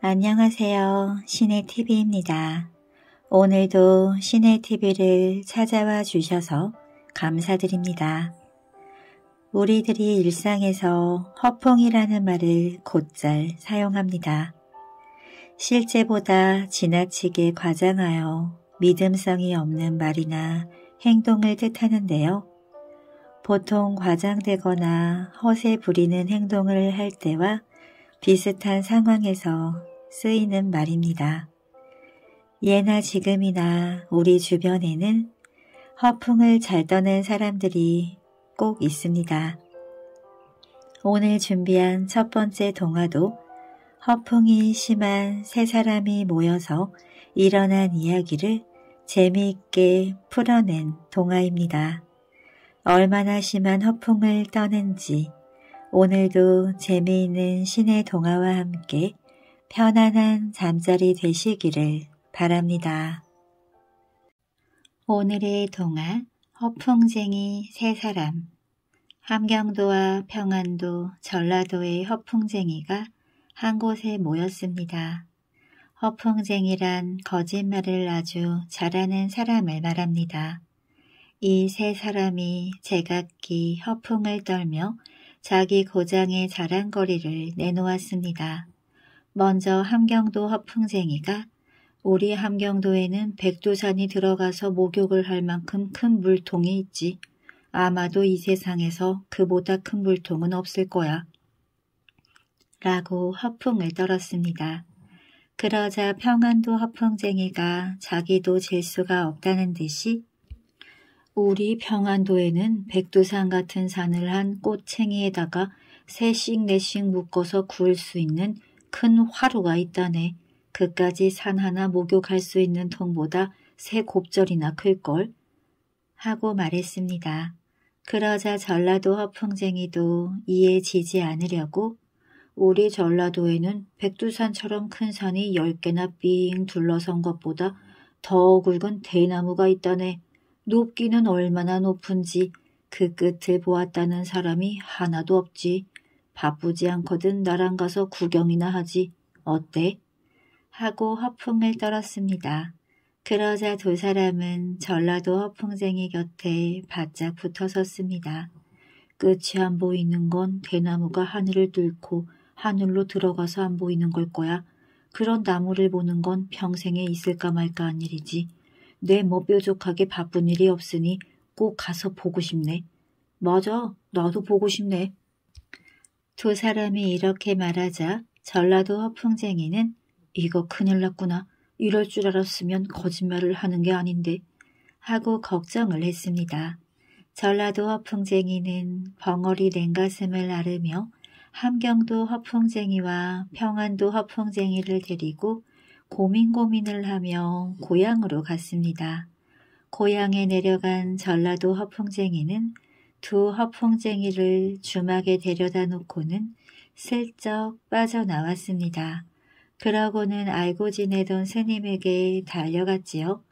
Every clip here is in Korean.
안녕하세요. 시네TV입니다. 오늘도 시네TV를 찾아와 주셔서 감사드립니다. 우리들이 일상에서 허풍이라는 말을 곧잘 사용합니다. 실제보다 지나치게 과장하여 믿음성이 없는 말이나 행동을 뜻하는데요. 보통 과장되거나 허세 부리는 행동을 할 때와 비슷한 상황에서 쓰이는 말입니다. 예나 지금이나 우리 주변에는 허풍을 잘떠낸 사람들이 꼭 있습니다. 오늘 준비한 첫 번째 동화도 허풍이 심한 세 사람이 모여서 일어난 이야기를 재미있게 풀어낸 동화입니다. 얼마나 심한 허풍을 떠낸지 오늘도 재미있는 신의 동화와 함께 편안한 잠자리 되시기를 바랍니다. 오늘의 동화 허풍쟁이 세 사람 함경도와 평안도, 전라도의 허풍쟁이가 한 곳에 모였습니다. 허풍쟁이란 거짓말을 아주 잘하는 사람을 말합니다. 이 세 사람이 제각기 허풍을 떨며 자기 고장의 자랑거리를 내놓았습니다. 먼저 함경도 허풍쟁이가 우리 함경도에는 백두산이 들어가서 목욕을 할 만큼 큰 물통이 있지. 아마도 이 세상에서 그보다 큰 물통은 없을 거야. 라고 허풍을 떨었습니다. 그러자 평안도 허풍쟁이가 자기도 질 수가 없다는 듯이 우리 평안도에는 백두산 같은 산을 한꽃챙이에다가 세씩 네씩 묶어서 구울 수 있는 큰 화루가 있다네. 그까지 산 하나 목욕할 수 있는 통보다 세 곱절이나 클걸? 하고 말했습니다. 그러자 전라도 허풍쟁이도 이에 지지 않으려고 우리 전라도에는 백두산처럼 큰 산이 열개나삥 둘러선 것보다 더 굵은 대나무가 있다네. 높기는 얼마나 높은지 그 끝을 보았다는 사람이 하나도 없지. 바쁘지 않거든 나랑 가서 구경이나 하지. 어때? 하고 허풍을 떨었습니다. 그러자 두 사람은 전라도 허풍쟁이 곁에 바짝 붙어섰습니다. 끝이 안 보이는 건 대나무가 하늘을 뚫고 하늘로 들어가서 안 보이는 걸 거야. 그런 나무를 보는 건 평생에 있을까 말까한 일이지. 내 뭐 뾰족하게 바쁜 일이 없으니 꼭 가서 보고 싶네. 맞아, 나도 보고 싶네. 두 사람이 이렇게 말하자 전라도 허풍쟁이는 이거 큰일 났구나. 이럴 줄 알았으면 거짓말을 하는 게 아닌데 하고 걱정을 했습니다. 전라도 허풍쟁이는 벙어리 냉가슴을 아르며 함경도 허풍쟁이와 평안도 허풍쟁이를 데리고 고민고민을 하며 고향으로 갔습니다. 고향에 내려간 전라도 허풍쟁이는 두 허풍쟁이를 주막에 데려다 놓고는 슬쩍 빠져나왔습니다. 그러고는 알고 지내던 스님에게 달려갔지요.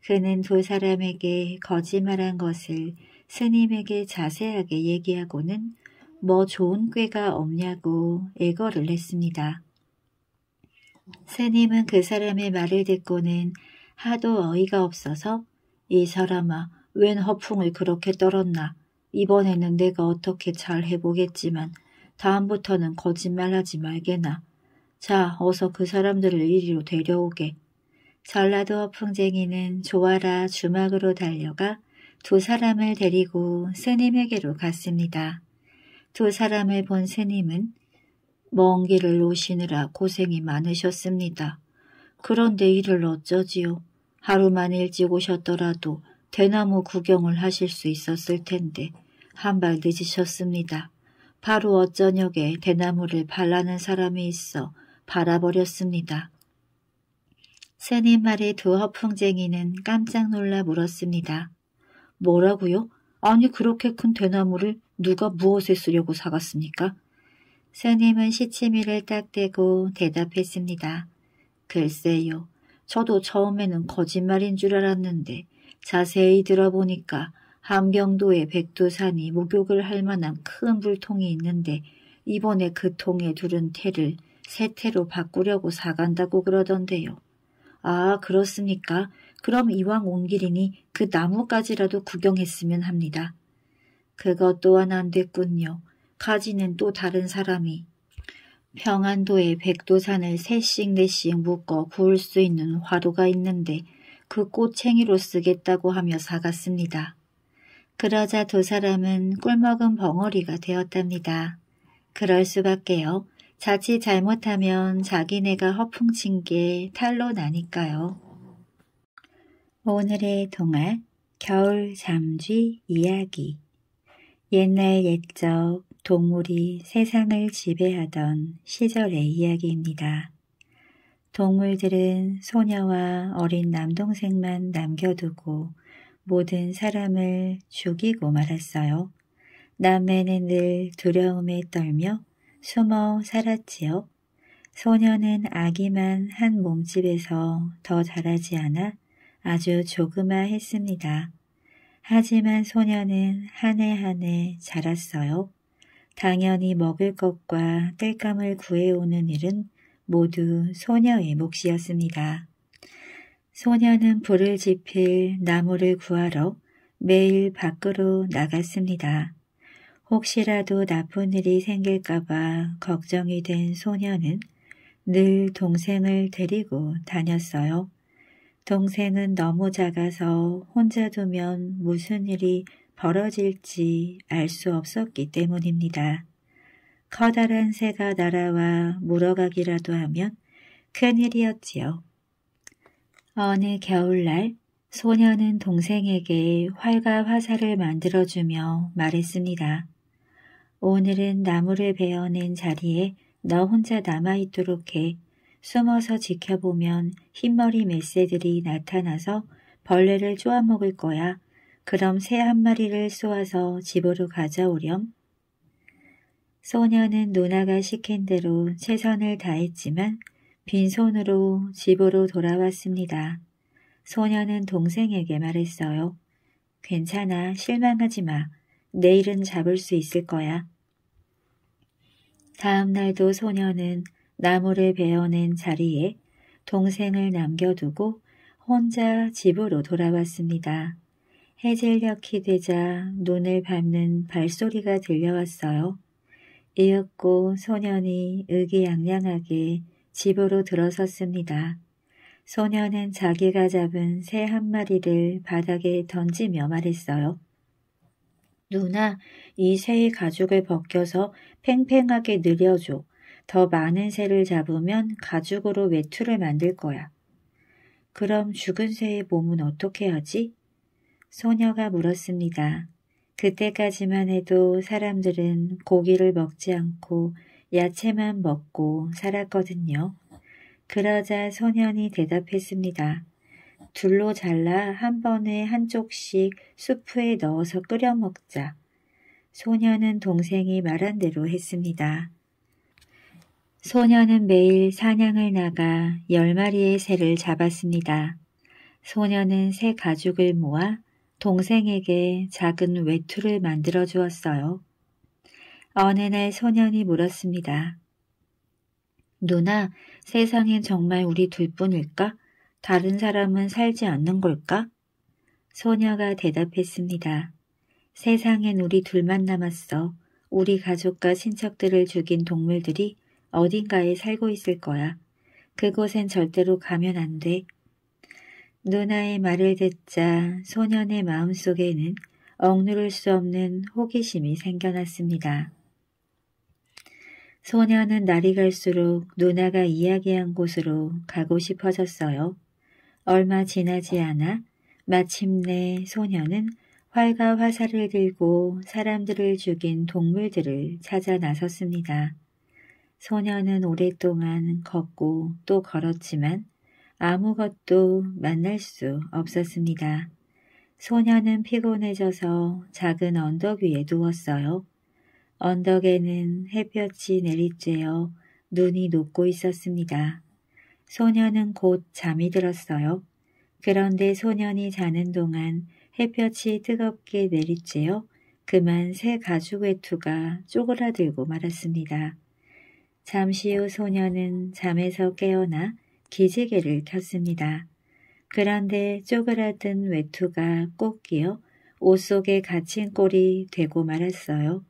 그는 두 사람에게 거짓말한 것을 스님에게 자세하게 얘기하고는 뭐 좋은 꾀가 없냐고 애걸을 냈습니다. 스님은 그 사람의 말을 듣고는 하도 어이가 없어서 이 사람아 웬 허풍을 그렇게 떨었나 이번에는 내가 어떻게 잘 해보겠지만 다음부터는 거짓말하지 말게나. 자, 어서 그 사람들을 이리로 데려오게. 전라도 풍쟁이는 조아라 주막으로 달려가 두 사람을 데리고 스님에게로 갔습니다. 두 사람을 본 스님은 먼 길을 오시느라 고생이 많으셨습니다. 그런데 이를 어쩌지요? 하루만 일찍 오셨더라도 대나무 구경을 하실 수 있었을 텐데 한 발 늦으셨습니다. 바로 어저녁에 대나무를 발라는 사람이 있어 발아버렸습니다. 새님 말에 두 허풍쟁이는 깜짝 놀라 물었습니다. 뭐라고요? 아니 그렇게 큰 대나무를 누가 무엇에 쓰려고 사갔습니까? 새님은 시치미를 딱 대고 대답했습니다. 글쎄요. 저도 처음에는 거짓말인 줄 알았는데 자세히 들어보니까 함경도에 백두산이 목욕을 할 만한 큰 불통이 있는데 이번에 그 통에 두른 태를 새 태로 바꾸려고 사간다고 그러던데요. 아 그렇습니까? 그럼 이왕 온 길이니 그나뭇가지라도 구경했으면 합니다. 그것 또한 안 됐군요. 가지는 또 다른 사람이 평안도에 백두산을 셋씩 넷씩 묶어 구울 수 있는 화로가 있는데 그 꽃챙이로 쓰겠다고 하며 사갔습니다. 그러자 두 사람은 꿀먹은 벙어리가 되었답니다. 그럴 수밖에요. 자칫 잘못하면 자기네가 허풍친 게 탈로 나니까요. 오늘의 동화 겨울 잠쥐 이야기 옛날 옛적 동물이 세상을 지배하던 시절의 이야기입니다. 동물들은 소녀와 어린 남동생만 남겨두고 모든 사람을 죽이고 말았어요. 남매는 늘 두려움에 떨며 숨어 살았지요. 소녀는 아기만 한 몸집에서 더 자라지 않아 아주 조그마했습니다. 하지만 소녀는 한 해 한 해 자랐어요. 당연히 먹을 것과 땔감을 구해오는 일은 모두 소녀의 몫이었습니다. 소녀는 불을 지필 나무를 구하러 매일 밖으로 나갔습니다. 혹시라도 나쁜 일이 생길까봐 걱정이 된 소녀는 늘 동생을 데리고 다녔어요. 동생은 너무 작아서 혼자 두면 무슨 일이 벌어질지 알 수 없었기 때문입니다. 커다란 새가 날아와 물어가기라도 하면 큰일이었지요. 어느 겨울날 소녀는 동생에게 활과 화살을 만들어주며 말했습니다. 오늘은 나무를 베어낸 자리에 너 혼자 남아있도록 해. 숨어서 지켜보면 흰머리 메새들이 나타나서 벌레를 쪼아먹을 거야. 그럼 새 한 마리를 쏘아서 집으로 가져오렴. 소녀는 누나가 시킨 대로 최선을 다했지만 빈손으로 집으로 돌아왔습니다. 소녀는 동생에게 말했어요. 괜찮아, 실망하지 마. 내일은 잡을 수 있을 거야. 다음 날도 소녀는 나무를 베어낸 자리에 동생을 남겨두고 혼자 집으로 돌아왔습니다. 해질녘이 되자 눈을 밟는 발소리가 들려왔어요. 이윽고 소년이 의기양양하게 집으로 들어섰습니다. 소년은 자기가 잡은 새 한 마리를 바닥에 던지며 말했어요. 누나, 이 새의 가죽을 벗겨서 팽팽하게 늘려줘. 더 많은 새를 잡으면 가죽으로 외투를 만들 거야. 그럼 죽은 새의 몸은 어떻게 하지? 소녀가 물었습니다. 그때까지만 해도 사람들은 고기를 먹지 않고 야채만 먹고 살았거든요. 그러자 소년이 대답했습니다. 둘로 잘라 한 번에 한쪽씩 수프에 넣어서 끓여 먹자. 소년은 동생이 말한 대로 했습니다. 소년은 매일 사냥을 나가 열마리의 새를 잡았습니다. 소년은새 가죽을 모아 동생에게 작은 외투를 만들어 주었어요. 어느 날 소년이 물었습니다. 누나, 세상엔 정말 우리 둘뿐일까? 다른 사람은 살지 않는 걸까? 소녀가 대답했습니다. 세상엔 우리 둘만 남았어. 우리 가족과 친척들을 죽인 동물들이 어딘가에 살고 있을 거야. 그곳엔 절대로 가면 안 돼. 누나의 말을 듣자 소년의 마음속에는 억누를 수 없는 호기심이 생겨났습니다. 소년은 날이 갈수록 누나가 이야기한 곳으로 가고 싶어졌어요. 얼마 지나지 않아 마침내 소년은 활과 화살을 들고 사람들을 죽인 동물들을 찾아 나섰습니다. 소년은 오랫동안 걷고 또 걸었지만 아무것도 만날 수 없었습니다. 소녀는 피곤해져서 작은 언덕 위에 누웠어요. 언덕에는 햇볕이 내리쬐어 눈이 녹고 있었습니다. 소녀는 곧 잠이 들었어요. 그런데 소년이 자는 동안 햇볕이 뜨겁게 내리쬐어 그만 새 가죽 외투가 쪼그라들고 말았습니다. 잠시 후 소녀는 잠에서 깨어나 기지개를 켰습니다. 그런데 쪼그라든 외투가 꼭 끼어 옷 속에 갇힌 꼴이 되고 말았어요.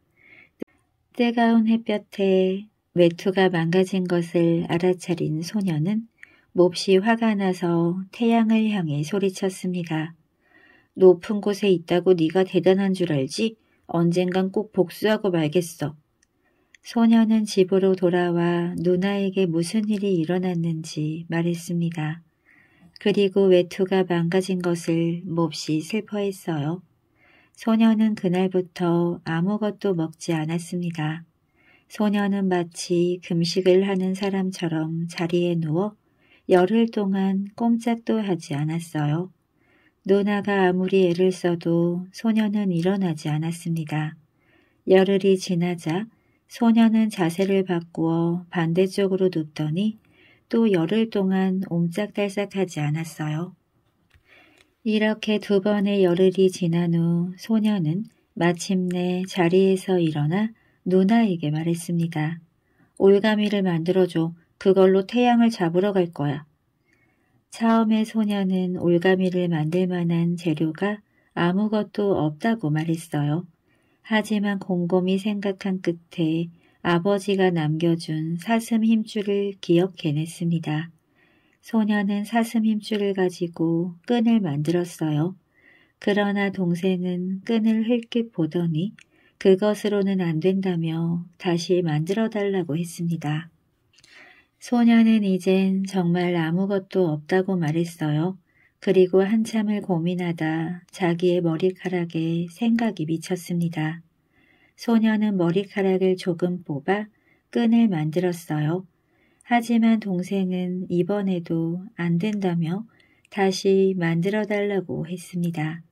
뜨거운 햇볕에 외투가 망가진 것을 알아차린 소녀는 몹시 화가 나서 태양을 향해 소리쳤습니다. 높은 곳에 있다고 네가 대단한 줄 알지? 언젠간 꼭 복수하고 말겠어. 소녀는 집으로 돌아와 누나에게 무슨 일이 일어났는지 말했습니다. 그리고 외투가 망가진 것을 몹시 슬퍼했어요. 소녀는 그날부터 아무것도 먹지 않았습니다. 소녀는 마치 금식을 하는 사람처럼 자리에 누워 열흘 동안 꼼짝도 하지 않았어요. 누나가 아무리 애를 써도 소녀는 일어나지 않았습니다. 열흘이 지나자 소녀는 자세를 바꾸어 반대쪽으로 눕더니 또 열흘 동안 옴짝달싹하지 않았어요. 이렇게 두 번의 열흘이 지난 후 소녀는 마침내 자리에서 일어나 누나에게 말했습니다. 올가미를 만들어줘. 그걸로 태양을 잡으러 갈 거야. 처음에 소녀는 올가미를 만들 만한 재료가 아무것도 없다고 말했어요. 하지만 곰곰이 생각한 끝에 아버지가 남겨준 사슴 힘줄을 기억해냈습니다. 소녀는 사슴 힘줄을 가지고 끈을 만들었어요. 그러나 동생은 끈을 흘끗 보더니 그것으로는 안 된다며 다시 만들어 달라고 했습니다. 소녀는 이젠 정말 아무것도 없다고 말했어요. 그리고 한참을 고민하다 자기의 머리카락에 생각이 미쳤습니다. 소녀는 머리카락을 조금 뽑아 끈을 만들었어요. 하지만 동생은 이번에도 안 된다며 다시 만들어 달라고 했습니다.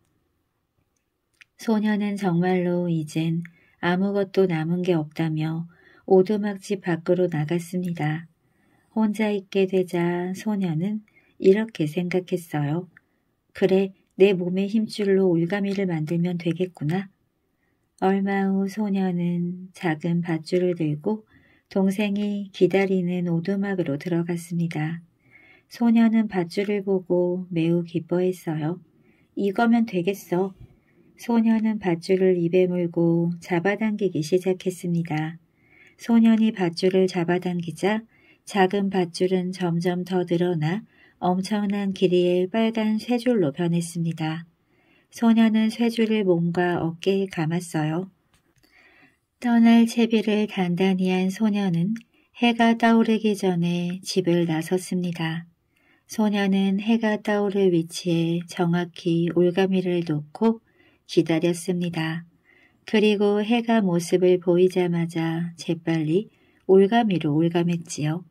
소녀는 정말로 이젠 아무것도 남은 게 없다며 오두막집 밖으로 나갔습니다. 혼자 있게 되자 소녀는 이렇게 생각했어요. 그래, 내 몸의 힘줄로 올가미를 만들면 되겠구나. 얼마 후 소녀는 작은 밧줄을 들고 동생이 기다리는 오두막으로 들어갔습니다. 소녀는 밧줄을 보고 매우 기뻐했어요. 이거면 되겠어. 소녀는 밧줄을 입에 물고 잡아당기기 시작했습니다. 소년이 밧줄을 잡아당기자 작은 밧줄은 점점 더 늘어나 엄청난 길이의 빨간 쇠줄로 변했습니다. 소녀는 쇠줄을 몸과 어깨에 감았어요. 떠날 채비를 단단히 한 소녀는 해가 떠오르기 전에 집을 나섰습니다. 소녀는 해가 떠오를 위치에 정확히 올가미를 놓고 기다렸습니다. 그리고 해가 모습을 보이자마자 재빨리 올가미로 올감했지요.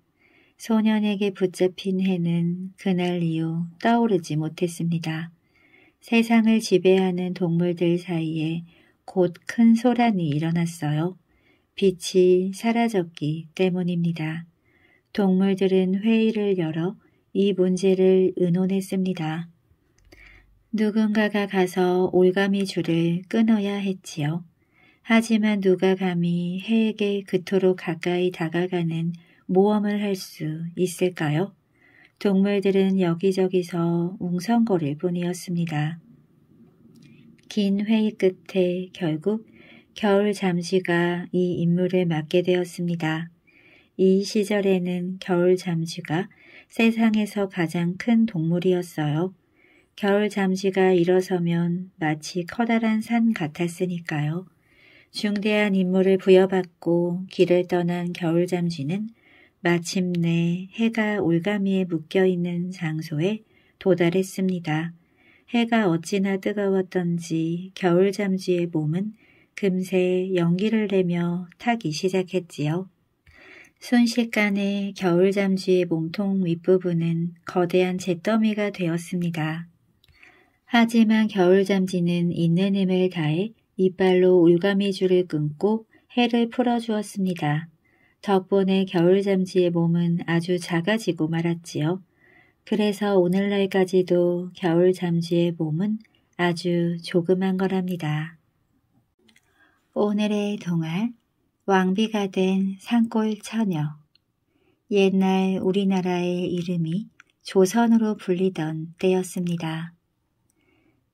소년에게 붙잡힌 해는 그날 이후 떠오르지 못했습니다. 세상을 지배하는 동물들 사이에 곧 큰 소란이 일어났어요. 빛이 사라졌기 때문입니다. 동물들은 회의를 열어 이 문제를 의논했습니다. 누군가가 가서 올가미 줄을 끊어야 했지요. 하지만 누가 감히 해에게 그토록 가까이 다가가는 모험을 할 수 있을까요? 동물들은 여기저기서 웅성거릴 뿐이었습니다. 긴 회의 끝에 결국 겨울 잠시가 이 임무를 맡게 되었습니다. 이 시절에는 겨울 잠시가 세상에서 가장 큰 동물이었어요. 겨울 잠시가 일어서면 마치 커다란 산 같았으니까요. 중대한 임무를 부여받고 길을 떠난 겨울 잠시는 마침내 해가 올가미에 묶여있는 장소에 도달했습니다. 해가 어찌나 뜨거웠던지 겨울 잠지의 몸은 금세 연기를 내며 타기 시작했지요. 순식간에 겨울 잠지의 몸통 윗부분은 거대한 잿더미가 되었습니다. 하지만 겨울 잠지는 있는 힘을 다해 이빨로 올가미줄을 끊고 해를 풀어주었습니다. 덕분에 겨울 잠지의 몸은 아주 작아지고 말았지요. 그래서 오늘날까지도 겨울 잠지의 몸은 아주 조그만 거랍니다. 오늘의 동안 왕비가 된 산골 처녀 옛날 우리나라의 이름이 조선으로 불리던 때였습니다.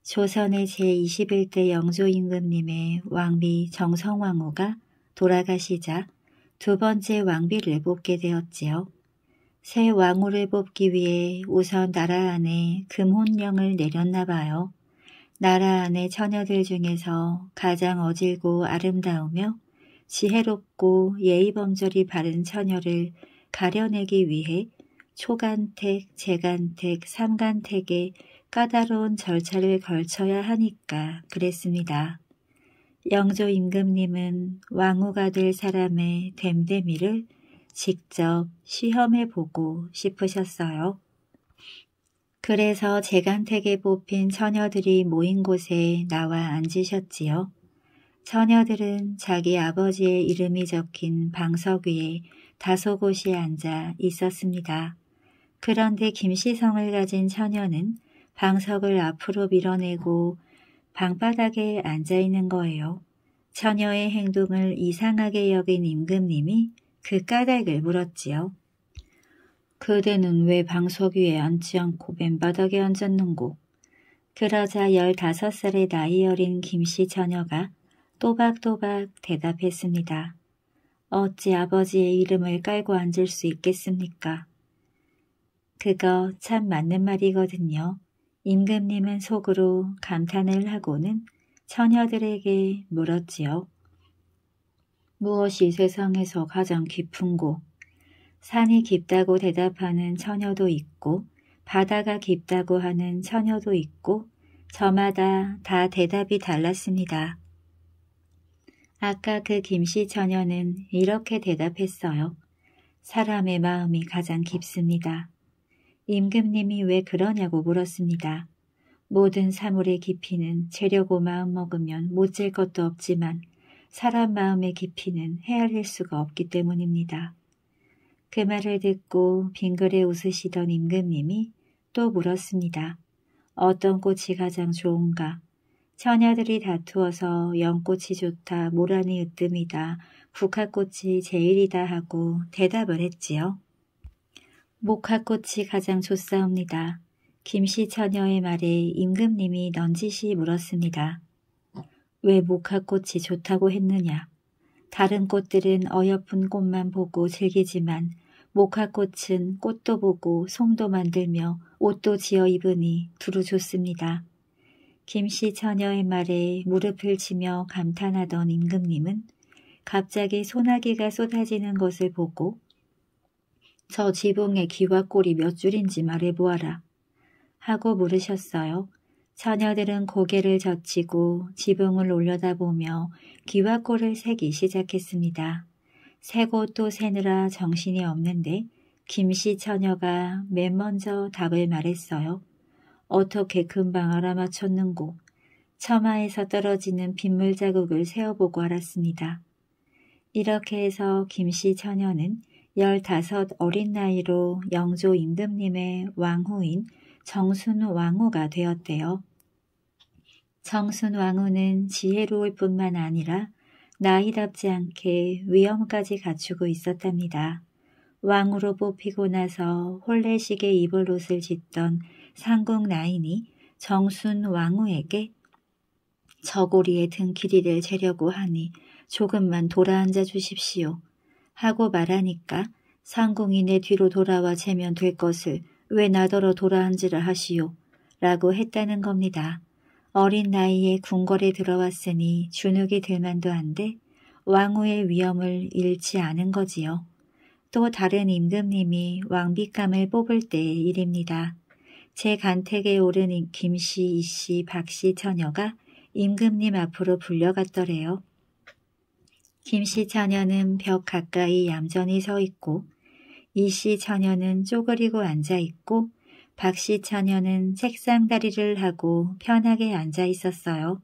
조선의 제21대 영조임금님의 왕비 정성왕후가 돌아가시자 두 번째 왕비를 뽑게 되었지요. 새 왕후를 뽑기 위해 우선 나라 안에 금혼령을 내렸나 봐요. 나라 안의 처녀들 중에서 가장 어질고 아름다우며 지혜롭고 예의범절이 바른 처녀를 가려내기 위해 초간택, 재간택, 삼간택의 까다로운 절차를 걸쳐야 하니까 그랬습니다. 영조 임금님은 왕후가 될 사람의 됨됨이를 직접 시험해보고 싶으셨어요. 그래서 재간택에 뽑힌 처녀들이 모인 곳에 나와 앉으셨지요. 처녀들은 자기 아버지의 이름이 적힌 방석 위에 다소곳이 앉아 있었습니다. 그런데 김시성을 가진 처녀는 방석을 앞으로 밀어내고 방바닥에 앉아 있는 거예요. 처녀의 행동을 이상하게 여긴 임금님이 그 까닭을 물었지요. 그대는 왜 방석 위에 앉지 않고 맨바닥에 앉았는고? 그러자 열다섯 살의 나이 어린 김씨 처녀가 또박또박 대답했습니다. 어찌 아버지의 이름을 깔고 앉을 수 있겠습니까? 그거 참 맞는 말이거든요. 임금님은 속으로 감탄을 하고는 처녀들에게 물었지요. 무엇이 세상에서 가장 깊은 고 산이 깊다고 대답하는 처녀도 있고 바다가 깊다고 하는 처녀도 있고 저마다 다 대답이 달랐습니다. 아까 그 김씨 처녀는 이렇게 대답했어요. 사람의 마음이 가장 깊습니다. 임금님이 왜 그러냐고 물었습니다. 모든 사물의 깊이는 재려고 마음먹으면 못잴 것도 없지만 사람 마음의 깊이는 헤아릴 수가 없기 때문입니다. 그 말을 듣고 빙그레 웃으시던 임금님이 또 물었습니다. 어떤 꽃이 가장 좋은가? 처녀들이 다투어서 연꽃이 좋다, 모란이 으뜸이다, 국화꽃이 제일이다 하고 대답을 했지요. 목화꽃이 가장 좋사옵니다. 김씨 처녀의 말에 임금님이 넌지시 물었습니다. 왜 목화꽃이 좋다고 했느냐. 다른 꽃들은 어여쁜 꽃만 보고 즐기지만 목화꽃은 꽃도 보고 송도 만들며 옷도 지어 입으니 두루 좋습니다. 김씨 처녀의 말에 무릎을 치며 감탄하던 임금님은 갑자기 소나기가 쏟아지는 것을 보고 저 지붕의 귀와 꼬리 몇 줄인지 말해보아라. 하고 물으셨어요. 처녀들은 고개를 젖히고 지붕을 올려다보며 귀와 꼬를 새기 시작했습니다. 새고 또 새느라 정신이 없는데 김씨 처녀가 맨 먼저 답을 말했어요. 어떻게 금방 알아맞혔는고. 처마에서 떨어지는 빗물 자국을 세어보고 알았습니다. 이렇게 해서 김씨 처녀는 열다섯 어린 나이로 영조 임금님의 왕후인 정순 왕후가 되었대요. 정순 왕후는 지혜로울 뿐만 아니라 나이답지 않게 위험까지 갖추고 있었답니다. 왕후로 뽑히고 나서 홀레식의 입을 옷을 짓던 상궁 나인이 정순 왕후에게 저고리의등 길이를 재려고 하니 조금만 돌아앉아 주십시오. 하고 말하니까 상공이 내 뒤로 돌아와 재면 될 것을 왜 나더러 돌아앉으라 하시오 라고 했다는 겁니다. 어린 나이에 궁궐에 들어왔으니 주눅이 들만도 한데 왕후의 위험을 잃지 않은 거지요. 또 다른 임금님이 왕비감을 뽑을 때의 일입니다. 제 간택에 오른 김씨, 이씨, 박씨 처녀가 임금님 앞으로 불려갔더래요. 김씨 처녀는 벽 가까이 얌전히 서 있고 이씨 처녀는 쪼그리고 앉아 있고 박씨 처녀는 책상 다리를 하고 편하게 앉아 있었어요.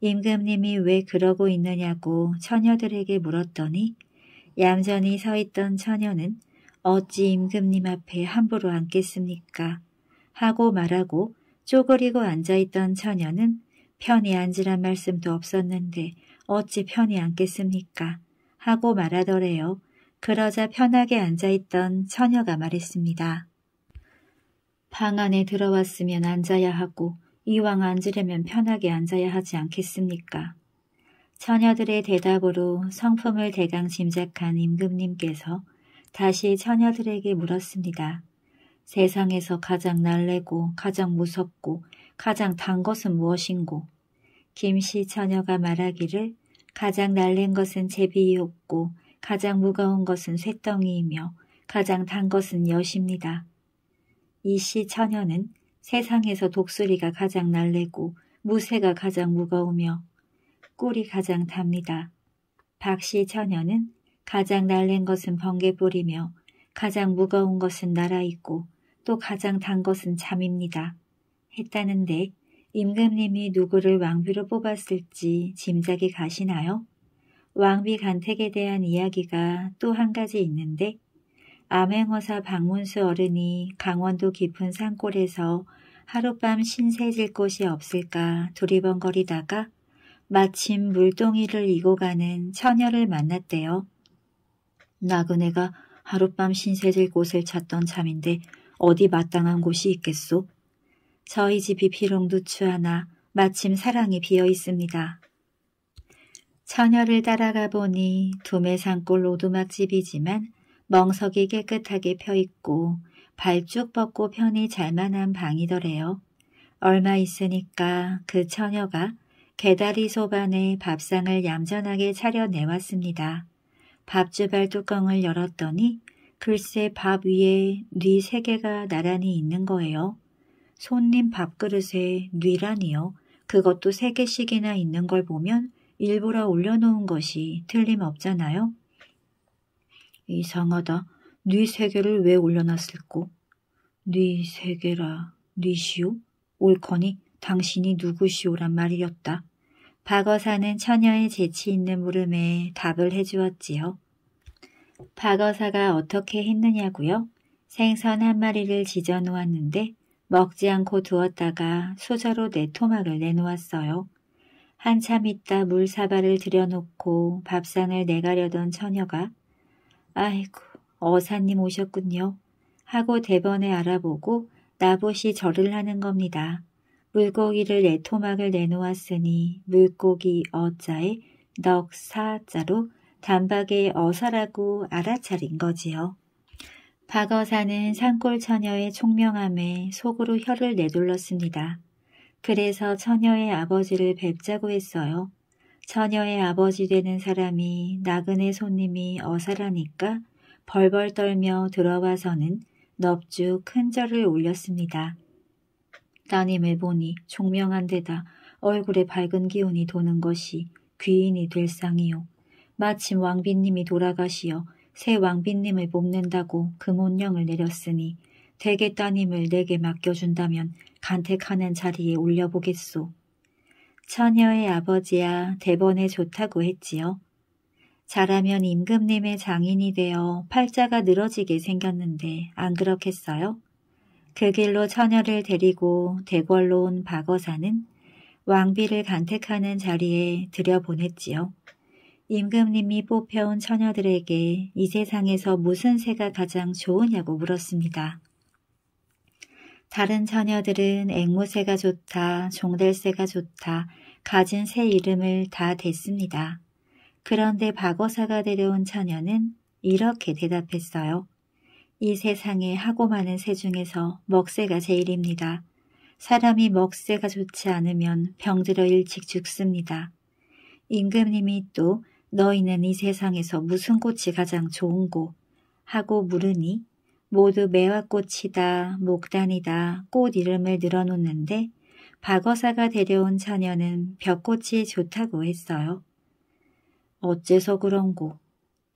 임금님이 왜 그러고 있느냐고 처녀들에게 물었더니 얌전히 서 있던 처녀는 어찌 임금님 앞에 함부로 앉겠습니까? 하고 말하고 쪼그리고 앉아있던 처녀는 편히 앉으란 말씀도 없었는데 어찌 편히 앉겠습니까? 하고 말하더래요. 그러자 편하게 앉아있던 처녀가 말했습니다. 방 안에 들어왔으면 앉아야 하고 이왕 앉으려면 편하게 앉아야 하지 않겠습니까? 처녀들의 대답으로 성품을 대강 짐작한 임금님께서 다시 처녀들에게 물었습니다. 세상에서 가장 날래고 가장 무섭고 가장 단 것은 무엇인고? 김씨 처녀가 말하기를 가장 날린 것은 제비이었고 가장 무거운 것은 쇳덩이이며 가장 단 것은 엿입니다. 이씨 처녀는 세상에서 독수리가 가장 날래고 무쇠가 가장 무거우며 꿀이 가장 답니다. 박씨 처녀는 가장 날린 것은 번개불이며 가장 무거운 것은 날아있고 또 가장 단 것은 잠입니다. 했다는데 임금님이 누구를 왕비로 뽑았을지 짐작이 가시나요? 왕비 간택에 대한 이야기가 또 한 가지 있는데 암행어사 박문수 어른이 강원도 깊은 산골에서 하룻밤 신세질 곳이 없을까 두리번거리다가 마침 물동이를 이고 가는 처녀를 만났대요. 나그네가 하룻밤 신세질 곳을 찾던 참인데 어디 마땅한 곳이 있겠소? 저희 집이 비록 누추하나 마침 사랑이 비어 있습니다. 처녀를 따라가 보니 두매산골 오두막집이지만 멍석이 깨끗하게 펴있고 발쭉 벗고 편히 잘만한 방이더래요. 얼마 있으니까 그 처녀가 개다리 소반에 밥상을 얌전하게 차려내왔습니다. 밥주발 뚜껑을 열었더니 글쎄 밥 위에 뉘세 개가 나란히 있는 거예요. 손님 밥그릇에 뉘란이요. 그것도 세 개씩이나 있는 걸 보면 일부러 올려놓은 것이 틀림없잖아요. 이상하다. 뉘세 개를 왜 올려놨을꼬? 뉘세 개라. 뉘시오? 옳거니 당신이 누구시오란 말이었다. 박어사는 처녀의 재치 있는 물음에 답을 해주었지요. 박어사가 어떻게 했느냐고요? 생선 한 마리를 지져 놓았는데 먹지 않고 두었다가 수저로 내 토막을 내놓았어요. 한참 있다 물사발을 들여놓고 밥상을 내가려던 처녀가 아이고 어사님 오셨군요 하고 대번에 알아보고 나봇이 절을 하는 겁니다. 물고기를 내 토막을 내놓았으니 물고기 어자에 넉사자로 단박에 어사라고 알아차린 거지요. 박어사는 산골 처녀의 총명함에 속으로 혀를 내둘렀습니다. 그래서 처녀의 아버지를 뵙자고 했어요. 처녀의 아버지 되는 사람이 나그네 손님이 어사라니까 벌벌 떨며 들어와서는 넙죽 큰 절을 올렸습니다. 따님을 보니 총명한 데다 얼굴에 밝은 기운이 도는 것이 귀인이 될 상이요. 마침 왕비님이 돌아가시어 새 왕비님을 뽑는다고 금혼령을 내렸으니 대개 따님을 내게 맡겨준다면 간택하는 자리에 올려보겠소. 처녀의 아버지야 대번에 좋다고 했지요. 잘하면 임금님의 장인이 되어 팔자가 늘어지게 생겼는데 안 그렇겠어요? 그 길로 처녀를 데리고 대궐로 온 박어사는 왕비를 간택하는 자리에 들여보냈지요. 임금님이 뽑혀온 처녀들에게 이 세상에서 무슨 새가 가장 좋으냐고 물었습니다. 다른 처녀들은 앵무새가 좋다, 종달새가 좋다, 가진 새 이름을 다 댔습니다. 그런데 박어사가 데려온 처녀는 이렇게 대답했어요. 이 세상에 하고 많은 새 중에서 먹새가 제일입니다. 사람이 먹새가 좋지 않으면 병들어 일찍 죽습니다. 임금님이 또 너희는 이 세상에서 무슨 꽃이 가장 좋은고 하고 물으니 모두 매화꽃이다, 목단이다, 꽃 이름을 늘어놓는데 박어사가 데려온 자녀는 벽꽃이 좋다고 했어요. 어째서 그런고.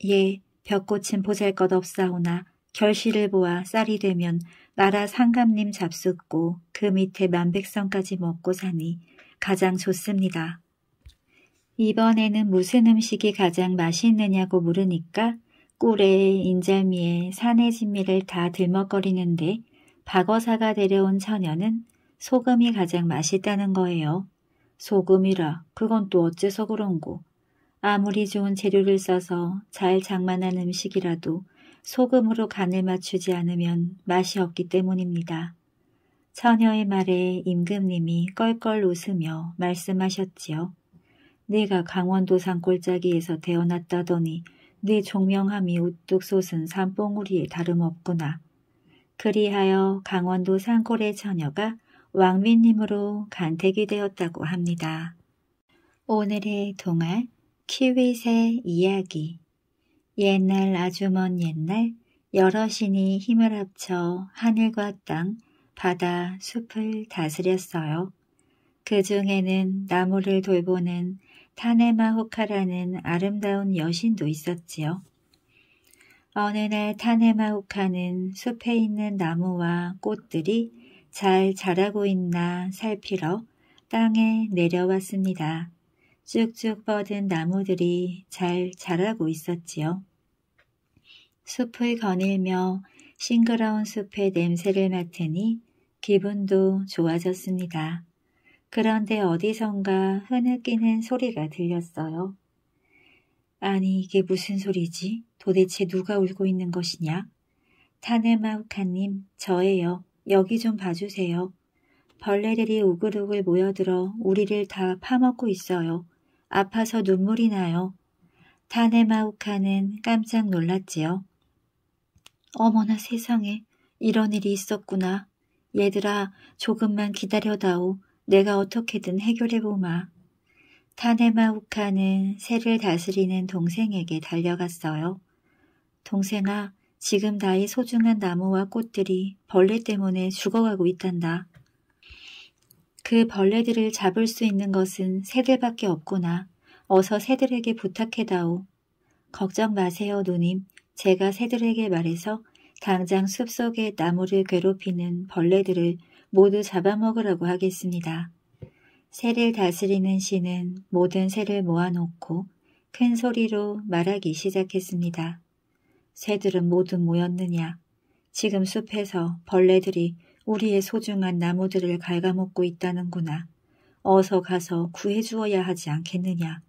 예, 벽꽃은 보잘것없사오나 결실을 보아 쌀이 되면 나라 상감님 잡숫고 그 밑에 만백성까지 먹고 사니 가장 좋습니다. 이번에는 무슨 음식이 가장 맛있느냐고 물으니까 꿀에 인절미에 산의 진미를 다 들먹거리는데 박어사가 데려온 처녀는 소금이 가장 맛있다는 거예요. 소금이라 그건 또 어째서 그런고. 아무리 좋은 재료를 써서 잘 장만한 음식이라도 소금으로 간을 맞추지 않으면 맛이 없기 때문입니다. 처녀의 말에 임금님이 껄껄 웃으며 말씀하셨지요. 내가 강원도 산골짜기에서 태어났다더니 네 총명함이 우뚝 솟은 산봉우리에 다름없구나. 그리하여 강원도 산골의 처녀가 왕비님으로 간택이 되었다고 합니다. 오늘의 동화 키윗의 이야기 옛날 아주 먼 옛날 여러 신이 힘을 합쳐 하늘과 땅, 바다, 숲을 다스렸어요. 그 중에는 나무를 돌보는 타네마 호카라는 아름다운 여신도 있었지요. 어느 날 타네마 호카는 숲에 있는 나무와 꽃들이 잘 자라고 있나 살피러 땅에 내려왔습니다. 쭉쭉 뻗은 나무들이 잘 자라고 있었지요. 숲을 거닐며 싱그러운 숲의 냄새를 맡으니 기분도 좋아졌습니다. 그런데 어디선가 흐느끼는 소리가 들렸어요. 아니 이게 무슨 소리지? 도대체 누가 울고 있는 것이냐? 타네마우카님 저예요. 여기 좀 봐주세요. 벌레들이 우글우글 모여들어 우리를 다 파먹고 있어요. 아파서 눈물이 나요. 타네마우카는 깜짝 놀랐지요. 어머나 세상에 이런 일이 있었구나. 얘들아 조금만 기다려다오. 내가 어떻게든 해결해보마. 타네마 우카는 새를 다스리는 동생에게 달려갔어요. 동생아, 지금 나의 소중한 나무와 꽃들이 벌레 때문에 죽어가고 있단다. 그 벌레들을 잡을 수 있는 것은 새들밖에 없구나. 어서 새들에게 부탁해다오. 걱정 마세요, 누님. 제가 새들에게 말해서 당장 숲속의 나무를 괴롭히는 벌레들을 모두 잡아먹으라고 하겠습니다. 새를 다스리는 신은 모든 새를 모아놓고 큰 소리로 말하기 시작했습니다. 새들은 모두 모였느냐. 지금 숲에서 벌레들이 우리의 소중한 나무들을 갉아먹고 있다는구나. 어서 가서 구해주어야 하지 않겠느냐.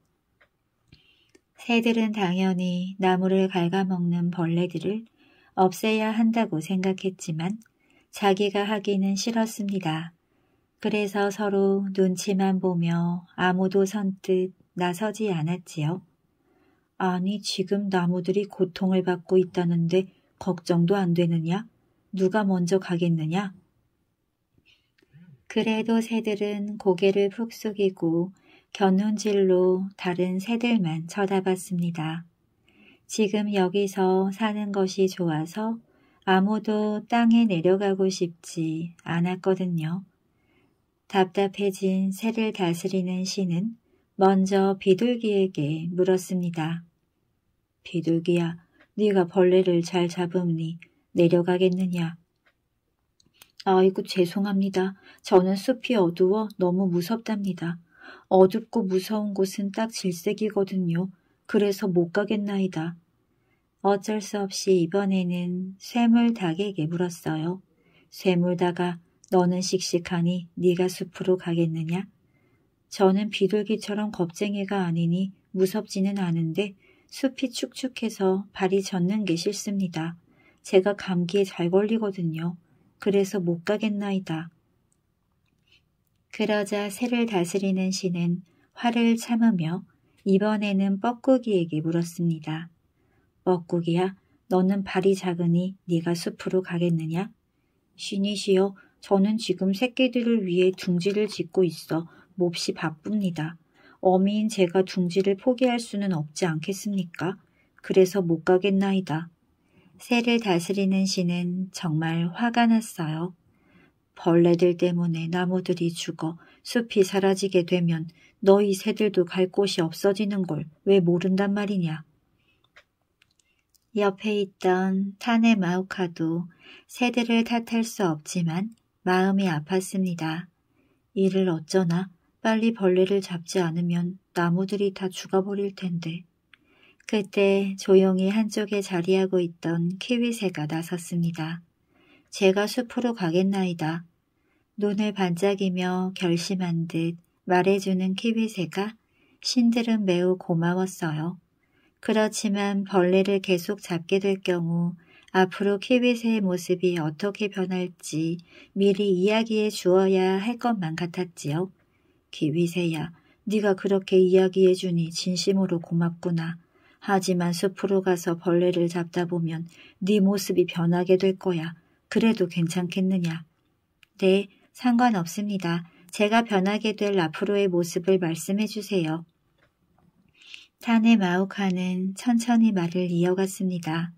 새들은 당연히 나무를 갉아먹는 벌레들을 없애야 한다고 생각했지만 자기가 하기는 싫었습니다. 그래서 서로 눈치만 보며 아무도 선뜻 나서지 않았지요. 아니 지금 나무들이 고통을 받고 있다는데 걱정도 안 되느냐? 누가 먼저 가겠느냐? 그래도 새들은 고개를 푹 숙이고 견눈질로 다른 새들만 쳐다봤습니다. 지금 여기서 사는 것이 좋아서 아무도 땅에 내려가고 싶지 않았거든요. 답답해진 새를 다스리는 신은 먼저 비둘기에게 물었습니다. 비둘기야, 네가 벌레를 잘잡으니 내려가겠느냐? 아이고 죄송합니다. 저는 숲이 어두워 너무 무섭답니다. 어둡고 무서운 곳은 딱 질색이거든요. 그래서 못 가겠나이다. 어쩔 수 없이 이번에는 쇠물닭에게 물었어요. 쇠물다가 너는 씩씩하니 네가 숲으로 가겠느냐? 저는 비둘기처럼 겁쟁이가 아니니 무섭지는 않은데 숲이 축축해서 발이 젖는 게 싫습니다. 제가 감기에 잘 걸리거든요. 그래서 못 가겠나이다. 그러자 새를 다스리는 신은 화를 참으며 이번에는 뻐꾸기에게 물었습니다. 먹국이야 너는 발이 작으니 네가 숲으로 가겠느냐? 신이시여 저는 지금 새끼들을 위해 둥지를 짓고 있어 몹시 바쁩니다. 어미인 제가 둥지를 포기할 수는 없지 않겠습니까? 그래서 못 가겠나이다. 새를 다스리는 신은 정말 화가 났어요. 벌레들 때문에 나무들이 죽어 숲이 사라지게 되면 너희 새들도 갈 곳이 없어지는 걸 왜 모른단 말이냐. 옆에 있던 탄의 마우카도 새들을 탓할 수 없지만 마음이 아팠습니다. 이를 어쩌나 빨리 벌레를 잡지 않으면 나무들이 다 죽어버릴 텐데. 그때 조용히 한쪽에 자리하고 있던 키위새가 나섰습니다. 제가 숲으로 가겠나이다. 눈을 반짝이며 결심한 듯 말해주는 키위새가 신들은 매우 고마웠어요. 그렇지만 벌레를 계속 잡게 될 경우 앞으로 키위새의 모습이 어떻게 변할지 미리 이야기해 주어야 할 것만 같았지요. 키위새야, 네가 그렇게 이야기해 주니 진심으로 고맙구나. 하지만 숲으로 가서 벌레를 잡다 보면 네 모습이 변하게 될 거야. 그래도 괜찮겠느냐? 네, 상관없습니다. 제가 변하게 될 앞으로의 모습을 말씀해 주세요. 탄의 마우카는 천천히 말을 이어갔습니다.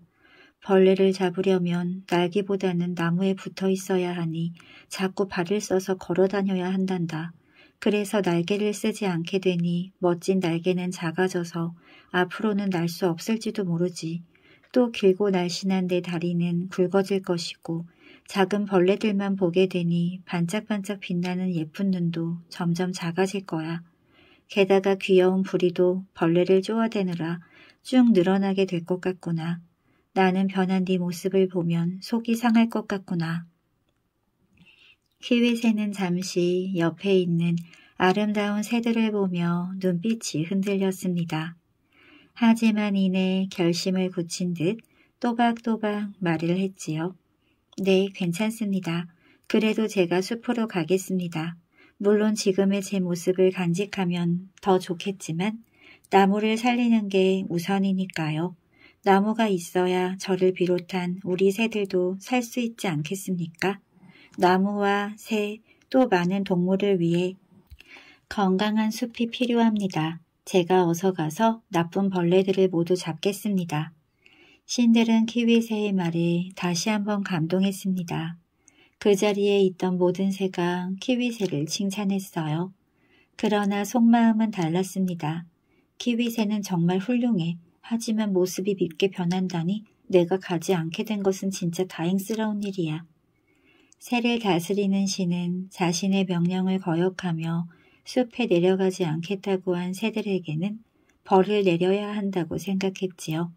벌레를 잡으려면 날개보다는 나무에 붙어 있어야 하니 자꾸 발을 써서 걸어 다녀야 한단다. 그래서 날개를 쓰지 않게 되니 멋진 날개는 작아져서 앞으로는 날 수 없을지도 모르지. 또 길고 날씬한 내 다리는 굵어질 것이고 작은 벌레들만 보게 되니 반짝반짝 빛나는 예쁜 눈도 점점 작아질 거야. 게다가 귀여운 부리도 벌레를 쪼아대느라 쭉 늘어나게 될 것 같구나. 나는 변한 네 모습을 보면 속이 상할 것 같구나. 키위새는 잠시 옆에 있는 아름다운 새들을 보며 눈빛이 흔들렸습니다. 하지만 이내 결심을 굳힌 듯 또박또박 말을 했지요. 네, 괜찮습니다. 그래도 제가 숲으로 가겠습니다. 물론 지금의 제 모습을 간직하면 더 좋겠지만 나무를 살리는 게 우선이니까요. 나무가 있어야 저를 비롯한 우리 새들도 살 수 있지 않겠습니까? 나무와 새, 또 많은 동물을 위해 건강한 숲이 필요합니다. 제가 어서 가서 나쁜 벌레들을 모두 잡겠습니다. 신들은 키위새의 말에 다시 한번 감동했습니다. 그 자리에 있던 모든 새가 키위새를 칭찬했어요. 그러나 속마음은 달랐습니다. 키위새는 정말 훌륭해. 하지만 모습이 밉게 변한다니 내가 가지 않게 된 것은 진짜 다행스러운 일이야. 새를 다스리는 신은 자신의 명령을 거역하며 숲에 내려가지 않겠다고 한 새들에게는 벌을 내려야 한다고 생각했지요.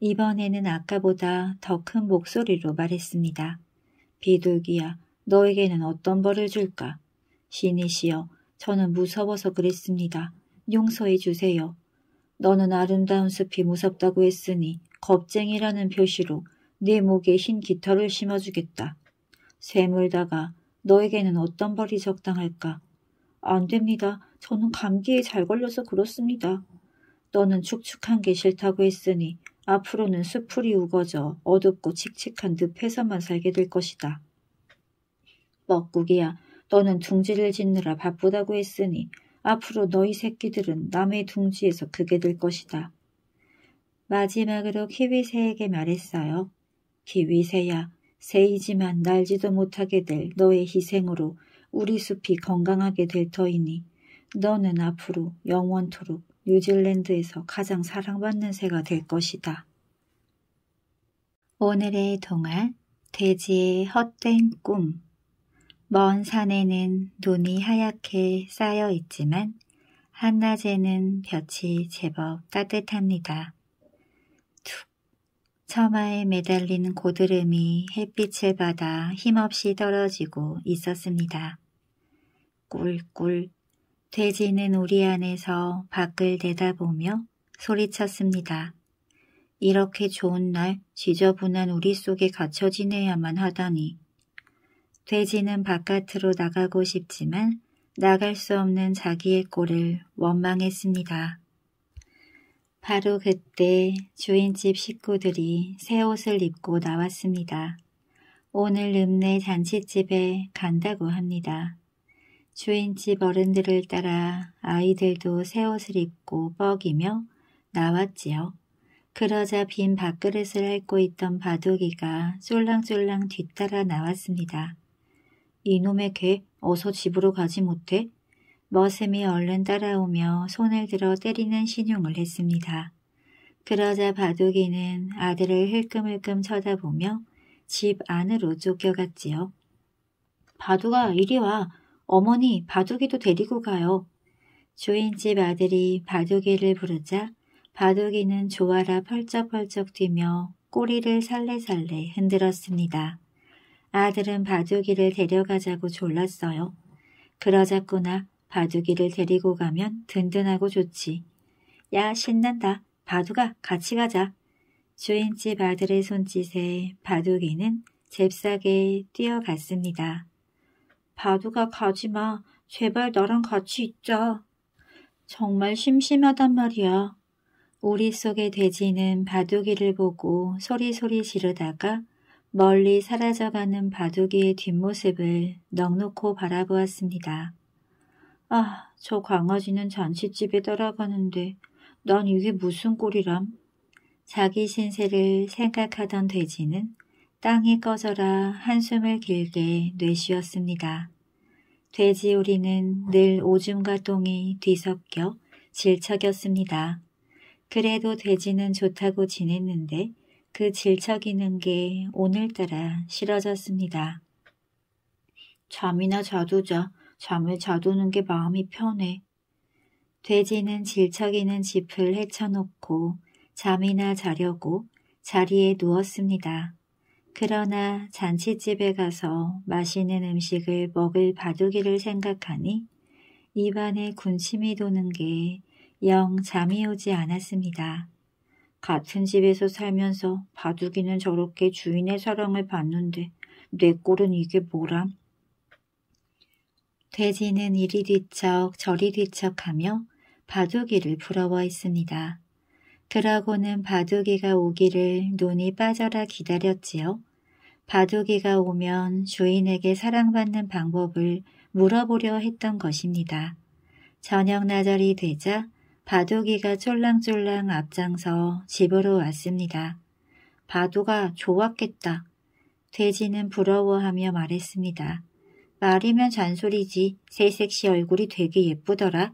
이번에는 아까보다 더 큰 목소리로 말했습니다. 비둘기야 너에게는 어떤 벌을 줄까? 신이시여 저는 무서워서 그랬습니다. 용서해 주세요. 너는 아름다운 숲이 무섭다고 했으니 겁쟁이라는 표시로 네 목에 흰 깃털을 심어주겠다. 쇠물다가 너에게는 어떤 벌이 적당할까? 안 됩니다. 저는 감기에 잘 걸려서 그렇습니다. 너는 축축한 게 싫다고 했으니 앞으로는 수풀이 우거져 어둡고 칙칙한 늪에서만 살게 될 것이다. 먹국이야, 너는 둥지를 짓느라 바쁘다고 했으니 앞으로 너희 새끼들은 남의 둥지에서 그게 될 것이다. 마지막으로 키위새에게 말했어요. 키위새야, 새이지만 날지도 못하게 될 너의 희생으로 우리 숲이 건강하게 될 터이니 너는 앞으로 영원토록 뉴질랜드에서 가장 사랑받는 새가 될 것이다. 오늘의 동화 돼지의 헛된 꿈먼 산에는 눈이 하얗게 쌓여 있지만 한낮에는 볕이 제법 따뜻합니다. 툭 처마에 매달린 고드름이 햇빛을 받아 힘없이 떨어지고 있었습니다. 꿀꿀 돼지는 우리 안에서 밖을 내다보며 소리쳤습니다. 이렇게 좋은 날 지저분한 우리 속에 갇혀 지내야만 하다니. 돼지는 바깥으로 나가고 싶지만 나갈 수 없는 자기의 꼴을 원망했습니다. 바로 그때 주인집 식구들이 새 옷을 입고 나왔습니다. 오늘 읍내 잔치집에 간다고 합니다. 주인집 어른들을 따라 아이들도 새 옷을 입고 뻐기며 나왔지요. 그러자 빈 밥그릇을 핥고 있던 바둑이가 쫄랑쫄랑 뒤따라 나왔습니다. 이놈의 개 어서 집으로 가지 못해? 머슴이 얼른 따라오며 손을 들어 때리는 신용을 했습니다. 그러자 바둑이는 아들을 힐끔힐끔 쳐다보며 집 안으로 쫓겨갔지요. 바둑아 이리 와 어머니 바둑이도 데리고 가요. 주인집 아들이 바둑이를 부르자 바둑이는 좋아라 펄쩍펄쩍 뛰며 꼬리를 살래살래 흔들었습니다. 아들은 바둑이를 데려가자고 졸랐어요. 그러자꾸나 바둑이를 데리고 가면 든든하고 좋지. 야 신난다. 바둑아 같이 가자. 주인집 아들의 손짓에 바둑이는 잽싸게 뛰어갔습니다. 바두가 가지마. 제발 나랑 같이 있자. 정말 심심하단 말이야. 오리 속의 돼지는 바둑이를 보고 소리소리 지르다가 멀리 사라져가는 바둑이의 뒷모습을 넉놓고 바라보았습니다. 아, 저 강아지는 잔치집에 따라가는데 난 이게 무슨 꼴이람? 자기 신세를 생각하던 돼지는 땅에 꺼져라 한숨을 길게 내쉬었습니다. 돼지우리는 늘 오줌과 똥이 뒤섞여 질척였습니다. 그래도 돼지는 좋다고 지냈는데 그 질척이는 게 오늘따라 싫어졌습니다. 잠이나 자두자. 잠을 자두는 게 마음이 편해. 돼지는 질척이는 짚을 헤쳐놓고 잠이나 자려고 자리에 누웠습니다. 그러나 잔치집에 가서 맛있는 음식을 먹을 바둑이를 생각하니 입안에 군침이 도는 게 영 잠이 오지 않았습니다. 같은 집에서 살면서 바둑이는 저렇게 주인의 사랑을 받는데 내 꼴은 이게 뭐람? 돼지는 이리 뒤척 저리 뒤척하며 바둑이를 부러워했습니다. 그러고는 바둑이가 오기를 눈이 빠져라 기다렸지요. 바둑이가 오면 주인에게 사랑받는 방법을 물어보려 했던 것입니다. 저녁 나절이 되자 바둑이가 쫄랑쫄랑 앞장서 집으로 왔습니다. 바둑아 좋았겠다. 돼지는 부러워하며 말했습니다. 말이면 잔소리지 새색시 얼굴이 되게 예쁘더라.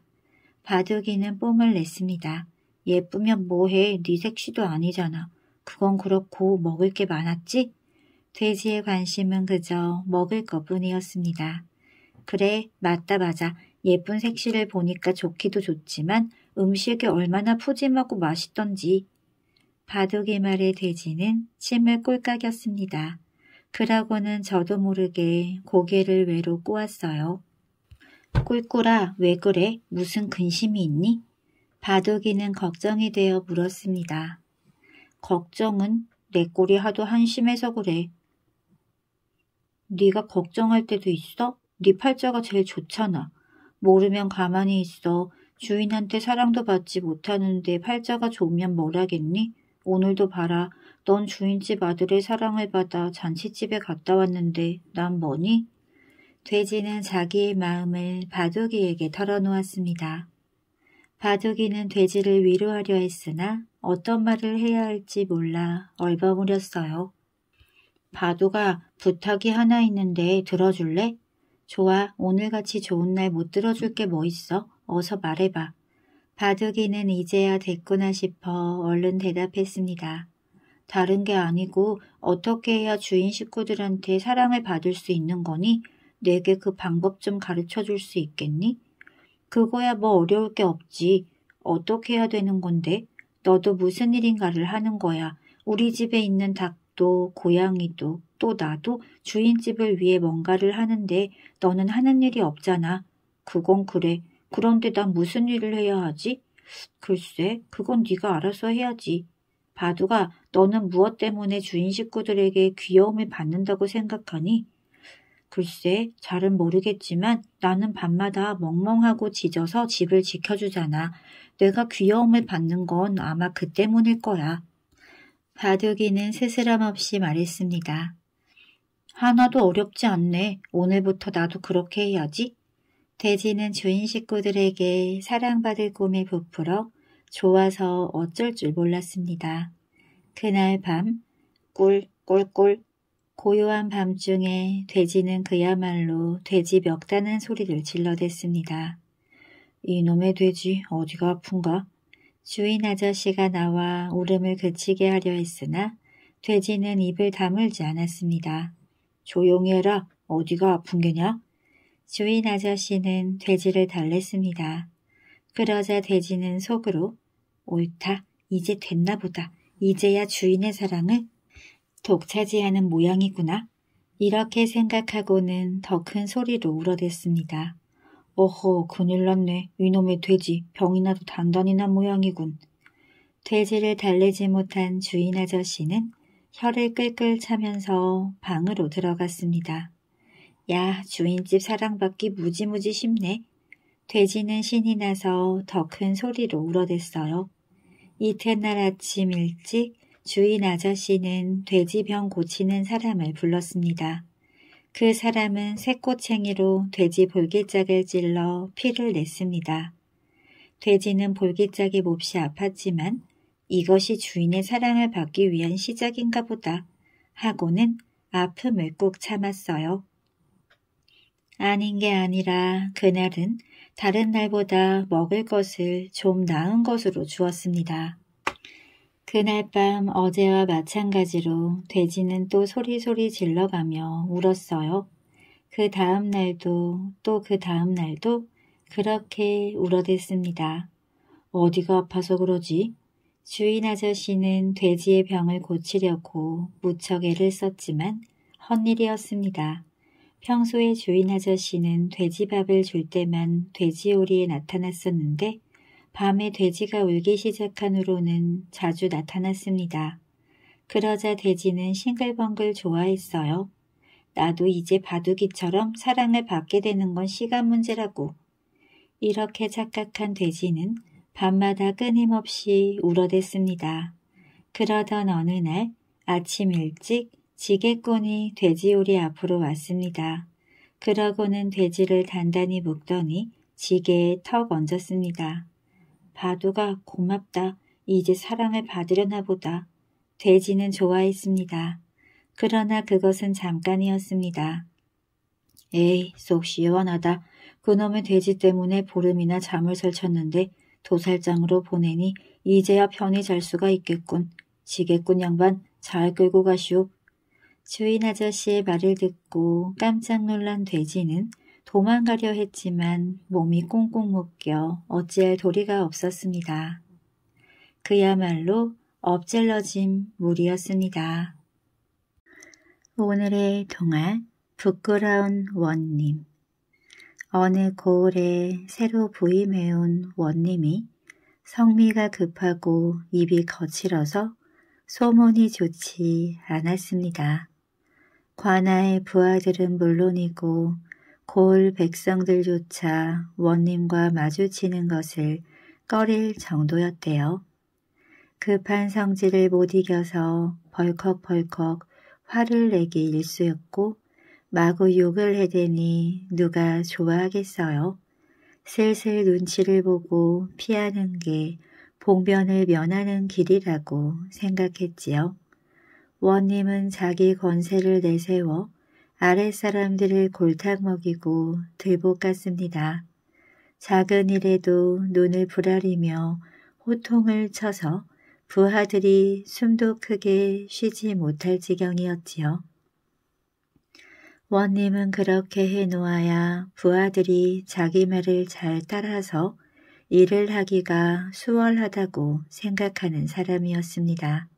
바둑이는 뽐을 냈습니다. 예쁘면 뭐해 네 색시도 아니잖아. 그건 그렇고 먹을 게 많았지? 돼지의 관심은 그저 먹을 것뿐이었습니다. 그래, 맞다 맞아. 예쁜 색시를 보니까 좋기도 좋지만 음식이 얼마나 푸짐하고 맛있던지. 바둑이 말의 돼지는 침을 꼴깍였습니다. 그러고는 저도 모르게 고개를 외로 꼬았어요. 꿀꿀아, 왜 그래? 무슨 근심이 있니? 바둑이는 걱정이 되어 물었습니다. 걱정은 내 꼴이 하도 한심해서 그래. 네가 걱정할 때도 있어? 네 팔자가 제일 좋잖아. 모르면 가만히 있어. 주인한테 사랑도 받지 못하는데 팔자가 좋으면 뭘하겠니 오늘도 봐라. 넌 주인집 아들의 사랑을 받아 잔치집에 갔다 왔는데 난 뭐니? 돼지는 자기의 마음을 바둑이에게 털어놓았습니다. 바둑이는 돼지를 위로하려 했으나 어떤 말을 해야 할지 몰라 얼버무렸어요. 바도가 부탁이 하나 있는데 들어줄래? 좋아, 오늘같이 좋은 날 못 들어줄 게 뭐 있어? 어서 말해봐. 바둑이는 이제야 됐구나 싶어 얼른 대답했습니다. 다른 게 아니고 어떻게 해야 주인 식구들한테 사랑을 받을 수 있는 거니? 내게 그 방법 좀 가르쳐 줄 수 있겠니? 그거야 뭐 어려울 게 없지. 어떻게 해야 되는 건데? 너도 무슨 일인가를 하는 거야. 우리 집에 있는 닭 닭도 고양이도 또 나도 주인집을 위해 뭔가를 하는데 너는 하는 일이 없잖아. 그건 그래. 그런데 난 무슨 일을 해야 하지? 글쎄, 그건 네가 알아서 해야지. 바두가 너는 무엇 때문에 주인 식구들에게 귀여움을 받는다고 생각하니? 글쎄, 잘은 모르겠지만 나는 밤마다 멍멍하고 짖어서 집을 지켜주잖아. 내가 귀여움을 받는 건 아마 그 때문일 거야. 바둑이는 스스럼 없이 말했습니다. 하나도 어렵지 않네. 오늘부터 나도 그렇게 해야지. 돼지는 주인 식구들에게 사랑받을 꿈이 부풀어 좋아서 어쩔 줄 몰랐습니다. 그날 밤 꿀, 꿀꿀 고요한 밤중에 돼지는 그야말로 돼지 멱다는 소리를 질러댔습니다. 이놈의 돼지 어디가 아픈가? 주인 아저씨가 나와 울음을 그치게 하려 했으나 돼지는 입을 다물지 않았습니다. 조용히 해라. 어디가 아픈 게냐? 주인 아저씨는 돼지를 달랬습니다. 그러자 돼지는 속으로 옳다. 이제 됐나 보다. 이제야 주인의 사랑을 독차지하는 모양이구나. 이렇게 생각하고는 더 큰 소리로 울어댔습니다. 어허 큰일났네 이놈의 돼지 병이나도 단단히 난 모양이군. 돼지를 달래지 못한 주인 아저씨는 혀를 끌끌 차면서 방으로 들어갔습니다. 야 주인집 사랑받기 무지무지 쉽네. 돼지는 신이 나서 더 큰 소리로 울어댔어요. 이튿날 아침 일찍 주인 아저씨는 돼지병 고치는 사람을 불렀습니다. 그 사람은 새꼬챙이로 돼지 볼기짝을 찔러 피를 냈습니다. 돼지는 볼기짝이 몹시 아팠지만 이것이 주인의 사랑을 받기 위한 시작인가 보다 하고는 아픔을 꾹 참았어요. 아닌 게 아니라 그날은 다른 날보다 먹을 것을 좀 나은 것으로 주었습니다. 그날 밤 어제와 마찬가지로 돼지는 또 소리소리 질러가며 울었어요. 그 다음 날도 또 그 다음 날도 그렇게 울어댔습니다. 어디가 아파서 그러지? 주인 아저씨는 돼지의 병을 고치려고 무척 애를 썼지만 헛일이었습니다. 평소에 주인 아저씨는 돼지밥을 줄 때만 돼지요리에 나타났었는데 밤에 돼지가 울기 시작한 후로는 자주 나타났습니다. 그러자 돼지는 싱글벙글 좋아했어요. 나도 이제 바둑이처럼 사랑을 받게 되는 건 시간 문제라고. 이렇게 착각한 돼지는 밤마다 끊임없이 울어댔습니다. 그러던 어느 날 아침 일찍 지게꾼이 돼지요리 앞으로 왔습니다. 그러고는 돼지를 단단히 묶더니 지게에 턱 얹었습니다. 바두가 고맙다. 이제 사랑을 받으려나 보다. 돼지는 좋아했습니다. 그러나 그것은 잠깐이었습니다. 에이, 속 시원하다. 그놈의 돼지 때문에 보름이나 잠을 설쳤는데 도살장으로 보내니 이제야 편히 잘 수가 있겠군. 지겠군 양반, 잘 끌고 가시오. 주인 아저씨의 말을 듣고 깜짝 놀란 돼지는 도망가려 했지만 몸이 꽁꽁 묶여 어찌할 도리가 없었습니다. 그야말로 엎질러진 물이었습니다. 오늘의 동화 부끄러운 원님 어느 고을에 새로 부임해온 원님이 성미가 급하고 입이 거칠어서 소문이 좋지 않았습니다. 관아의 부하들은 물론이고 골 백성들조차 원님과 마주치는 것을 꺼릴 정도였대요. 급한 성질을 못 이겨서 벌컥벌컥 화를 내기 일쑤였고 마구 욕을 해대니 누가 좋아하겠어요. 슬슬 눈치를 보고 피하는 게 봉변을 면하는 길이라고 생각했지요. 원님은 자기 권세를 내세워 아랫사람들을 골탕 먹이고 들볶았습니다. 작은 일에도 눈을 부라리며 호통을 쳐서 부하들이 숨도 크게 쉬지 못할 지경이었지요. 원님은 그렇게 해놓아야 부하들이 자기 말을 잘 따라서 일을 하기가 수월하다고 생각하는 사람이었습니다.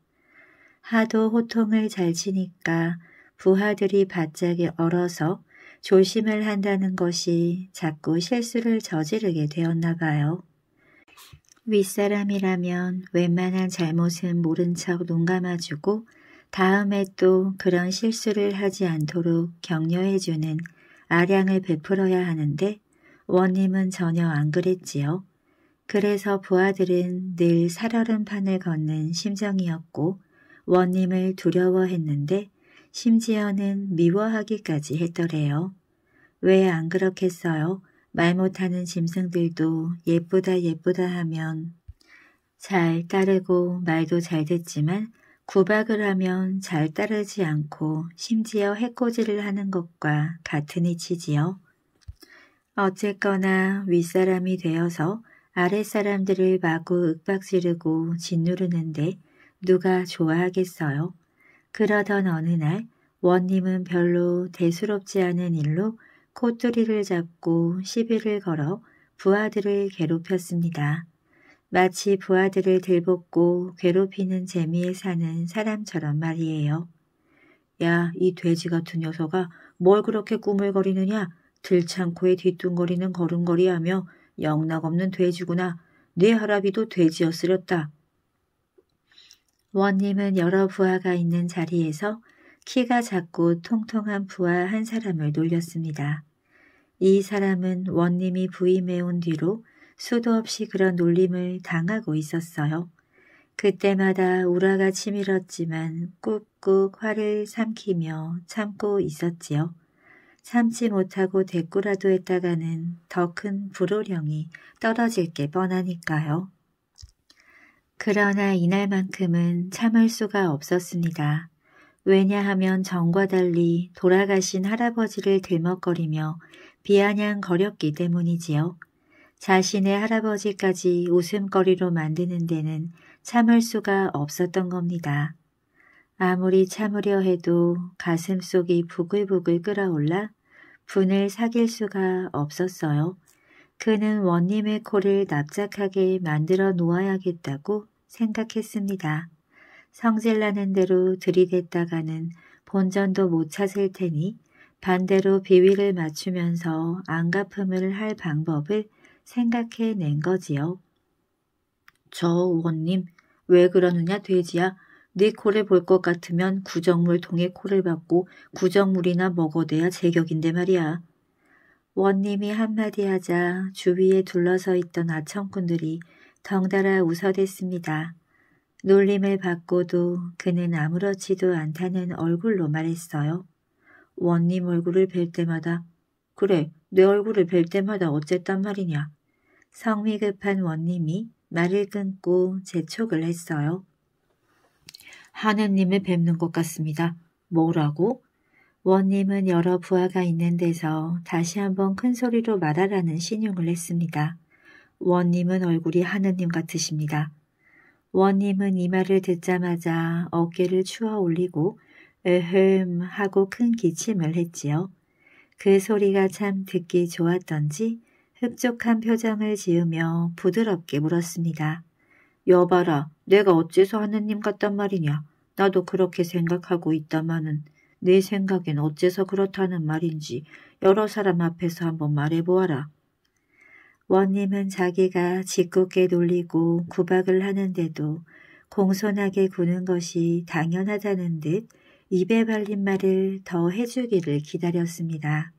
하도 호통을 잘 치니까 부하들이 바짝이 얼어서 조심을 한다는 것이 자꾸 실수를 저지르게 되었나 봐요. 윗사람이라면 웬만한 잘못은 모른 척 눈감아주고 다음에 또 그런 실수를 하지 않도록 격려해주는 아량을 베풀어야 하는데 원님은 전혀 안 그랬지요. 그래서 부하들은 늘 살얼음판을 걷는 심정이었고 원님을 두려워했는데 심지어는 미워하기까지 했더래요. 왜 안 그렇겠어요? 말 못하는 짐승들도 예쁘다 예쁘다 하면 잘 따르고 말도 잘 듣지만 구박을 하면 잘 따르지 않고 심지어 해코지를 하는 것과 같은 이치지요. 어쨌거나 윗사람이 되어서 아랫사람들을 마구 윽박지르고 짓누르는데 누가 좋아하겠어요? 그러던 어느 날 원님은 별로 대수롭지 않은 일로 코뚜리를 잡고 시비를 걸어 부하들을 괴롭혔습니다. 마치 부하들을 들볶고 괴롭히는 재미에 사는 사람처럼 말이에요. 야, 이 돼지 같은 녀석아 뭘 그렇게 꾸물거리느냐? 들창코에 뒤뚱거리는 걸음걸이하며 영락없는 돼지구나. 내 할아비도 돼지였으렸다. 원님은 여러 부하가 있는 자리에서 키가 작고 통통한 부하 한 사람을 놀렸습니다. 이 사람은 원님이 부임해온 뒤로 수도 없이 그런 놀림을 당하고 있었어요. 그때마다 우라가 치밀었지만 꾹꾹 화를 삼키며 참고 있었지요. 참지 못하고 대꾸라도 했다가는 더 큰 불호령이 떨어질 게 뻔하니까요. 그러나 이날만큼은 참을 수가 없었습니다. 왜냐하면 전과 달리 돌아가신 할아버지를 들먹거리며 비아냥거렸기 때문이지요. 자신의 할아버지까지 웃음거리로 만드는 데는 참을 수가 없었던 겁니다. 아무리 참으려 해도 가슴속이 부글부글 끓어올라 분을 사귈 수가 없었어요. 그는 원님의 코를 납작하게 만들어 놓아야겠다고 생각했습니다. 성질나는 대로 들이댔다가는 본전도 못 찾을 테니 반대로 비위를 맞추면서 안갚음을할 방법을 생각해 낸 거지요. 저 원님 왜 그러느냐 돼지야. 네 코를 볼 것 같으면 구정물 통에 코를 박고 구정물이나 먹어대야 제격인데 말이야. 원님이 한마디 하자 주위에 둘러서 있던 아청꾼들이 덩달아 웃어댔습니다. 놀림을 받고도 그는 아무렇지도 않다는 얼굴로 말했어요. 원님 얼굴을 뵐 때마다 그래 내 얼굴을 뵐 때마다 어쨌단 말이냐. 성미 급한 원님이 말을 끊고 재촉을 했어요. 하느님을 뵙는 것 같습니다. 뭐라고? 원님은 여러 부하가 있는 데서 다시 한번 큰 소리로 말하라는 신용을 했습니다. 원님은 얼굴이 하느님 같으십니다. 원님은 이 말을 듣자마자 어깨를 추어 올리고 으흠 하고 큰 기침을 했지요. 그 소리가 참 듣기 좋았던지 흡족한 표정을 지으며 부드럽게 물었습니다. 여봐라, 내가 어째서 하느님 같단 말이냐. 나도 그렇게 생각하고 있다마는 내 생각엔 어째서 그렇다는 말인지 여러 사람 앞에서 한번 말해보아라. 원님은 자기가 짓궂게 놀리고 구박을 하는데도 공손하게 구는 것이 당연하다는 듯 입에 발린 말을 더 해주기를 기다렸습니다.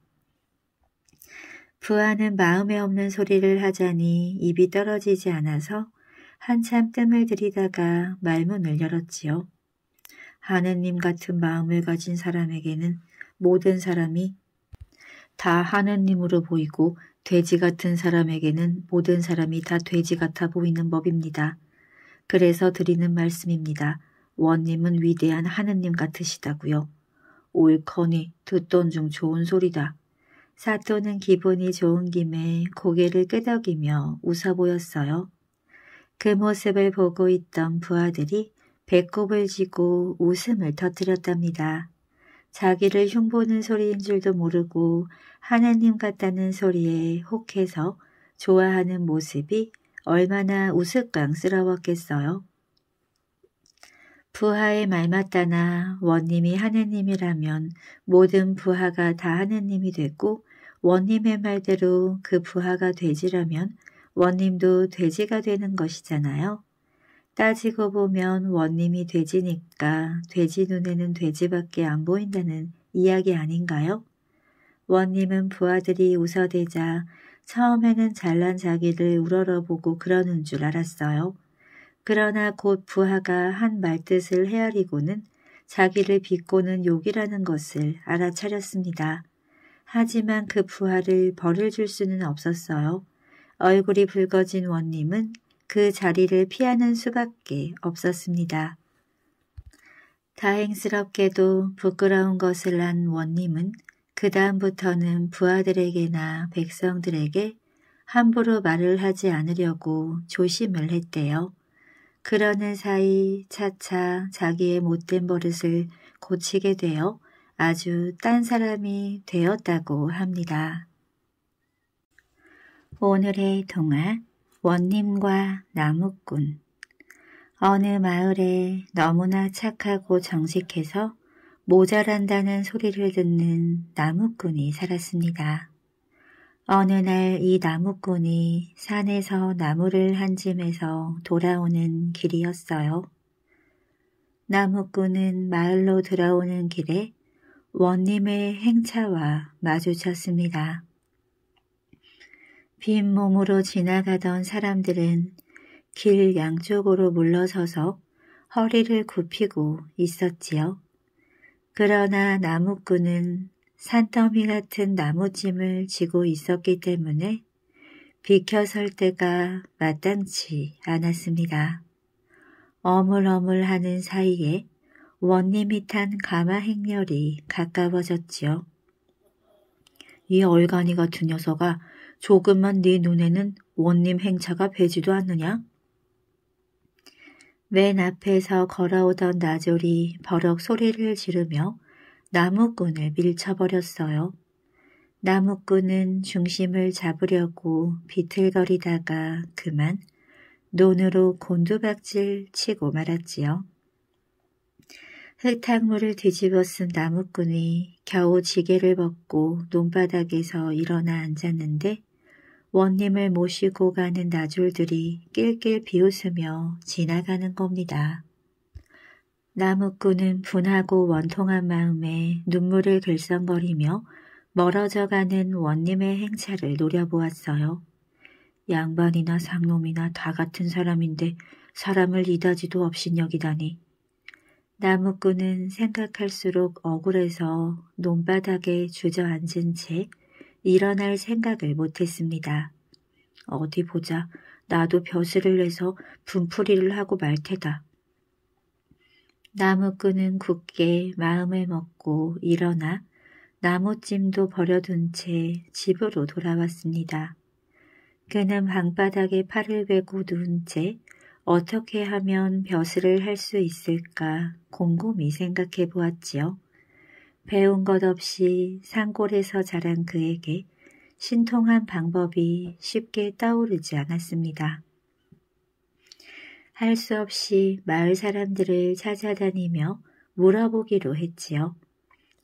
부하는 마음에 없는 소리를 하자니 입이 떨어지지 않아서 한참 뜸을 들이다가 말문을 열었지요. 하느님 같은 마음을 가진 사람에게는 모든 사람이 다 하느님으로 보이고 돼지 같은 사람에게는 모든 사람이 다 돼지 같아 보이는 법입니다. 그래서 드리는 말씀입니다. 원님은 위대한 하느님 같으시다고요. 옳거니 듣던 중 좋은 소리다. 사또는 기분이 좋은 김에 고개를 끄덕이며 웃어 보였어요. 그 모습을 보고 있던 부하들이 배꼽을 쥐고 웃음을 터뜨렸답니다. 자기를 흉보는 소리인 줄도 모르고 하나님 같다는 소리에 혹해서 좋아하는 모습이 얼마나 우스꽝스러웠겠어요. 부하의 말맞다나 원님이 하느님이라면 모든 부하가 다 하느님이 됐고 원님의 말대로 그 부하가 돼지라면 원님도 돼지가 되는 것이잖아요. 따지고 보면 원님이 돼지니까 돼지 눈에는 돼지밖에 안 보인다는 이야기 아닌가요? 원님은 부하들이 웃어대자 처음에는 잘난 자기를 우러러보고 그러는 줄 알았어요. 그러나 곧 부하가 한 말뜻을 헤아리고는 자기를 비꼬는 욕이라는 것을 알아차렸습니다. 하지만 그 부하를 벌을 줄 수는 없었어요. 얼굴이 붉어진 원님은 그 자리를 피하는 수밖에 없었습니다. 다행스럽게도 부끄러운 것을 안 원님은 그 다음부터는 부하들에게나 백성들에게 함부로 말을 하지 않으려고 조심을 했대요. 그러는 사이 차차 자기의 못된 버릇을 고치게 되어 아주 딴 사람이 되었다고 합니다. 오늘의 동화 원님과 나무꾼 어느 마을에 너무나 착하고 정직해서 모자란다는 소리를 듣는 나무꾼이 살았습니다. 어느 날 이 나무꾼이 산에서 나무를 한 짐에서 돌아오는 길이었어요. 나무꾼은 마을로 들어오는 길에 원님의 행차와 마주쳤습니다. 빈몸으로 지나가던 사람들은 길 양쪽으로 물러서서 허리를 굽히고 있었지요. 그러나 나무꾼은 산더미 같은 나무짐을 지고 있었기 때문에 비켜설 때가 마땅치 않았습니다. 어물어물하는 사이에 원님이 탄 가마 행렬이 가까워졌지요. 이 얼간이 같은 녀석아 조금만 네 눈에는 원님 행차가 배지도 않느냐? 맨 앞에서 걸어오던 나졸이 버럭 소리를 지르며 나무꾼을 밀쳐버렸어요. 나무꾼은 중심을 잡으려고 비틀거리다가 그만 논으로 곤두박질 치고 말았지요. 흙탕물을 뒤집어 쓴 나무꾼이 겨우 지게를 벗고 논바닥에서 일어나 앉았는데 원님을 모시고 가는 나졸들이 낄낄 비웃으며 지나가는 겁니다. 나무꾼은 분하고 원통한 마음에 눈물을 글썽거리며 멀어져 가는 원님의 행차를 노려보았어요. 양반이나 상놈이나 다 같은 사람인데 사람을 이다지도 없인 여기다니. 나무꾼은 생각할수록 억울해서 논바닥에 주저앉은 채 일어날 생각을 못했습니다. 어디 보자. 나도 벼슬을 내서 분풀이를 하고 말 테다. 나무꾼은 굳게 마음을 먹고 일어나 나무찜도 버려둔 채 집으로 돌아왔습니다. 그는 방바닥에 팔을 베고 누운 채 어떻게 하면 벼슬을 할 수 있을까 곰곰이 생각해 보았지요. 배운 것 없이 산골에서 자란 그에게 신통한 방법이 쉽게 떠오르지 않았습니다. 할 수 없이 마을 사람들을 찾아다니며 물어보기로 했지요.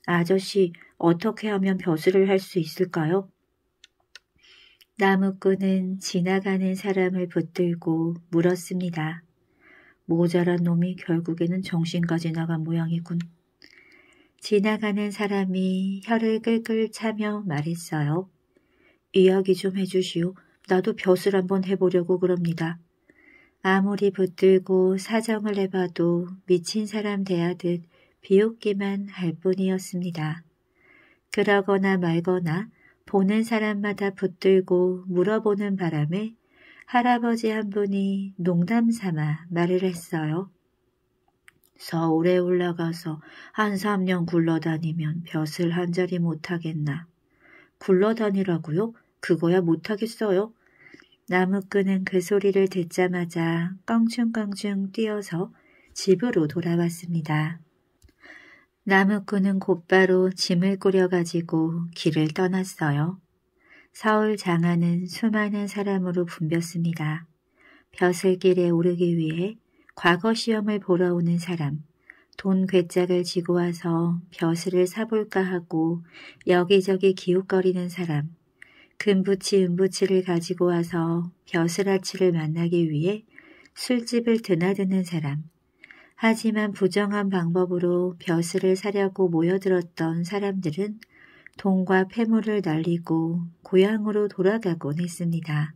아저씨, 어떻게 하면 벼슬을 할 수 있을까요? 나무꾼은 지나가는 사람을 붙들고 물었습니다. 모자란 놈이 결국에는 정신까지 나간 모양이군. 지나가는 사람이 혀를 끌끌 차며 말했어요. 이야기 좀 해주시오. 나도 벼슬 한번 해보려고 그럽니다. 아무리 붙들고 사정을 해봐도 미친 사람 대하듯 비웃기만 할 뿐이었습니다. 그러거나 말거나 보는 사람마다 붙들고 물어보는 바람에 할아버지 한 분이 농담 삼아 말을 했어요. 서울에 올라가서 한 3년 굴러다니면 벼슬 한 자리 못하겠나. 굴러다니라고요? 그거야 못하겠어요. 나무꾼은 그 소리를 듣자마자 껑충껑충 뛰어서 집으로 돌아왔습니다. 나무꾼은 곧바로 짐을 꾸려가지고 길을 떠났어요. 서울 장안은 수많은 사람으로 붐볐습니다. 벼슬길에 오르기 위해 과거 시험을 보러 오는 사람, 돈 괴짝을 지고 와서 벼슬을 사볼까 하고 여기저기 기웃거리는 사람, 금부치 은부치를 가지고 와서 벼슬아치를 만나기 위해 술집을 드나드는 사람, 하지만 부정한 방법으로 벼슬을 사려고 모여들었던 사람들은 돈과 폐물을 날리고 고향으로 돌아가곤 했습니다.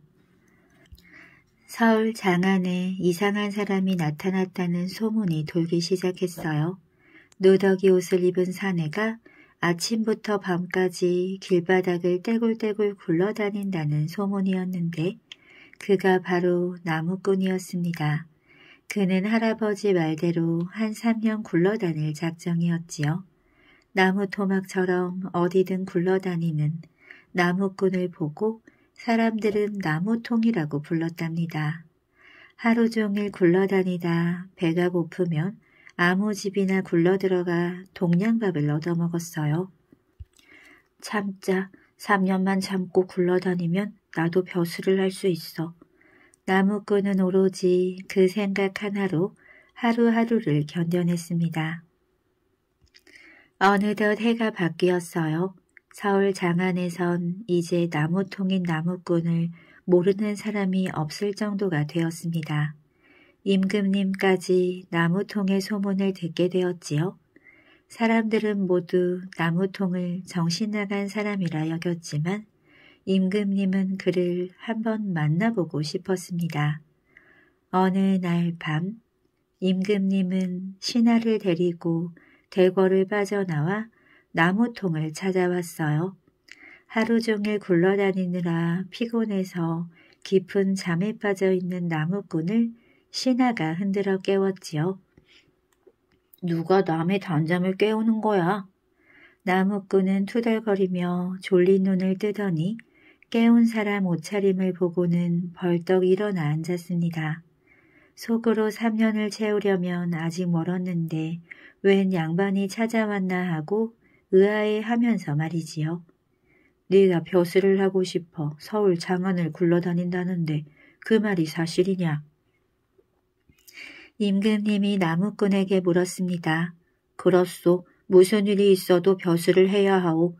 서울 장안에 이상한 사람이 나타났다는 소문이 돌기 시작했어요. 누더기 옷을 입은 사내가 아침부터 밤까지 길바닥을 떼굴떼굴 굴러다닌다는 소문이었는데 그가 바로 나무꾼이었습니다. 그는 할아버지 말대로 한 3년 굴러다닐 작정이었지요. 나무토막처럼 어디든 굴러다니는 나무꾼을 보고 사람들은 나무통이라고 불렀답니다. 하루 종일 굴러다니다 배가 고프면 아무 집이나 굴러들어가 동양밥을 얻어먹었어요. 참자 3년만 참고 굴러다니면 나도 벼슬을 할 수 있어. 나무꾼은 오로지 그 생각 하나로 하루하루를 견뎌냈습니다. 어느덧 해가 바뀌었어요. 서울 장안에선 이제 나무통인 나무꾼을 모르는 사람이 없을 정도가 되었습니다. 임금님까지 나무통의 소문을 듣게 되었지요. 사람들은 모두 나무통을 정신나간 사람이라 여겼지만 임금님은 그를 한번 만나보고 싶었습니다. 어느 날 밤 임금님은 신하를 데리고 대궐을 빠져나와 나무통을 찾아왔어요. 하루 종일 굴러다니느라 피곤해서 깊은 잠에 빠져 있는 나무꾼을 신하가 흔들어 깨웠지요. 누가 남의 단잠을 깨우는 거야? 나무꾼은 투덜거리며 졸린 눈을 뜨더니 깨운 사람 옷차림을 보고는 벌떡 일어나 앉았습니다. 속으로 3년을 채우려면 아직 멀었는데 웬 양반이 찾아왔나 하고 의아해하면서 말이지요. 네가 벼슬을 하고 싶어 서울 장안을 굴러다닌다는데 그 말이 사실이냐? 임금님이 나무꾼에게 물었습니다. 그렇소. 무슨 일이 있어도 벼슬을 해야 하오.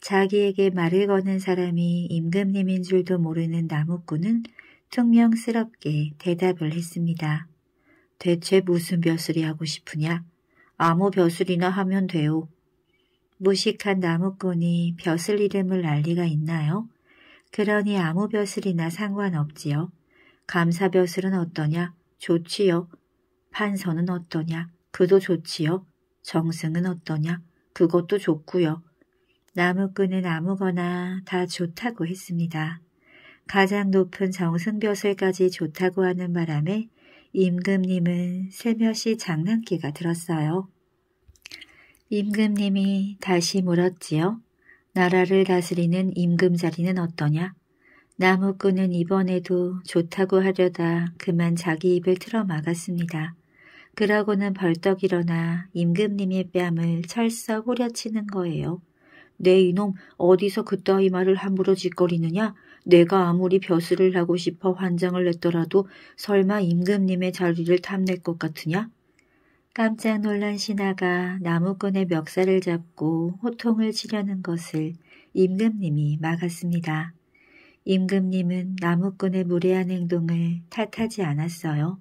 자기에게 말을 거는 사람이 임금님인 줄도 모르는 나무꾼은 퉁명스럽게 대답을 했습니다. 대체 무슨 벼슬이 하고 싶으냐? 아무 벼슬이나 하면 돼요. 무식한 나무꾼이 벼슬 이름을 알 리가 있나요? 그러니 아무 벼슬이나 상관없지요. 감사벼슬은 어떠냐? 좋지요. 판서는 어떠냐? 그도 좋지요. 정승은 어떠냐? 그것도 좋고요. 나무꾼은 아무거나 다 좋다고 했습니다. 가장 높은 정승벼슬까지 좋다고 하는 바람에 임금님은 살며시 장난기가 들었어요. 임금님이 다시 물었지요. 나라를 다스리는 임금 자리는 어떠냐? 나무꾼은 이번에도 좋다고 하려다 그만 자기 입을 틀어 막았습니다. 그러고는 벌떡 일어나 임금님의 뺨을 철썩 후려치는 거예요. 내 네, 이놈 어디서 그따위 말을 함부로 짓거리느냐? 내가 아무리 벼슬을 하고 싶어 환장을 냈더라도 설마 임금님의 자리를 탐낼 것 같으냐? 깜짝 놀란 신하가 나무꾼의 멱살을 잡고 호통을 치려는 것을 임금님이 막았습니다. 임금님은 나무꾼의 무례한 행동을 탓하지 않았어요.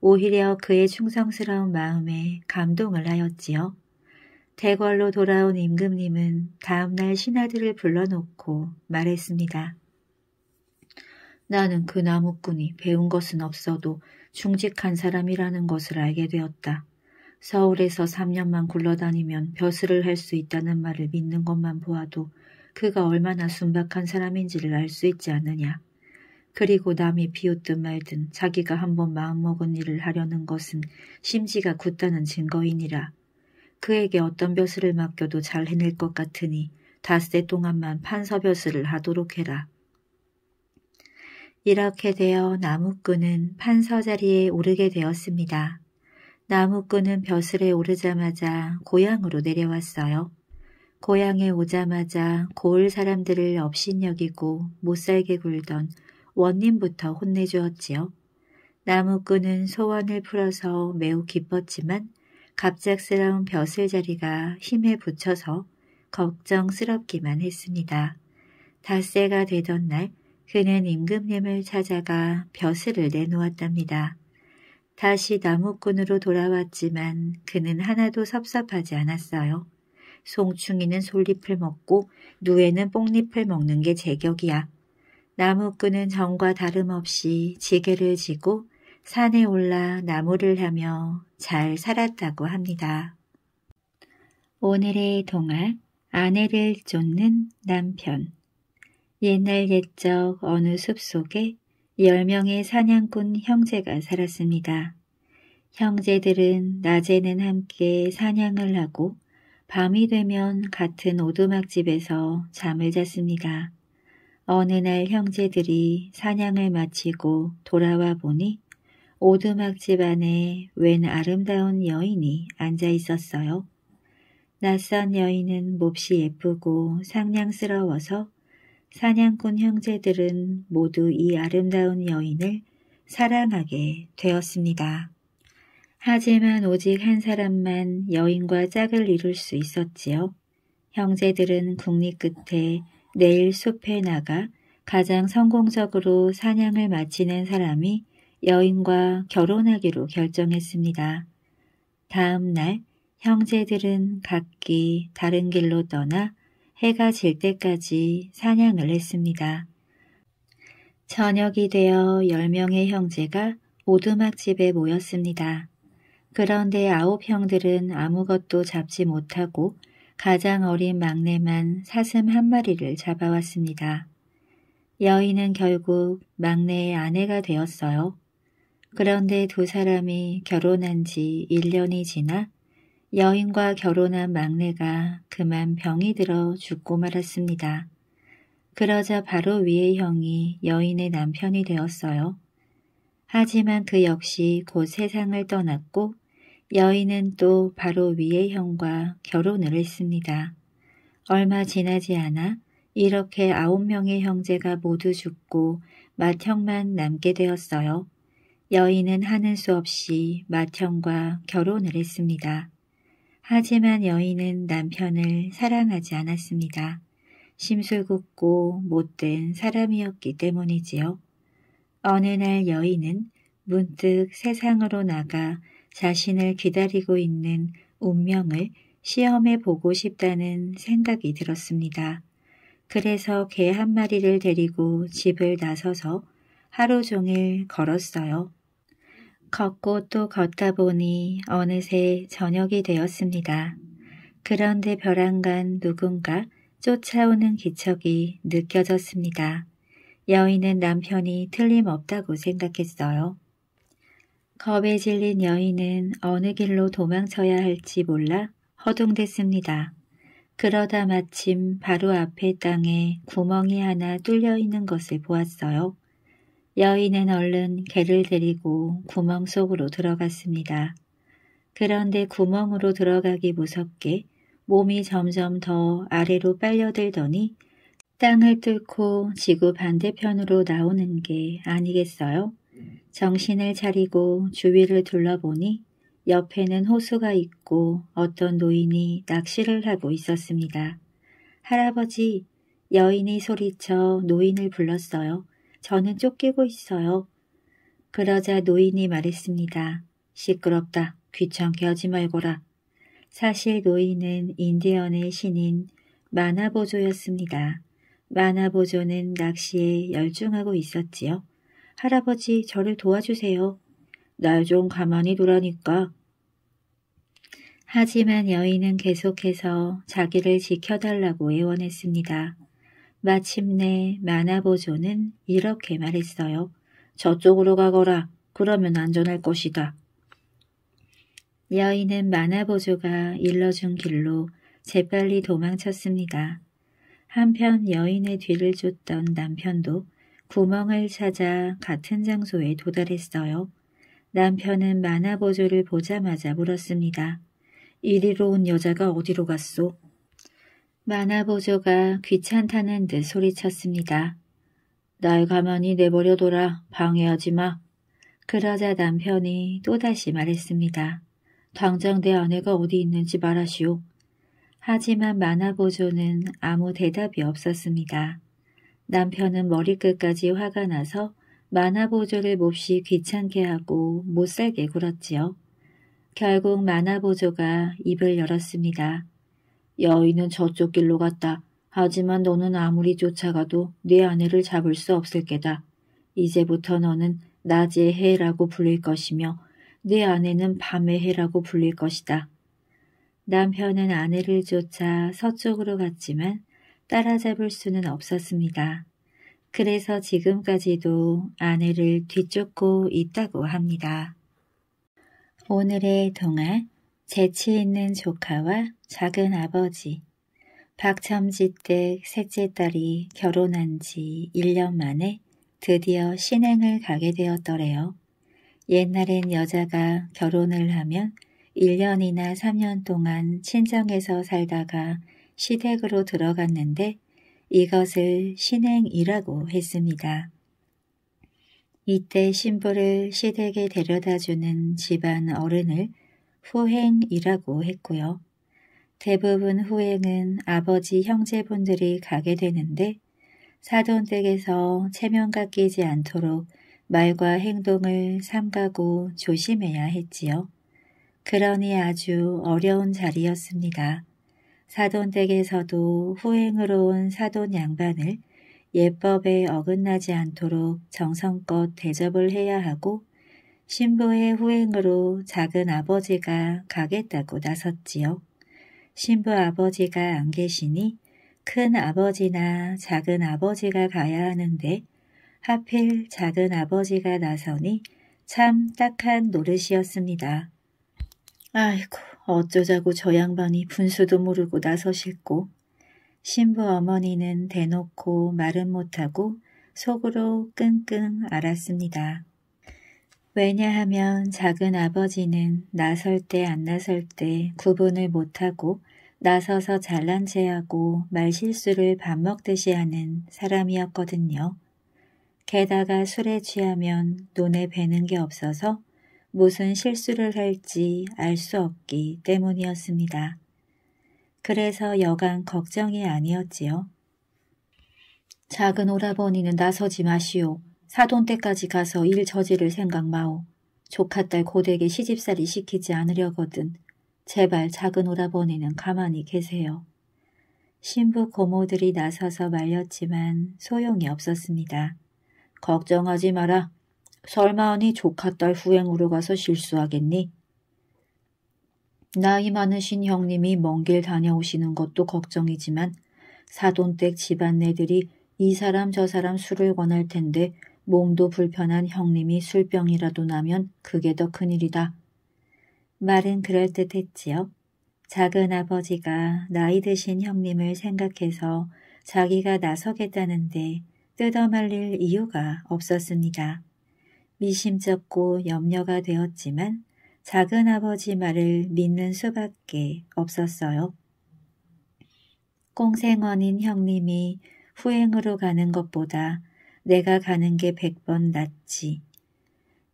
오히려 그의 충성스러운 마음에 감동을 하였지요. 대궐로 돌아온 임금님은 다음날 신하들을 불러놓고 말했습니다. 나는 그 나무꾼이 배운 것은 없어도 충직한 사람이라는 것을 알게 되었다. 서울에서 3년만 굴러다니면 벼슬을 할 수 있다는 말을 믿는 것만 보아도 그가 얼마나 순박한 사람인지를 알 수 있지 않느냐. 그리고 남이 비웃든 말든 자기가 한번 마음먹은 일을 하려는 것은 심지가 굳다는 증거이니라. 그에게 어떤 벼슬을 맡겨도 잘 해낼 것 같으니 닷새 동안만 판서벼슬을 하도록 해라. 이렇게 되어 나무꾼은 판서 자리에 오르게 되었습니다. 나무꾼은 벼슬에 오르자마자 고향으로 내려왔어요. 고향에 오자마자 고을 사람들을 업신여기고 못살게 굴던 원님부터 혼내주었지요. 나무꾼은 소원을 풀어서 매우 기뻤지만 갑작스러운 벼슬 자리가 힘에 붙여서 걱정스럽기만 했습니다. 닷새가 되던 날 그는 임금님을 찾아가 벼슬을 내놓았답니다. 다시 나무꾼으로 돌아왔지만 그는 하나도 섭섭하지 않았어요. 송충이는 솔잎을 먹고 누에는 뽕잎을 먹는 게 제격이야. 나무꾼은 정과 다름없이 지게를 지고 산에 올라 나무를 하며 잘 살았다고 합니다. 오늘의 동화 아내를 쫓는 남편 옛날 옛적 어느 숲속에 10명의 사냥꾼 형제가 살았습니다. 형제들은 낮에는 함께 사냥을 하고 밤이 되면 같은 오두막집에서 잠을 잤습니다. 어느 날 형제들이 사냥을 마치고 돌아와 보니 오두막집 안에 웬 아름다운 여인이 앉아 있었어요. 낯선 여인은 몹시 예쁘고 상냥스러워서 사냥꾼 형제들은 모두 이 아름다운 여인을 사랑하게 되었습니다. 하지만 오직 한 사람만 여인과 짝을 이룰 수 있었지요. 형제들은 국립 끝에 내일 숲에 나가 가장 성공적으로 사냥을 마치는 사람이 여인과 결혼하기로 결정했습니다. 다음 날 형제들은 각기 다른 길로 떠나 해가 질 때까지 사냥을 했습니다. 저녁이 되어 10명의 형제가 오두막집에 모였습니다. 그런데 아홉 형들은 아무것도 잡지 못하고 가장 어린 막내만 사슴 한 마리를 잡아왔습니다. 여인은 결국 막내의 아내가 되었어요. 그런데 두 사람이 결혼한 지 1년이 지나 여인과 결혼한 막내가 그만 병이 들어 죽고 말았습니다. 그러자 바로 위의 형이 여인의 남편이 되었어요. 하지만 그 역시 곧 세상을 떠났고 여인은 또 바로 위의 형과 결혼을 했습니다. 얼마 지나지 않아 이렇게 아홉 명의 형제가 모두 죽고 맏형만 남게 되었어요. 여인은 하는 수 없이 맏형과 결혼을 했습니다. 하지만 여인은 남편을 사랑하지 않았습니다. 심술궂고 못된 사람이었기 때문이지요. 어느 날 여인은 문득 세상으로 나가 자신을 기다리고 있는 운명을 시험해 보고 싶다는 생각이 들었습니다. 그래서 개 한 마리를 데리고 집을 나서서 하루 종일 걸었어요. 걷고 또 걷다 보니 어느새 저녁이 되었습니다. 그런데 벼랑간 누군가 쫓아오는 기척이 느껴졌습니다. 여인은 남편이 틀림없다고 생각했어요. 겁에 질린 여인은 어느 길로 도망쳐야 할지 몰라 허둥댔습니다. 그러다 마침 바로 앞에 땅에 구멍이 하나 뚫려 있는 것을 보았어요. 여인은 얼른 개를 데리고 구멍 속으로 들어갔습니다. 그런데 구멍으로 들어가기 무섭게 몸이 점점 더 아래로 빨려들더니 땅을 뚫고 지구 반대편으로 나오는 게 아니겠어요? 정신을 차리고 주위를 둘러보니 옆에는 호수가 있고 어떤 노인이 낚시를 하고 있었습니다. 할아버지, 여인이 소리쳐 노인을 불렀어요. 저는 쫓기고 있어요. 그러자 노인이 말했습니다. 시끄럽다. 귀찮게 하지 말거라. 사실 노인은 인디언의 신인 마나보조였습니다. 마나보조는 낚시에 열중하고 있었지요. 할아버지 저를 도와주세요. 날 좀 가만히 두라니까. 하지만 여인은 계속해서 자기를 지켜달라고 애원했습니다. 마침내 만화보조는 이렇게 말했어요. 저쪽으로 가거라. 그러면 안전할 것이다. 여인은 만화보조가 일러준 길로 재빨리 도망쳤습니다. 한편 여인의 뒤를 쫓던 남편도 구멍을 찾아 같은 장소에 도달했어요. 남편은 만화보조를 보자마자 물었습니다. 이리로 온 여자가 어디로 갔소? 만화보조가 귀찮다는 듯 소리쳤습니다. 날 가만히 내버려둬라. 방해하지 마. 그러자 남편이 또다시 말했습니다. 당장 내 아내가 어디 있는지 말하시오. 하지만 만화보조는 아무 대답이 없었습니다. 남편은 머리끝까지 화가 나서 만화보조를 몹시 귀찮게 하고 못살게 굴었지요. 결국 만화보조가 입을 열었습니다. 여인은 저쪽 길로 갔다. 하지만 너는 아무리 쫓아가도 네 아내를 잡을 수 없을 게다. 이제부터 너는 낮의 해라고 불릴 것이며 네 아내는 밤의 해라고 불릴 것이다. 남편은 아내를 쫓아 서쪽으로 갔지만 따라잡을 수는 없었습니다. 그래서 지금까지도 아내를 뒤쫓고 있다고 합니다. 오늘의 동안 재치 있는 조카와 작은 아버지 박첨지댁 셋째 딸이 결혼한 지 1년 만에 드디어 신행을 가게 되었더래요. 옛날엔 여자가 결혼을 하면 1년이나 3년 동안 친정에서 살다가 시댁으로 들어갔는데 이것을 신행이라고 했습니다. 이때 신부를 시댁에 데려다주는 집안 어른을 후행이라고 했고요. 대부분 후행은 아버지 형제분들이 가게 되는데 사돈 댁에서 체면가 끼지 않도록 말과 행동을 삼가고 조심해야 했지요. 그러니 아주 어려운 자리였습니다. 사돈 댁에서도 후행으로 온 사돈 양반을 예법에 어긋나지 않도록 정성껏 대접을 해야 하고 신부의 후행으로 작은 아버지가 가겠다고 나섰지요. 신부 아버지가 안 계시니 큰 아버지나 작은 아버지가 가야 하는데 하필 작은 아버지가 나서니 참 딱한 노릇이었습니다. 아이고 어쩌자고 저 양반이 분수도 모르고 나서실고 신부 어머니는 대놓고 말은 못하고 속으로 끙끙 앓았습니다. 왜냐하면 작은 아버지는 나설 때 안 나설 때 구분을 못하고 나서서 잘난 체하고 말실수를 밥 먹듯이 하는 사람이었거든요. 게다가 술에 취하면 눈에뵈는게 없어서 무슨 실수를 할지 알 수 없기 때문이었습니다. 그래서 여간 걱정이 아니었지요. 작은 오라버니는 나서지 마시오. 사돈 댁까지 가서 일 저지를 생각 마오. 조카딸 고댁에 시집살이 시키지 않으려거든. 제발 작은 오라버니는 가만히 계세요. 신부 고모들이 나서서 말렸지만 소용이 없었습니다. 걱정하지 마라. 설마 언니 조카딸 후행으로 가서 실수하겠니? 나이 많으신 형님이 먼 길 다녀오시는 것도 걱정이지만 사돈댁 집안네들이이 사람 저 사람 술을 권할 텐데 몸도 불편한 형님이 술병이라도 나면 그게 더 큰일이다. 말은 그럴듯했지요. 작은 아버지가 나이 드신 형님을 생각해서 자기가 나서겠다는데 뜯어말릴 이유가 없었습니다. 미심쩍고 염려가 되었지만 작은 아버지 말을 믿는 수밖에 없었어요. 꽁생원인 형님이 후행으로 가는 것보다 내가 가는 게 백번 낫지.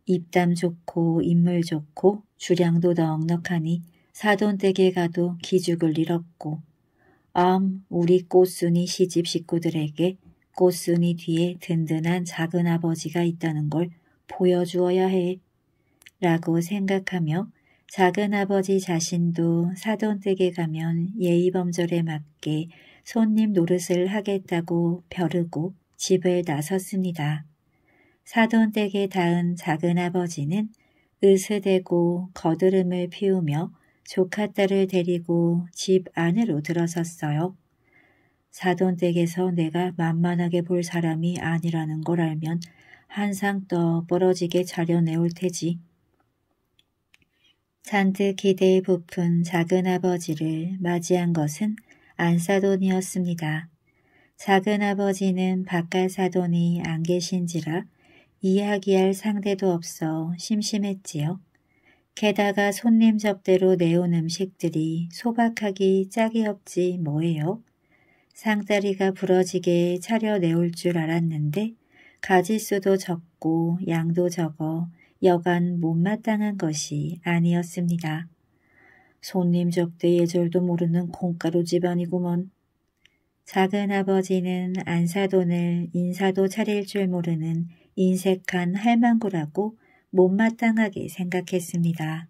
입담 좋고 인물 좋고 주량도 넉넉하니 사돈댁에 가도 기죽을 일 없고 엄 우리 꽃순이 시집 식구들에게 꽃순이 뒤에 든든한 작은 아버지가 있다는 걸 보여주어야 해. 라고 생각하며 작은 아버지 자신도 사돈댁에 가면 예의범절에 맞게 손님 노릇을 하겠다고 벼르고 집을 나섰습니다. 사돈댁에 닿은 작은아버지는 으스대고 거드름을 피우며 조카 딸을 데리고 집 안으로 들어섰어요. 사돈댁에서 내가 만만하게 볼 사람이 아니라는 걸 알면 한상 떠 부러지게 자려내올 테지. 잔뜩 기대에 부푼 작은아버지를 맞이한 것은 안사돈이었습니다. 작은아버지는 바깥 사돈이 안 계신지라 이야기할 상대도 없어 심심했지요. 게다가 손님 접대로 내온 음식들이 소박하기 짝이 없지 뭐예요. 상다리가 부러지게 차려 내올 줄 알았는데 가지수도 적고 양도 적어 여간 못마땅한 것이 아니었습니다. 손님 접대 예절도 모르는 콩가루 집안이구먼. 작은아버지는 안사돈을 인사도 차릴 줄 모르는 인색한 할망구라고 못마땅하게 생각했습니다.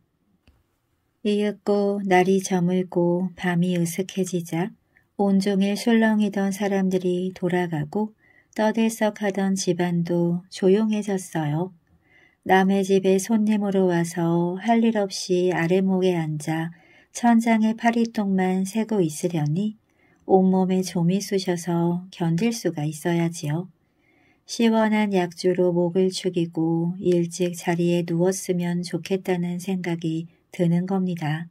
이윽고 날이 저물고 밤이 으슥해지자 온종일 술렁이던 사람들이 돌아가고 떠들썩하던 집안도 조용해졌어요. 남의 집에 손님으로 와서 할 일 없이 아래목에 앉아 천장에 파리똥만 새고 있으려니 온몸에 좀이 쑤셔서 견딜 수가 있어야지요. 시원한 약주로 목을 축이고 일찍 자리에 누웠으면 좋겠다는 생각이 드는 겁니다.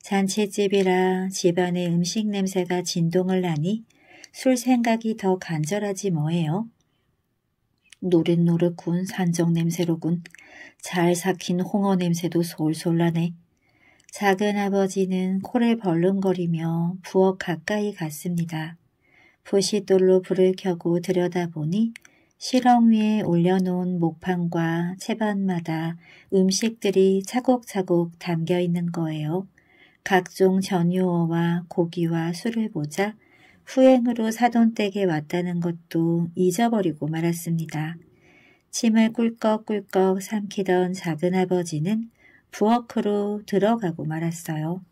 잔치집이라 집안의 음식 냄새가 진동을 나니 술 생각이 더 간절하지 뭐예요. 노릇노릇 군 산정 냄새로군. 잘 삭힌 홍어 냄새도 솔솔 나네. 작은아버지는 코를 벌름거리며 부엌 가까이 갔습니다. 부싯돌로 불을 켜고 들여다보니 실험 위에 올려놓은 목판과 채반마다 음식들이 차곡차곡 담겨 있는 거예요. 각종 전유어와 고기와 술을 보자 후행으로 사돈댁에 왔다는 것도 잊어버리고 말았습니다. 침을 꿀꺽꿀꺽 삼키던 작은아버지는 부엌으로 들어가고 말았어요.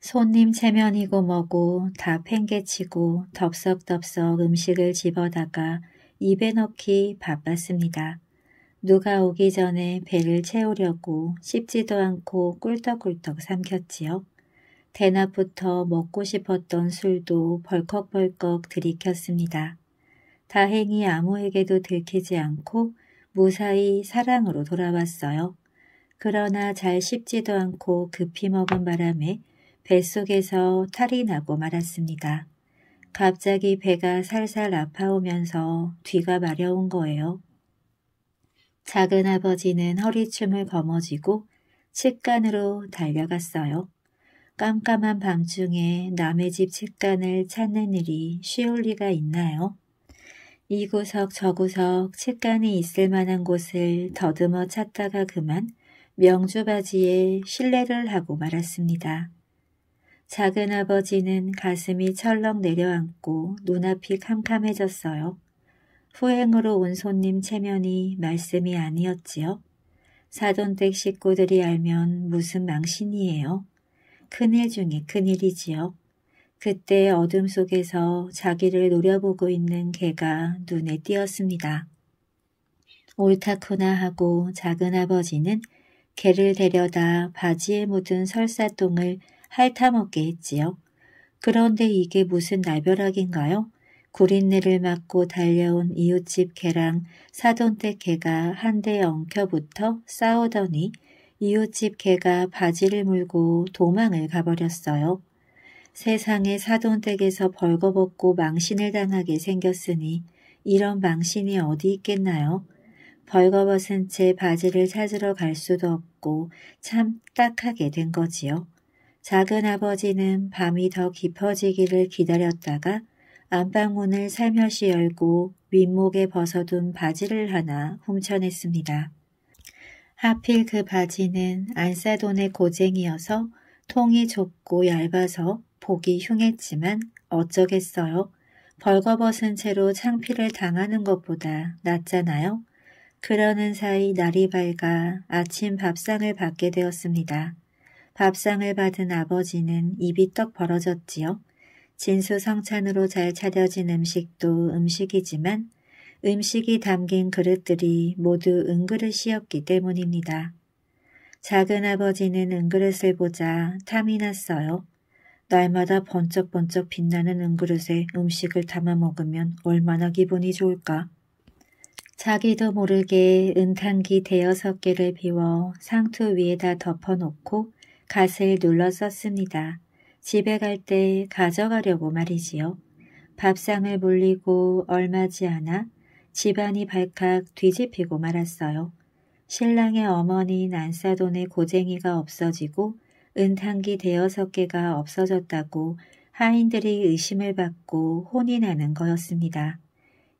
손님 체면이고 뭐고 다 팽개치고 덥석덥석 음식을 집어다가 입에 넣기 바빴습니다. 누가 오기 전에 배를 채우려고 씹지도 않고 꿀떡꿀떡 삼켰지요. 대낮부터 먹고 싶었던 술도 벌컥벌컥 들이켰습니다. 다행히 아무에게도 들키지 않고 무사히 사랑으로 돌아왔어요. 그러나 잘 씹지도 않고 급히 먹은 바람에 뱃속에서 탈이 나고 말았습니다. 갑자기 배가 살살 아파오면서 뒤가 마려운 거예요. 작은 아버지는 허리춤을 거머쥐고 측간으로 달려갔어요. 깜깜한 밤중에 남의 집 측간을 찾는 일이 쉬울 리가 있나요? 이 구석 저 구석 측간이 있을 만한 곳을 더듬어 찾다가 그만 명주바지에 신뢰를 하고 말았습니다. 작은 아버지는 가슴이 철렁 내려앉고 눈앞이 캄캄해졌어요. 후행으로 온 손님 체면이 말씀이 아니었지요. 사돈댁 식구들이 알면 무슨 망신이에요. 큰일 중에 큰일이지요. 그때 어둠 속에서 자기를 노려보고 있는 개가 눈에 띄었습니다. 옳다구나 하고 작은아버지는 개를 데려다 바지에 묻은 설사똥을 핥아먹게 했지요. 그런데 이게 무슨 날벼락인가요? 구린내를 맡고 달려온 이웃집 개랑 사돈댁 개가 한 대 엉켜붙어 싸우더니 이웃집 개가 바지를 물고 도망을 가버렸어요. 세상에 사돈댁에서 벌거벗고 망신을 당하게 생겼으니 이런 망신이 어디 있겠나요? 벌거벗은 채 바지를 찾으러 갈 수도 없고 참 딱하게 된 거지요. 작은 아버지는 밤이 더 깊어지기를 기다렸다가 안방문을 살며시 열고 윗목에 벗어둔 바지를 하나 훔쳐냈습니다. 하필 그 바지는 안 싸돈의 고쟁이어서 통이 좁고 얇아서 보기 흉했지만 어쩌겠어요. 벌거벗은 채로 창피를 당하는 것보다 낫잖아요. 그러는 사이 날이 밝아 아침 밥상을 받게 되었습니다. 밥상을 받은 아버지는 입이 떡 벌어졌지요. 진수성찬으로 잘 차려진 음식도 음식이지만 음식이 담긴 그릇들이 모두 은그릇이었기 때문입니다. 작은 아버지는 은그릇을 보자 탐이 났어요. 날마다 번쩍번쩍 빛나는 은그릇에 음식을 담아 먹으면 얼마나 기분이 좋을까. 자기도 모르게 은탄기 대여섯 개를 비워 상투 위에다 덮어놓고 갓을 눌러 썼습니다. 집에 갈 때 가져가려고 말이지요. 밥상을 물리고 얼마지 않아 집안이 발칵 뒤집히고 말았어요. 신랑의 어머니인 안사돈의 고쟁이가 없어지고 은탕기 대여섯 개가 없어졌다고 하인들이 의심을 받고 혼이 나는 거였습니다.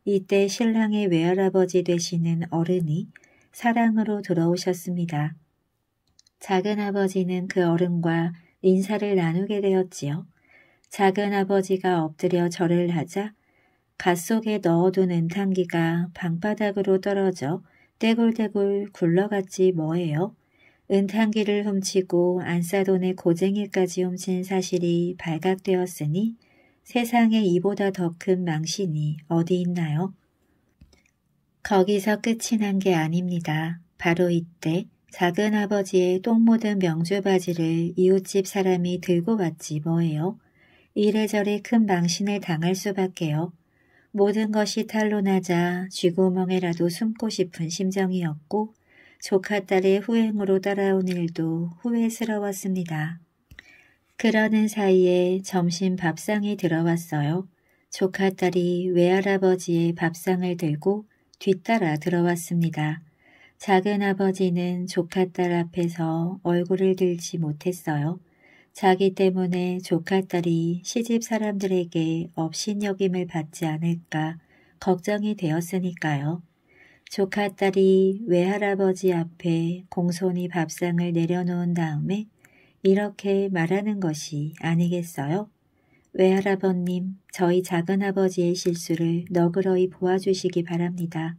이때 신랑의 외할아버지 되시는 어른이 사랑으로 들어오셨습니다. 작은아버지는 그 어른과 인사를 나누게 되었지요. 작은아버지가 엎드려 절을 하자 갓속에 넣어둔 은탕기가 방바닥으로 떨어져 떼굴떼굴 굴러갔지 뭐예요. 은탕기를 훔치고 안사돈의 고쟁이까지 훔친 사실이 발각되었으니 세상에 이보다 더 큰 망신이 어디 있나요? 거기서 끝이 난 게 아닙니다. 바로 이때 작은 아버지의 똥 묻은 명주바지를 이웃집 사람이 들고 왔지 뭐예요. 이래저래 큰 망신을 당할 수밖에요. 모든 것이 탄로나자 쥐구멍에라도 숨고 싶은 심정이었고 조카 딸의 후행으로 따라온 일도 후회스러웠습니다. 그러는 사이에 점심 밥상이 들어왔어요. 조카 딸이 외할아버지의 밥상을 들고 뒤따라 들어왔습니다. 작은 아버지는 조카 딸 앞에서 얼굴을 들지 못했어요. 자기 때문에 조카 딸이 시집 사람들에게 업신여김을 받지 않을까 걱정이 되었으니까요. 조카 딸이 외할아버지 앞에 공손히 밥상을 내려놓은 다음에 이렇게 말하는 것이 아니겠어요? 외할아버님, 저희 작은아버지의 실수를 너그러이 보아주시기 바랍니다.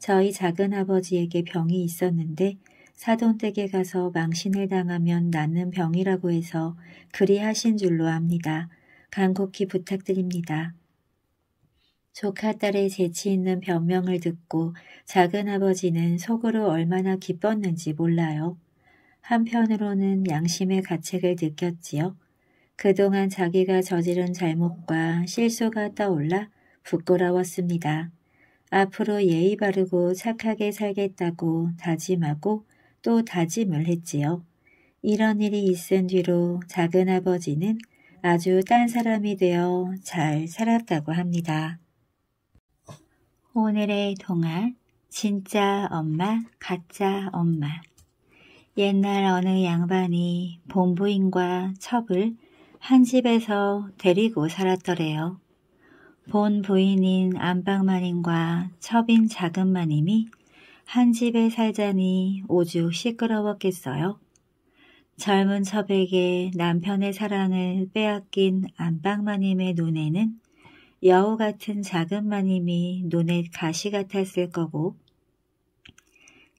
저희 작은아버지에게 병이 있었는데 사돈 댁에 가서 망신을 당하면 낫는 병이라고 해서 그리하신 줄로 압니다. 간곡히 부탁드립니다. 조카 딸의 재치 있는 변명을 듣고 작은아버지는 속으로 얼마나 기뻤는지 몰라요. 한편으로는 양심의 가책을 느꼈지요. 그동안 자기가 저지른 잘못과 실수가 떠올라 부끄러웠습니다. 앞으로 예의 바르고 착하게 살겠다고 다짐하고 또 다짐을 했지요. 이런 일이 있은 뒤로 작은아버지는 아주 딴 사람이 되어 잘 살았다고 합니다. 오늘의 동화 진짜 엄마 가짜 엄마 옛날 어느 양반이 본부인과 첩을 한 집에서 데리고 살았더래요. 본 부인인 안방마님과 첩인 작은마님이 한 집에 살자니 오죽 시끄러웠겠어요. 젊은 첩에게 남편의 사랑을 빼앗긴 안방마님의 눈에는 여우 같은 작은마님이 눈에 가시 같았을 거고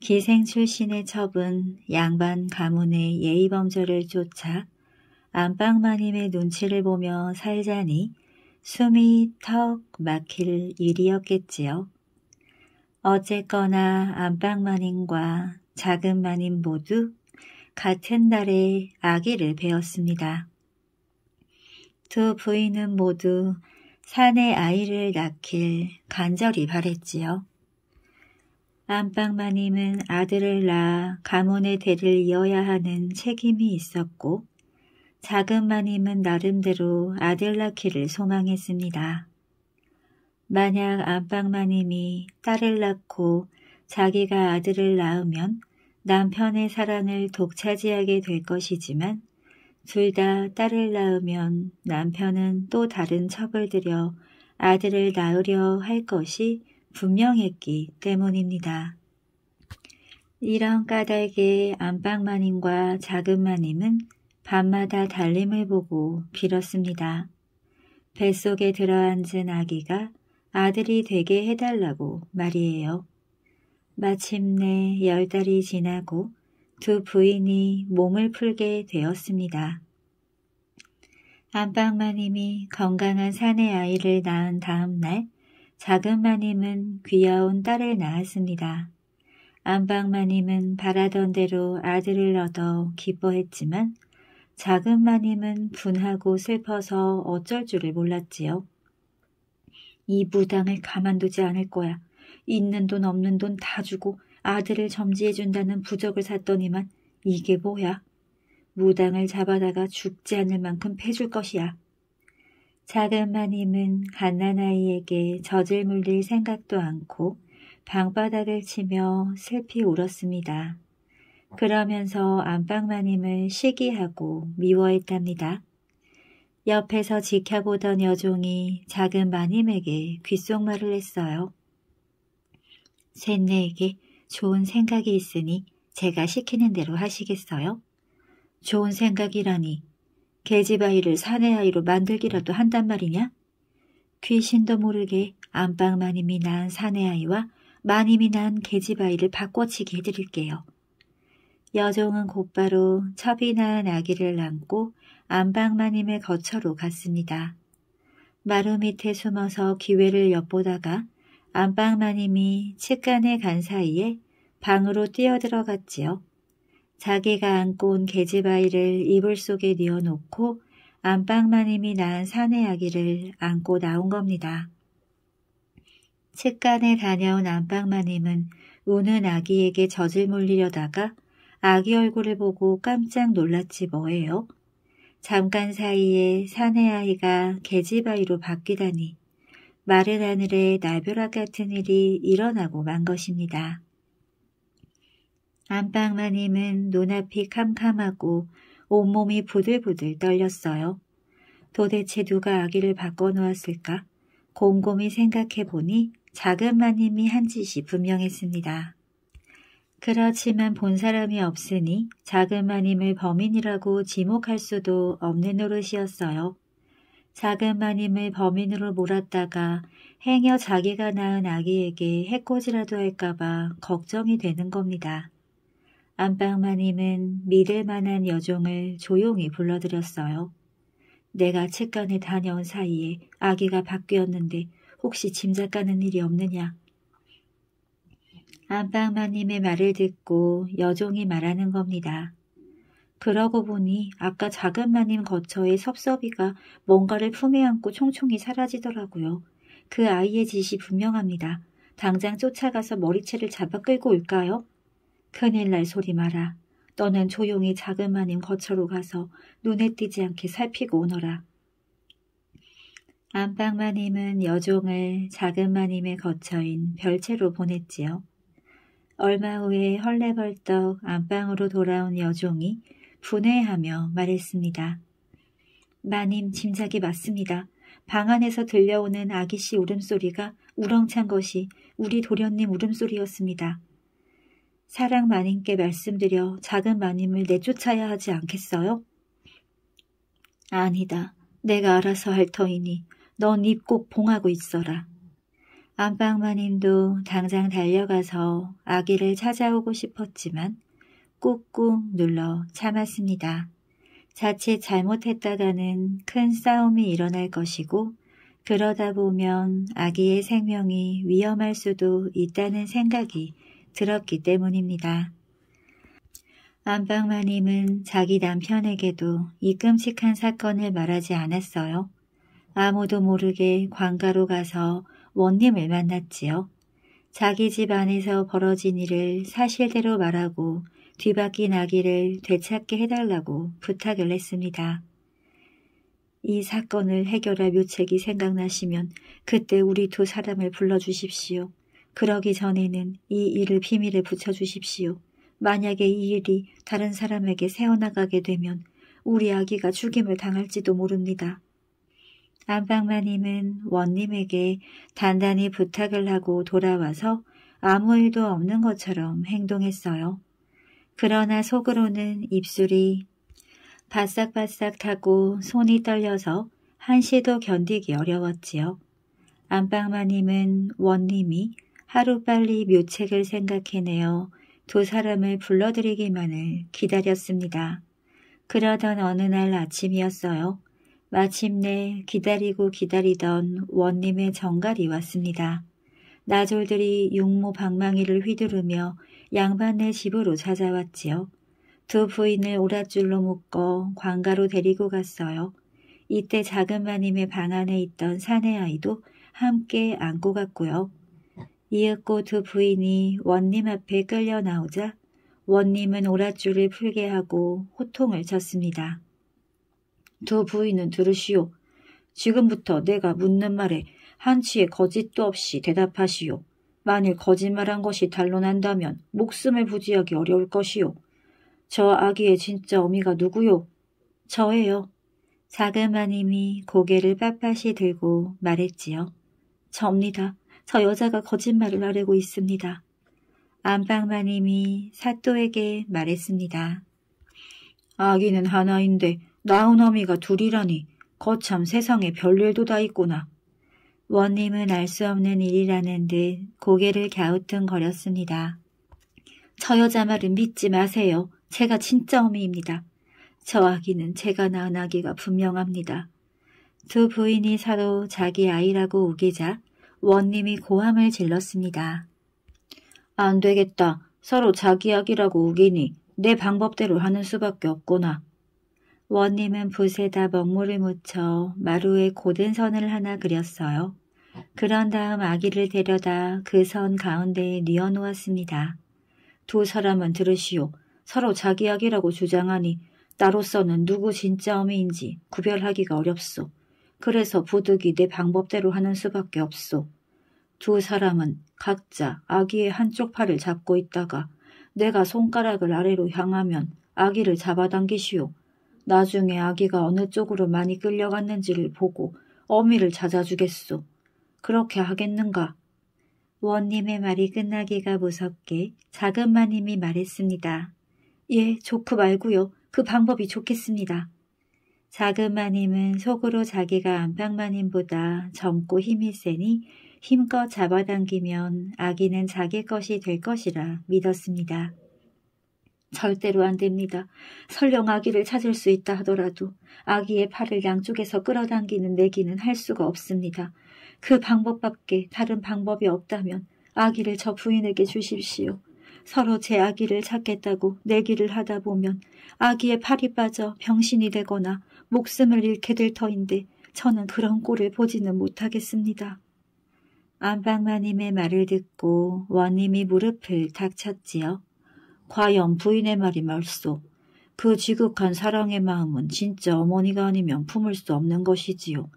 기생 출신의 첩은 양반 가문의 예의범절을 쫓아 안방마님의 눈치를 보며 살자니 숨이 턱 막힐 일이었겠지요. 어쨌거나 안방마님과 작은 마님 모두 같은 달에 아기를 배웠습니다. 두 부인은 모두 산의 아이를 낳길 간절히 바랬지요. 안방마님은 아들을 낳아 가문의 대를 이어야 하는 책임이 있었고 작은 마님은 나름대로 아들 낳기를 소망했습니다. 만약 안방마님이 딸을 낳고 자기가 아들을 낳으면 남편의 사랑을 독차지하게 될 것이지만 둘 다 딸을 낳으면 남편은 또 다른 첩을 들여 아들을 낳으려 할 것이 분명했기 때문입니다. 이런 까닭에 안방마님과 작은마님은 밤마다 달림을 보고 빌었습니다. 뱃속에 들어앉은 아기가 아들이 되게 해달라고 말이에요. 마침내 열 달이 지나고 두 부인이 몸을 풀게 되었습니다. 안방마님이 건강한 사내 아이를 낳은 다음 날 자은 마님은 귀여운 딸을 낳았습니다. 안방 마님은 바라던 대로 아들을 얻어 기뻐했지만 자은 마님은 분하고 슬퍼서 어쩔 줄을 몰랐지요. 이 무당을 가만두지 않을 거야. 있는 돈 없는 돈 다 주고 아들을 점지해준다는 부적을 샀더니만 이게 뭐야. 무당을 잡아다가 죽지 않을 만큼 패줄 것이야. 작은만 힘은 갓난아이에게 젖을 물릴 생각도 않고 방바닥을 치며 슬피 울었습니다. 그러면서 안방마님을 시기하고 미워했답니다. 옆에서 지켜보던 여종이 작은 마님에게 귓속말을 했어요. 샌네에게 좋은 생각이 있으니 제가 시키는 대로 하시겠어요? 좋은 생각이라니 계집아이를 사내아이로 만들기라도 한단 말이냐? 귀신도 모르게 안방 마님이 낳은 사내아이와 마님이 낳은 계집아이를 바꿔치기 해드릴게요. 여종은 곧바로 첩이 낳은 아기를 안고 안방 마님의 거처로 갔습니다. 마루 밑에 숨어서 기회를 엿보다가 안방 마님이 측간에 간 사이에 방으로 뛰어들어갔지요. 자기가 안고 온 계집아이를 이불 속에 뉘어놓고 안방마님이 낳은 사내 아기를 안고 나온 겁니다. 측간에 다녀온 안방마님은 우는 아기에게 젖을 물리려다가 아기 얼굴을 보고 깜짝 놀랐지 뭐예요. 잠깐 사이에 사내 아이가 계집아이로 바뀌다니 마른 하늘에 날벼락 같은 일이 일어나고 만 것입니다. 안방마님은 눈앞이 캄캄하고 온몸이 부들부들 떨렸어요. 도대체 누가 아기를 바꿔놓았을까? 곰곰이 생각해보니 작은 마님이 한 짓이 분명했습니다. 그렇지만 본 사람이 없으니 작은 마님을 범인이라고 지목할 수도 없는 노릇이었어요. 작은 마님을 범인으로 몰았다가 행여 자기가 낳은 아기에게 해코지라도 할까봐 걱정이 되는 겁니다. 안방마님은 믿을 만한 여종을 조용히 불러들였어요. 내가 책간에 다녀온 사이에 아기가 바뀌었는데 혹시 짐작 가는 일이 없느냐. 안방마님의 말을 듣고 여종이 말하는 겁니다. 그러고 보니 아까 작은 마님 거처의 섭섭이가 뭔가를 품에 안고 총총히 사라지더라고요. 그 아이의 짓이 분명합니다. 당장 쫓아가서 머리채를 잡아 끌고 올까요? 큰일날 소리 마라. 너는 조용히 작은 마님 거처로 가서 눈에 띄지 않게 살피고 오너라. 안방 마님은 여종을 작은 마님의 거처인 별채로 보냈지요. 얼마 후에 헐레벌떡 안방으로 돌아온 여종이 분해하며 말했습니다. 마님 짐작이 맞습니다. 방 안에서 들려오는 아기씨 울음소리가 우렁찬 것이 우리 도련님 울음소리였습니다. 사랑 마님께 말씀드려 작은 마님을 내쫓아야 하지 않겠어요? 아니다. 내가 알아서 할 터이니 넌 입 꼭 봉하고 있어라. 안방마님도 당장 달려가서 아기를 찾아오고 싶었지만 꾹꾹 눌러 참았습니다. 자칫 잘못했다가는 큰 싸움이 일어날 것이고 그러다 보면 아기의 생명이 위험할 수도 있다는 생각이 들었기 때문입니다. 안방마님은 자기 남편에게도 이 끔찍한 사건을 말하지 않았어요. 아무도 모르게 관가로 가서 원님을 만났지요. 자기 집 안에서 벌어진 일을 사실대로 말하고 뒤바뀐 나기를 되찾게 해달라고 부탁을 했습니다. 이 사건을 해결할 묘책이 생각나시면 그때 우리 두 사람을 불러주십시오. 그러기 전에는 이 일을 비밀에 붙여주십시오. 만약에 이 일이 다른 사람에게 새어나가게 되면 우리 아기가 죽임을 당할지도 모릅니다. 안방마님은 원님에게 단단히 부탁을 하고 돌아와서 아무 일도 없는 것처럼 행동했어요. 그러나 속으로는 입술이 바싹바싹 타고 손이 떨려서 한시도 견디기 어려웠지요. 안방마님은 원님이 하루빨리 묘책을 생각해내어 두 사람을 불러들이기만을 기다렸습니다. 그러던 어느 날 아침이었어요. 마침내 기다리고 기다리던 원님의 정갈이 왔습니다. 나졸들이 육모 방망이를 휘두르며 양반의 집으로 찾아왔지요. 두 부인을 오랏줄로 묶어 광가로 데리고 갔어요. 이때 작은 마님의 방 안에 있던 사내 아이도 함께 안고 갔고요. 이윽고 두 부인이 원님 앞에 끌려 나오자 원님은 오랏줄을 풀게 하고 호통을 쳤습니다. 두 부인은 들으시오. 지금부터 내가 묻는 말에 한치의 거짓도 없이 대답하시오. 만일 거짓말한 것이 단론한다면 목숨을 부지하기 어려울 것이오. 저 아기의 진짜 어미가 누구요? 저예요. 자그마님이 고개를 빳빳이 들고 말했지요. 접니다. 저 여자가 거짓말을 하려고 있습니다. 안방마님이 사또에게 말했습니다. 아기는 하나인데 나은 어미가 둘이라니 거참 세상에 별일도 다 있구나. 원님은 알 수 없는 일이라는 듯 고개를 갸우뚱거렸습니다. 저 여자 말은 믿지 마세요. 제가 진짜 어미입니다. 저 아기는 제가 낳은 아기가 분명합니다. 두 부인이 서로 자기 아이라고 우기자 원님이 고함을 질렀습니다. 안 되겠다. 서로 자기 약이라고 우기니 내 방법대로 하는 수밖에 없구나. 원님은 붓에다 먹물을 묻혀 마루에 고된 선을 하나 그렸어요. 그런 다음 아기를 데려다 그 선 가운데에 뉘어놓았습니다. 두 사람은 들으시오. 서로 자기 약이라고 주장하니 나로서는 누구 진짜 어미인지 구별하기가 어렵소. 그래서 부득이 내 방법대로 하는 수밖에 없소. 두 사람은 각자 아기의 한쪽 팔을 잡고 있다가 내가 손가락을 아래로 향하면 아기를 잡아당기시오. 나중에 아기가 어느 쪽으로 많이 끌려갔는지를 보고 어미를 찾아주겠소. 그렇게 하겠는가? 원님의 말이 끝나기가 무섭게 작은 마님이 말했습니다. 예, 좋고 말고요. 그 방법이 좋겠습니다. 작은 마님은 속으로 자기가 안방마님보다 젊고 힘이 세니 힘껏 잡아당기면 아기는 자기 것이 될 것이라 믿었습니다. 절대로 안 됩니다. 설령 아기를 찾을 수 있다 하더라도 아기의 팔을 양쪽에서 끌어당기는 내기는 할 수가 없습니다. 그 방법밖에 다른 방법이 없다면 아기를 저 부인에게 주십시오. 서로 제 아기를 찾겠다고 내기를 하다 보면 아기의 팔이 빠져 병신이 되거나 목숨을 잃게 될 터인데 저는 그런 꼴을 보지는 못하겠습니다. 안방마님의 말을 듣고 원님이 무릎을 닥쳤지요. 과연 부인의 말이 말소. 그 지극한 사랑의 마음은 진짜 어머니가 아니면 품을 수 없는 것이지요.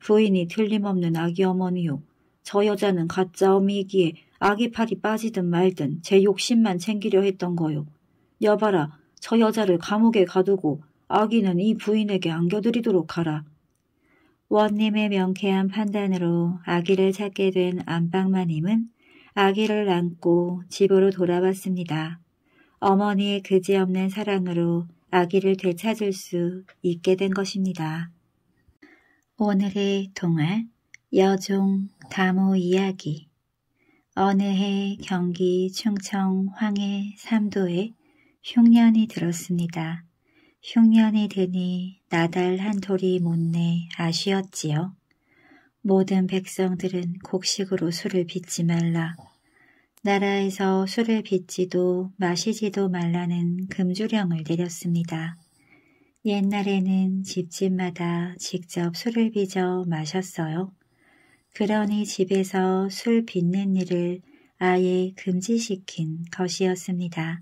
부인이 틀림없는 아기 어머니요. 저 여자는 가짜 어미이기에 아기 팔이 빠지든 말든 제 욕심만 챙기려 했던 거요. 여봐라, 저 여자를 감옥에 가두고 아기는 이 부인에게 안겨드리도록 하라. 원님의 명쾌한 판단으로 아기를 찾게 된 안방마님은 아기를 안고 집으로 돌아왔습니다. 어머니의 그지없는 사랑으로 아기를 되찾을 수 있게 된 것입니다. 오늘의 동화 여종 다모 이야기 어느 해 경기 충청 황해 삼도에 흉년이 들었습니다. 흉년이 되니 나달 한 돌이 못내 아쉬웠지요 모든 백성들은 곡식으로 술을 빚지 말라. 나라에서 술을 빚지도 마시지도 말라는 금주령을 내렸습니다. 옛날에는 집집마다 직접 술을 빚어 마셨어요. 그러니 집에서 술 빚는 일을 아예 금지시킨 것이었습니다.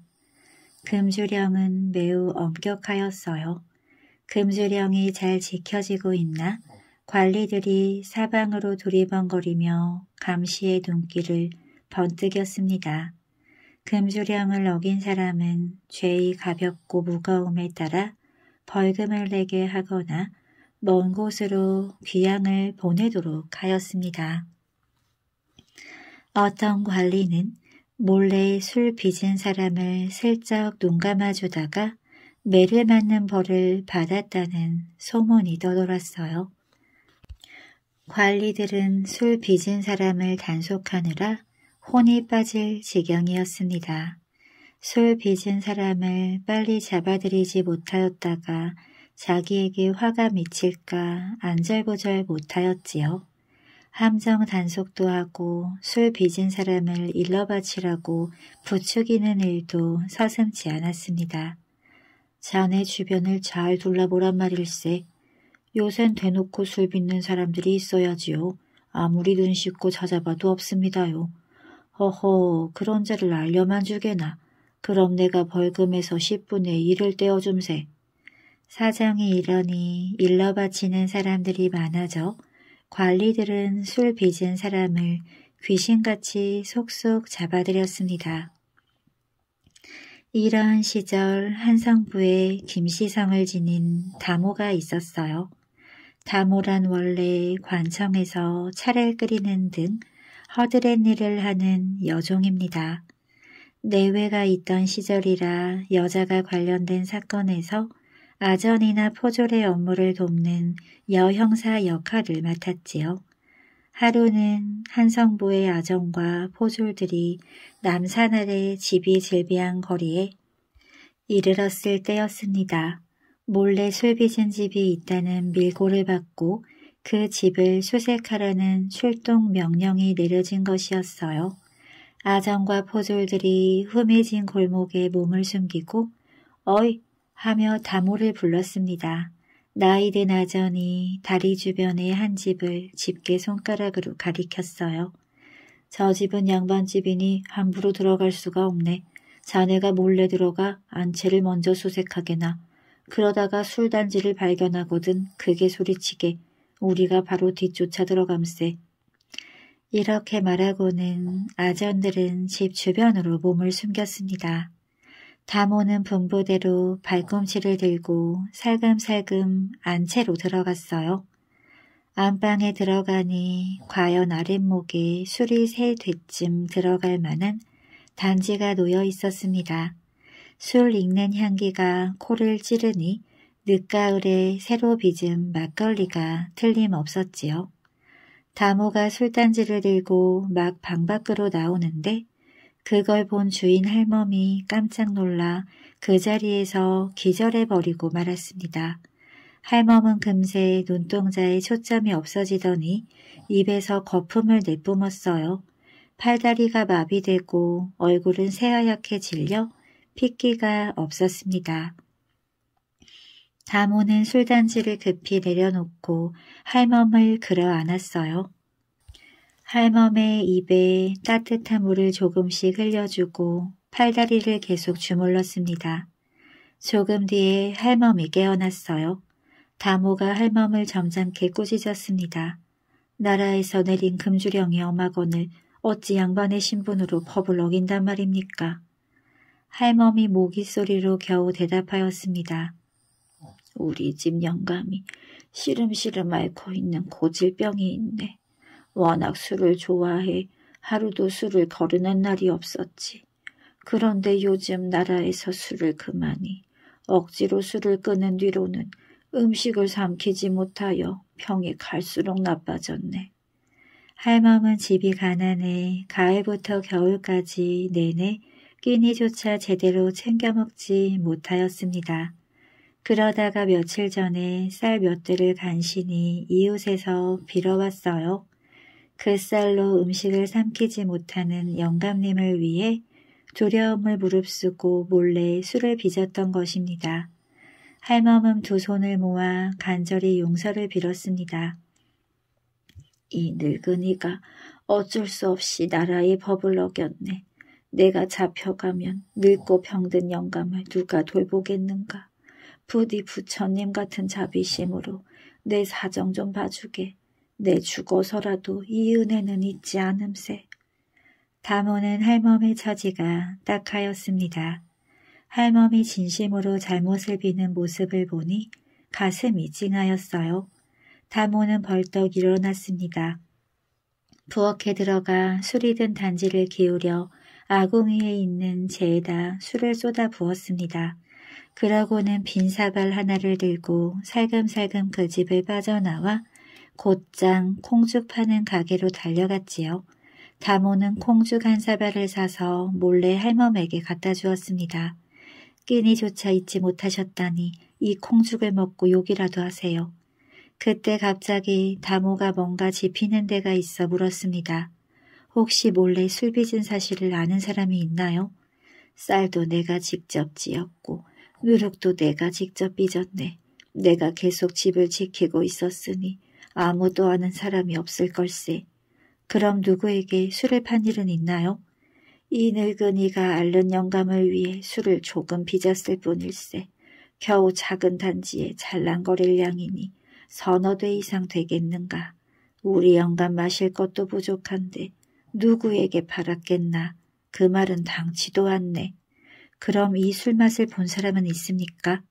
금수령은 매우 엄격하였어요. 금수령이 잘 지켜지고 있나? 관리들이 사방으로 두리번거리며 감시의 눈길을 번뜩였습니다. 금수령을 어긴 사람은 죄의 가볍고 무거움에 따라 벌금을 내게 하거나 먼 곳으로 귀향을 보내도록 하였습니다. 어떤 관리는 몰래 술 빚은 사람을 슬쩍 눈감아 주다가 매를 맞는 벌을 받았다는 소문이 떠돌았어요. 관리들은 술 빚은 사람을 단속하느라 혼이 빠질 지경이었습니다. 술 빚은 사람을 빨리 잡아들이지 못하였다가 자기에게 화가 미칠까 안절부절 못하였지요. 함정 단속도 하고 술 빚은 사람을 일러 바치라고 부추기는 일도 서슴지 않았습니다. 자네 주변을 잘 둘러보란 말일세. 요샌 대놓고 술 빚는 사람들이 있어야지요. 아무리 눈 씻고 찾아봐도 없습니다요. 허허 그런 자를 알려만 주게나. 그럼 내가 벌금에서 10분의 1을 떼어줌세. 사정이 이러니 일러 바치는 사람들이 많아져 관리들은 술 빚은 사람을 귀신같이 속속 잡아들였습니다. 이런 시절 한성부에 김시성을 지닌 다모가 있었어요. 다모란 원래 관청에서 차를 끓이는 등 허드렛 일을 하는 여종입니다. 내외가 있던 시절이라 여자가 관련된 사건에서 아전이나 포졸의 업무를 돕는 여형사 역할을 맡았지요. 하루는 한성부의 아전과 포졸들이 남산 아래 집이 질비한 거리에 이르렀을 때였습니다. 몰래 술 빚은 집이 있다는 밀고를 받고 그 집을 수색하라는 출동 명령이 내려진 것이었어요. 아전과 포졸들이 흐매진 골목에 몸을 숨기고 어이 하며 다모를 불렀습니다. 나이든 아전이 다리 주변의 한 집을 집게 손가락으로 가리켰어요. 저 집은 양반집이니 함부로 들어갈 수가 없네. 자네가 몰래 들어가 안채를 먼저 수색하게나. 그러다가 술단지를 발견하거든 그게 소리치게 우리가 바로 뒤쫓아 들어감세. 이렇게 말하고는 아전들은 집 주변으로 몸을 숨겼습니다. 다모는 분부대로 발꿈치를 들고 살금살금 안채로 들어갔어요. 안방에 들어가니 과연 아랫목에 술이 세뒤쯤 들어갈 만한 단지가 놓여 있었습니다. 술 익는 향기가 코를 찌르니 늦가을에 새로 빚은 막걸리가 틀림없었지요. 다모가 술단지를 들고 막 방 밖으로 나오는데 그걸 본 주인 할멈이 깜짝 놀라 그 자리에서 기절해버리고 말았습니다. 할멈은 금세 눈동자에 초점이 없어지더니 입에서 거품을 내뿜었어요. 팔다리가 마비되고 얼굴은 새하얗게 질려 핏기가 없었습니다. 다모는 술단지를 급히 내려놓고 할멈을 그려 안았어요. 할멈의 입에 따뜻한 물을 조금씩 흘려주고 팔다리를 계속 주물렀습니다. 조금 뒤에 할멈이 깨어났어요. 다모가 할멈을 점잖게 꾸짖었습니다. 나라에서 내린 금주령의 엄학건을 어찌 양반의 신분으로 법을 어긴단 말입니까? 할멈이 모기 소리로 겨우 대답하였습니다. 우리 집 영감이 시름시름 앓고 있는 고질병이 있네. 워낙 술을 좋아해 하루도 술을 거르는 날이 없었지. 그런데 요즘 나라에서 술을 그만이 억지로 술을 끊은 뒤로는 음식을 삼키지 못하여 병이 갈수록 나빠졌네. 할멈은 집이 가난해 가을부터 겨울까지 내내 끼니조차 제대로 챙겨 먹지 못하였습니다. 그러다가 며칠 전에 쌀 몇 대를 간신히 이웃에서 빌어왔어요. 그 쌀로 음식을 삼키지 못하는 영감님을 위해 두려움을 무릅쓰고 몰래 술을 빚었던 것입니다. 할멈은 두 손을 모아 간절히 용서를 빌었습니다. 이 늙은이가 어쩔 수 없이 나라의 법을 어겼네. 내가 잡혀가면 늙고 병든 영감을 누가 돌보겠는가. 부디 부처님 같은 자비심으로 내 사정 좀 봐주게. 내 죽어서라도 이 은혜는 잊지 않음세. 다모는 할멈의 처지가 딱하였습니다. 할멈이 진심으로 잘못을 비는 모습을 보니 가슴이 찡하였어요. 다모는 벌떡 일어났습니다. 부엌에 들어가 술이 든 단지를 기울여 아궁 위에 있는 재에다 술을 쏟아 부었습니다. 그러고는 빈 사발 하나를 들고 살금살금 그 집을 빠져나와 곧장 콩죽 파는 가게로 달려갔지요. 다모는 콩죽 한 사발을 사서 몰래 할멈에게 갖다 주었습니다. 끼니조차 잊지 못하셨다니 이 콩죽을 먹고 욕이라도 하세요. 그때 갑자기 다모가 뭔가 지피는 데가 있어 물었습니다. 혹시 몰래 술 빚은 사실을 아는 사람이 있나요? 쌀도 내가 직접 지었고 누룩도 내가 직접 빚었네. 내가 계속 집을 지키고 있었으니 아무도 아는 사람이 없을 걸세. 그럼 누구에게 술을 판 일은 있나요? 이 늙은이가 앓는 영감을 위해 술을 조금 빚었을 뿐일세. 겨우 작은 단지에 잘랑거릴 양이니 서너 대 이상 되겠는가. 우리 영감 마실 것도 부족한데 누구에게 팔았겠나. 그 말은 당치도 않네. 그럼 이 술맛을 본 사람은 있습니까?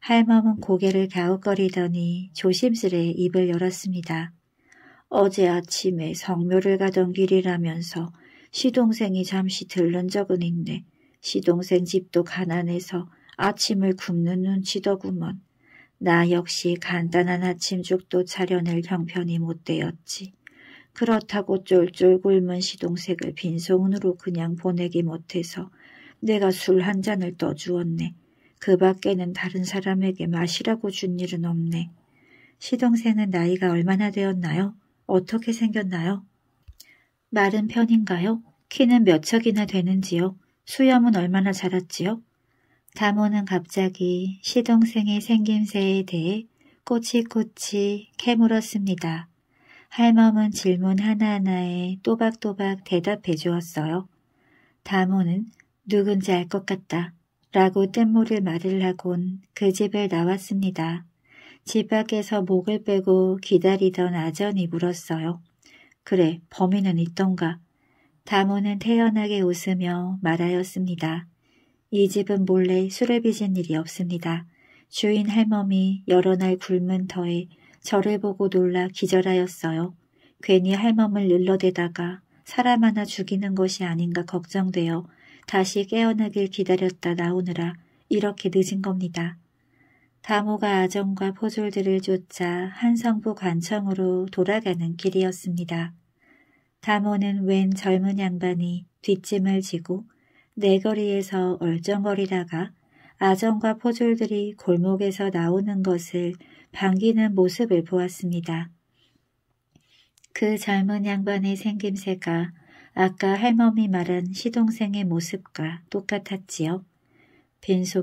할멈은 고개를 가웃거리더니 조심스레 입을 열었습니다. 어제 아침에 성묘를 가던 길이라면서 시동생이 잠시 들른 적은 있네. 시동생 집도 가난해서 아침을 굶는 눈치더구먼. 나 역시 간단한 아침죽도 차려낼 형편이 못되었지. 그렇다고 쫄쫄 굶은 시동생을 빈손으로 그냥 보내기 못해서 내가 술 한 잔을 떠주었네. 그 밖에는 다른 사람에게 마시라고 준 일은 없네. 시동생은 나이가 얼마나 되었나요? 어떻게 생겼나요? 마른 편인가요? 키는 몇 척이나 되는지요? 수염은 얼마나 자랐지요? 다모는 갑자기 시동생의 생김새에 대해 꼬치꼬치 캐물었습니다. 할멈은 질문 하나하나에 또박또박 대답해 주었어요. 다모는 누군지 알 것 같다. 라고 뜬모를 말을 하곤 그 집을 나왔습니다. 집 밖에서 목을 빼고 기다리던 아전이 물었어요. 그래, 범인은 있던가. 다모는 태연하게 웃으며 말하였습니다. 이 집은 몰래 술을 빚은 일이 없습니다. 주인 할멈이 여러 날 굶은 터에 저를 보고 놀라 기절하였어요. 괜히 할멈을 눌러대다가 사람 하나 죽이는 것이 아닌가 걱정되어 다시 깨어나길 기다렸다 나오느라 이렇게 늦은 겁니다. 다모가 아정과 포졸들을 쫓아 한성부 관청으로 돌아가는 길이었습니다. 다모는 웬 젊은 양반이 뒷짐을 지고 내거리에서 얼쩡거리다가 아정과 포졸들이 골목에서 나오는 것을 반기는 모습을 보았습니다. 그 젊은 양반의 생김새가 아까 할멈이 말한 시동생의 모습과 똑같았지요.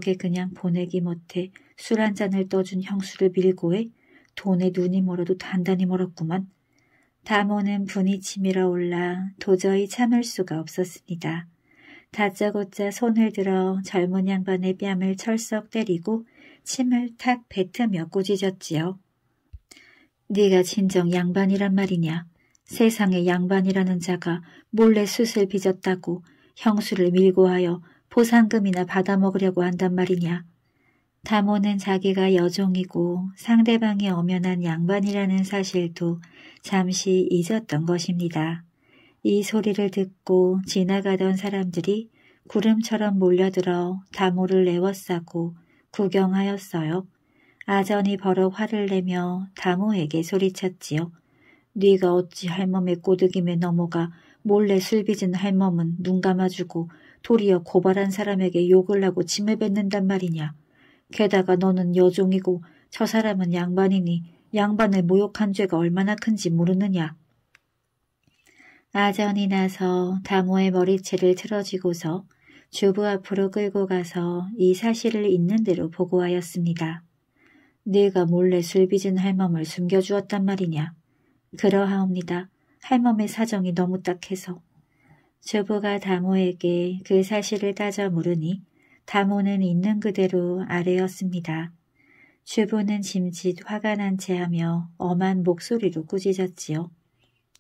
빈속에 그냥 보내기 못해 술 한 잔을 떠준 형수를 밀고에 돈에 눈이 멀어도 단단히 멀었구만. 다모는 분이 치밀어 올라 도저히 참을 수가 없었습니다. 다짜고짜 손을 들어 젊은 양반의 뺨을 철썩 때리고 침을 탁 뱉으며 꾸짖었지요. 네가 진정 양반이란 말이냐. 세상의 양반이라는 자가 몰래 숯을 빚었다고 형수를 밀고 하여 보상금이나 받아먹으려고 한단 말이냐. 다모는 자기가 여종이고 상대방이 엄연한 양반이라는 사실도 잠시 잊었던 것입니다. 이 소리를 듣고 지나가던 사람들이 구름처럼 몰려들어 다모를 내워싸고 구경하였어요. 아전이 벌어 화를 내며 다모에게 소리쳤지요. 네가 어찌 할멈의 꼬드김에 넘어가 몰래 술 빚은 할멈은 눈 감아주고 도리어 고발한 사람에게 욕을 하고 짐을 뱉는단 말이냐. 게다가 너는 여종이고 저 사람은 양반이니 양반을 모욕한 죄가 얼마나 큰지 모르느냐. 아전이 나서 다모의 머리채를 틀어지고서 주부 앞으로 끌고 가서 이 사실을 있는 대로 보고하였습니다. 네가 몰래 술 빚은 할멈을 숨겨주었단 말이냐. 그러하옵니다. 할멈의 사정이 너무 딱해서. 주부가 다모에게 그 사실을 따져 물으니 다모는 있는 그대로 아래였습니다. 주부는 짐짓 화가 난 채 하며 엄한 목소리로 꾸짖었지요.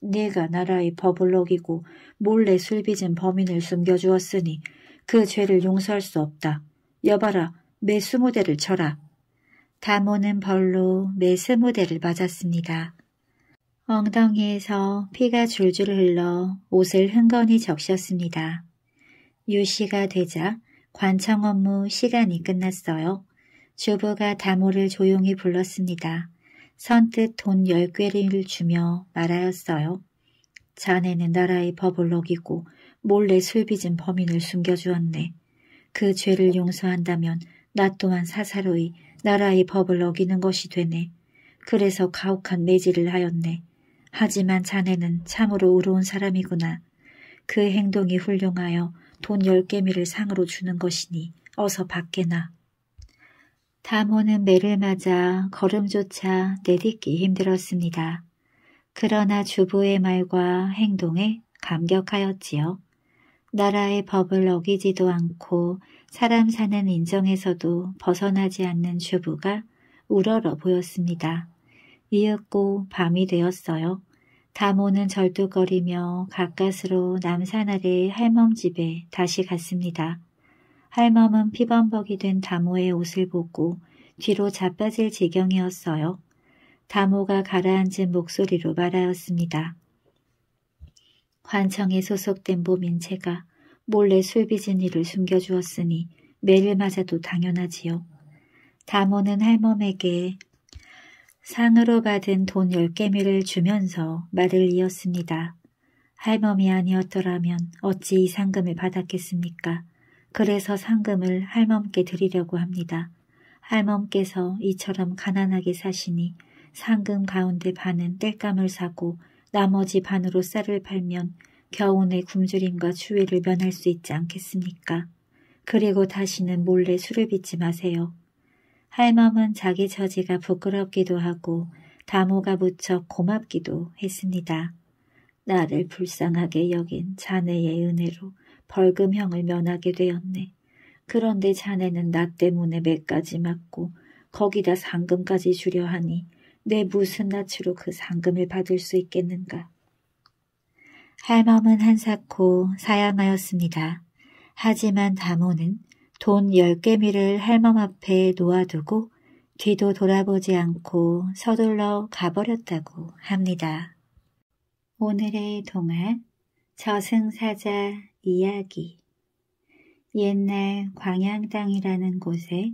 네가 나라의 법을 어기고 몰래 술 빚은 범인을 숨겨주었으니 그 죄를 용서할 수 없다. 여봐라, 매 스무 대를 쳐라. 다모는 벌로 매 스무 대를 맞았습니다. 엉덩이에서 피가 줄줄 흘러 옷을 흥건히 적셨습니다. 유씨가 되자 관청 업무 시간이 끝났어요. 주부가 다모를 조용히 불렀습니다. 선뜻 돈 10괴를 주며 말하였어요. 자네는 나라의 법을 어기고 몰래 술 빚은 범인을 숨겨주었네. 그 죄를 용서한다면 나 또한 사사로이 나라의 법을 어기는 것이 되네. 그래서 가혹한 내지를 하였네. 하지만 자네는 참으로 의로운 사람이구나. 그 행동이 훌륭하여 돈 열개미를 상으로 주는 것이니 어서 밖에나. 다모는 매를 맞아 걸음조차 내딛기 힘들었습니다. 그러나 주부의 말과 행동에 감격하였지요. 나라의 법을 어기지도 않고 사람 사는 인정에서도 벗어나지 않는 주부가 우러러 보였습니다. 이윽고 밤이 되었어요. 다모는 절뚝거리며 가까스로 남산 아래 할멈 집에 다시 갔습니다. 할멈은 피범벅이 된 다모의 옷을 보고 뒤로 자빠질 지경이었어요. 다모가 가라앉은 목소리로 말하였습니다. 관청에 소속된 보인체가 몰래 술 빚은 일을 숨겨주었으니 매일 맞아도 당연하지요. 다모는 할멈에게 상으로 받은 돈 10개미를 주면서 말을 이었습니다. 할멈이 아니었더라면 어찌 이 상금을 받았겠습니까? 그래서 상금을 할멈께 드리려고 합니다. 할멈께서 이처럼 가난하게 사시니 상금 가운데 반은 땔감을 사고 나머지 반으로 쌀을 팔면 겨우내 굶주림과 추위를 면할 수 있지 않겠습니까? 그리고 다시는 몰래 술을 빚지 마세요. 할멈은 자기 처지가 부끄럽기도 하고 다모가 무척 고맙기도 했습니다. 나를 불쌍하게 여긴 자네의 은혜로 벌금형을 면하게 되었네. 그런데 자네는 나 때문에 매까지 맞고 거기다 상금까지 주려 하니 내 무슨 낯으로 그 상금을 받을 수 있겠는가. 할멈은 한사코 사양하였습니다. 하지만 다모는 돈 열개미를 할멈 앞에 놓아두고 뒤도 돌아보지 않고 서둘러 가버렸다고 합니다. 오늘의 동화 저승사자 이야기 옛날 광양 땅이라는 곳에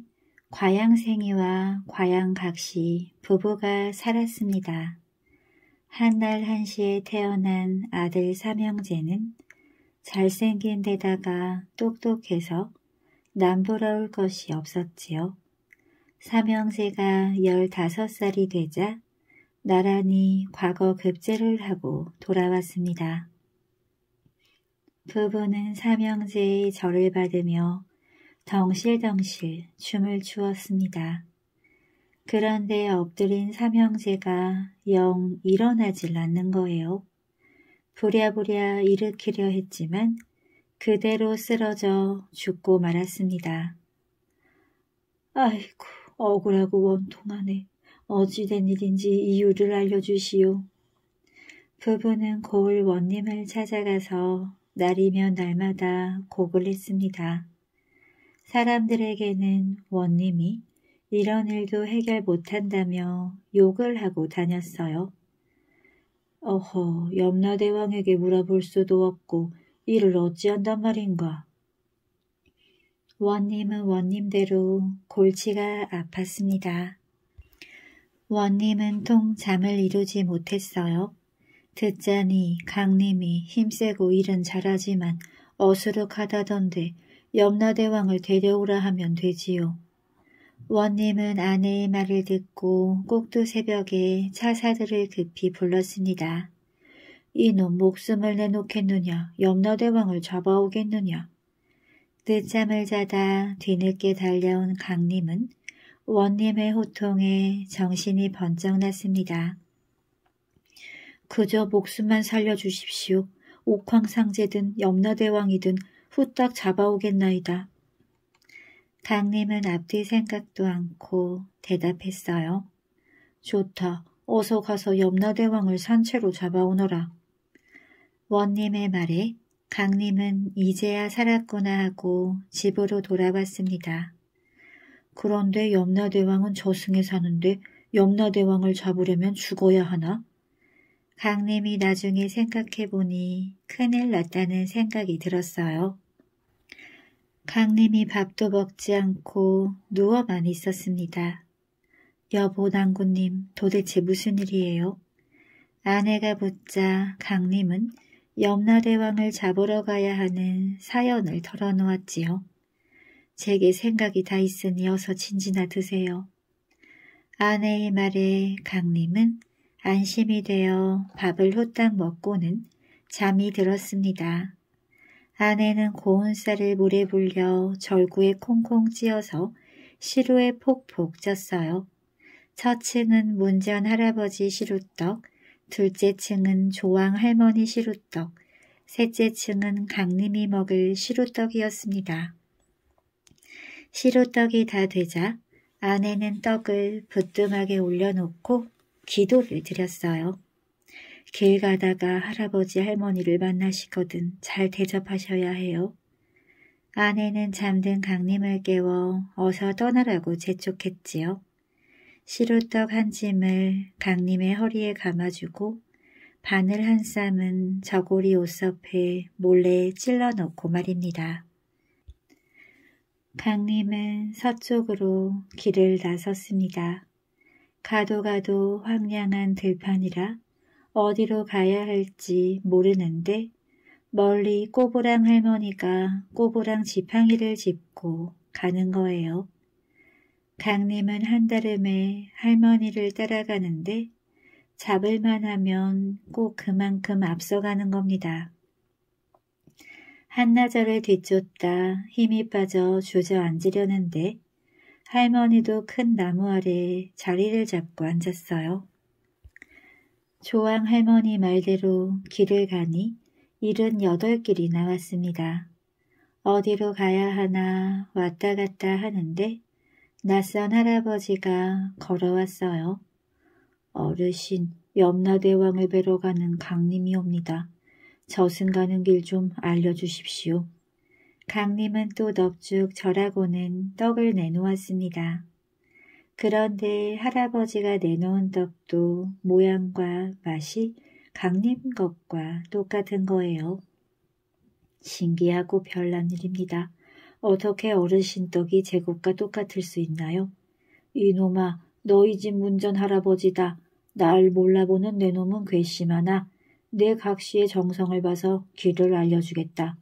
과양생이와 과양각시 부부가 살았습니다. 한날 한시에 태어난 아들 삼형제는 잘생긴 데다가 똑똑해서 남부아울 것이 없었지요. 삼형제가 열다섯 살이 되자 나란히 과거 급제를 하고 돌아왔습니다. 부부는 삼형제의 절을 받으며 덩실덩실 춤을 추었습니다. 그런데 엎드린 삼형제가 영 일어나질 않는 거예요. 부랴부랴 일으키려 했지만 그대로 쓰러져 죽고 말았습니다. 아이고 억울하고 원통하네. 어찌된 일인지 이유를 알려주시오. 부부는 고을 원님을 찾아가서 날이면 날마다 곡을 했습니다. 사람들에게는 원님이 이런 일도 해결 못한다며 욕을 하고 다녔어요. 어허, 염라대왕에게 물어볼 수도 없고 이를 어찌한단 말인가. 원님은 원님대로 골치가 아팠습니다. 원님은 통 잠을 이루지 못했어요. 듣자니 강님이 힘세고 일은 잘하지만 어수룩하다던데 염라대왕을 데려오라 하면 되지요. 원님은 아내의 말을 듣고 꼭두 새벽에 차사들을 급히 불렀습니다. 이놈 목숨을 내놓겠느냐 염라대왕을 잡아오겠느냐 늦잠을 자다 뒤늦게 달려온 강림은 원님의 호통에 정신이 번쩍 났습니다. 그저 목숨만 살려주십시오. 옥황상제든 염라대왕이든 후딱 잡아오겠나이다. 강림은 앞뒤 생각도 않고 대답했어요. 좋다. 어서 가서 염라대왕을 산채로 잡아오너라. 원님의 말에 강님은 이제야 살았구나 하고 집으로 돌아왔습니다. 그런데 염라대왕은 저승에 사는데 염라대왕을 잡으려면 죽어야 하나? 강림이 나중에 생각해보니 큰일 났다는 생각이 들었어요. 강림이 밥도 먹지 않고 누워만 있었습니다. 여보 당구님 도대체 무슨 일이에요? 아내가 붙자 강림은 염라대왕을 잡으러 가야 하는 사연을 털어놓았지요. 제게 생각이 다 있으니 어서 진지나 드세요. 아내의 말에 강림은 안심이 되어 밥을 호딱 먹고는 잠이 들었습니다. 아내는 고운 쌀을 물에 불려 절구에 콩콩 찧어서 시루에 폭폭 쪘어요. 첫층은 문전 할아버지 시루떡, 둘째 층은 조왕 할머니 시루떡, 셋째 층은 강림이 먹을 시루떡이었습니다. 시루떡이 다 되자 아내는 떡을 부뚜막에 올려놓고 기도를 드렸어요. 길 가다가 할아버지 할머니를 만나시거든 잘 대접하셔야 해요. 아내는 잠든 강림을 깨워 어서 떠나라고 재촉했지요. 시루떡 한짐을 강림의 허리에 감아주고 바늘 한 쌈은 저고리 옷섭에 몰래 찔러넣고 말입니다. 강림은 서쪽으로 길을 나섰습니다. 가도 가도 황량한 들판이라 어디로 가야 할지 모르는데 멀리 꼬부랑 할머니가 꼬부랑 지팡이를 짚고 가는 거예요. 강림은 한달음에 할머니를 따라가는데 잡을만 하면 꼭 그만큼 앞서가는 겁니다. 한나절을 뒤쫓다 힘이 빠져 주저앉으려는데 할머니도 큰 나무 아래 자리를 잡고 앉았어요. 조왕 할머니 말대로 길을 가니 일흔 여덟 길이 나왔습니다. 어디로 가야 하나 왔다 갔다 하는데 낯선 할아버지가 걸어왔어요. 어르신, 염라대왕을 뵈러 가는 강림이 옵니다. 저승 가는 길 좀 알려주십시오. 강림은 또 넙죽 절하고는 떡을 내놓았습니다. 그런데 할아버지가 내놓은 떡도 모양과 맛이 강림 것과 똑같은 거예요. 신기하고 별난 일입니다. 어떻게 어르신 떡이 제국과 똑같을 수 있나요? 이놈아 너희 집 문전 할아버지다. 날 몰라보는 내 놈은 괘씸 하나. 내 각시의 정성을 봐서 길을 알려주겠다.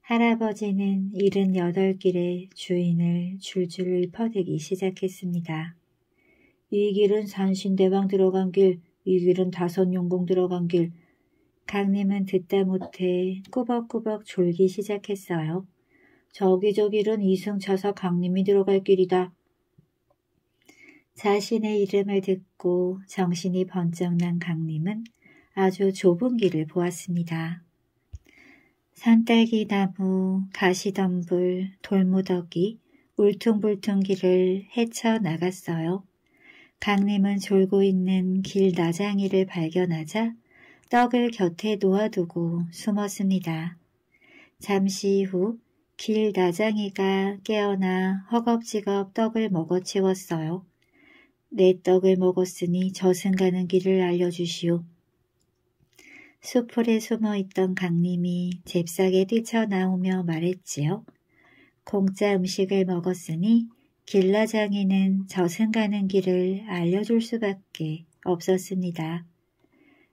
할아버지는 여덟 길에 주인을 줄줄 퍼대기 시작했습니다. 이 길은 산신대방 들어간 길, 이 길은 다섯용궁 들어간 길. 강림은 듣다 못해 꾸벅꾸벅 졸기 시작했어요. 저기저 길은 이승차사 강림이 들어갈 길이다. 자신의 이름을 듣고 정신이 번쩍 난 강림은 아주 좁은 길을 보았습니다. 산딸기 나무, 가시덤불, 돌무더기, 울퉁불퉁 길을 헤쳐나갔어요. 강림은 졸고 있는 길 나장이를 발견하자 떡을 곁에 놓아두고 숨었습니다. 잠시 후길 나장이가 깨어나 허겁지겁 떡을 먹어치웠어요. 내 떡을 먹었으니 저승 가는 길을 알려주시오. 수풀에 숨어있던 강림이 잽싸게 뛰쳐나오며 말했지요. 공짜 음식을 먹었으니 길라장이는 저승 가는 길을 알려줄 수밖에 없었습니다.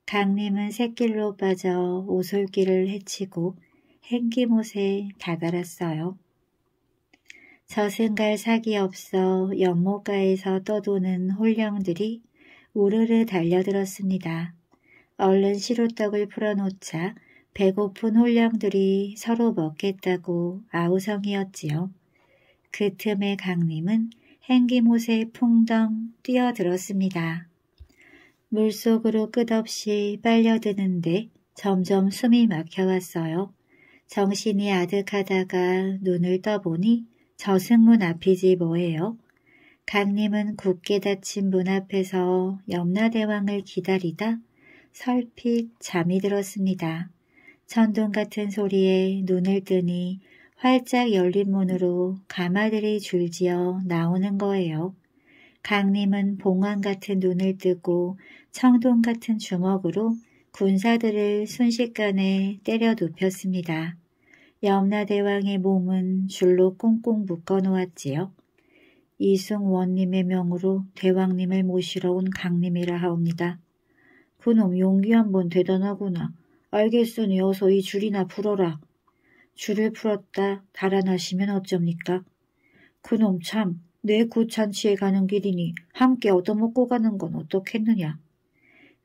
강림은 새길로 빠져 오솔길을 헤치고 행기못에 다다랐어요. 저승갈 사기 없어 연못가에서 떠도는 홀령들이 우르르 달려들었습니다. 얼른 시루떡을 풀어놓자 배고픈 홀령들이 서로 먹겠다고 아우성이었지요. 그 틈에 강림은 행기못에 풍덩 뛰어들었습니다. 물속으로 끝없이 빨려드는데 점점 숨이 막혀왔어요. 정신이 아득하다가 눈을 떠보니 저승문 앞이지 뭐예요. 강림은 굳게 닫힌 문 앞에서 염라대왕을 기다리다 설핏 잠이 들었습니다. 천둥 같은 소리에 눈을 뜨니 활짝 열린 문으로 가마들이 줄지어 나오는 거예요. 강림은 봉황 같은 눈을 뜨고 청동 같은 주먹으로 군사들을 순식간에 때려 눕혔습니다. 염라대왕의 몸은 줄로 꽁꽁 묶어 놓았지요. 이승 원님의 명으로 대왕님을 모시러 온 강림이라 하옵니다. 그놈 용기 한번 대단하구나. 알겠으니 어서 이 줄이나 풀어라. 줄을 풀었다 달아나시면 어쩝니까? 그놈 참내 구찬치에 가는 길이니 함께 얻어먹고 가는 건 어떻겠느냐.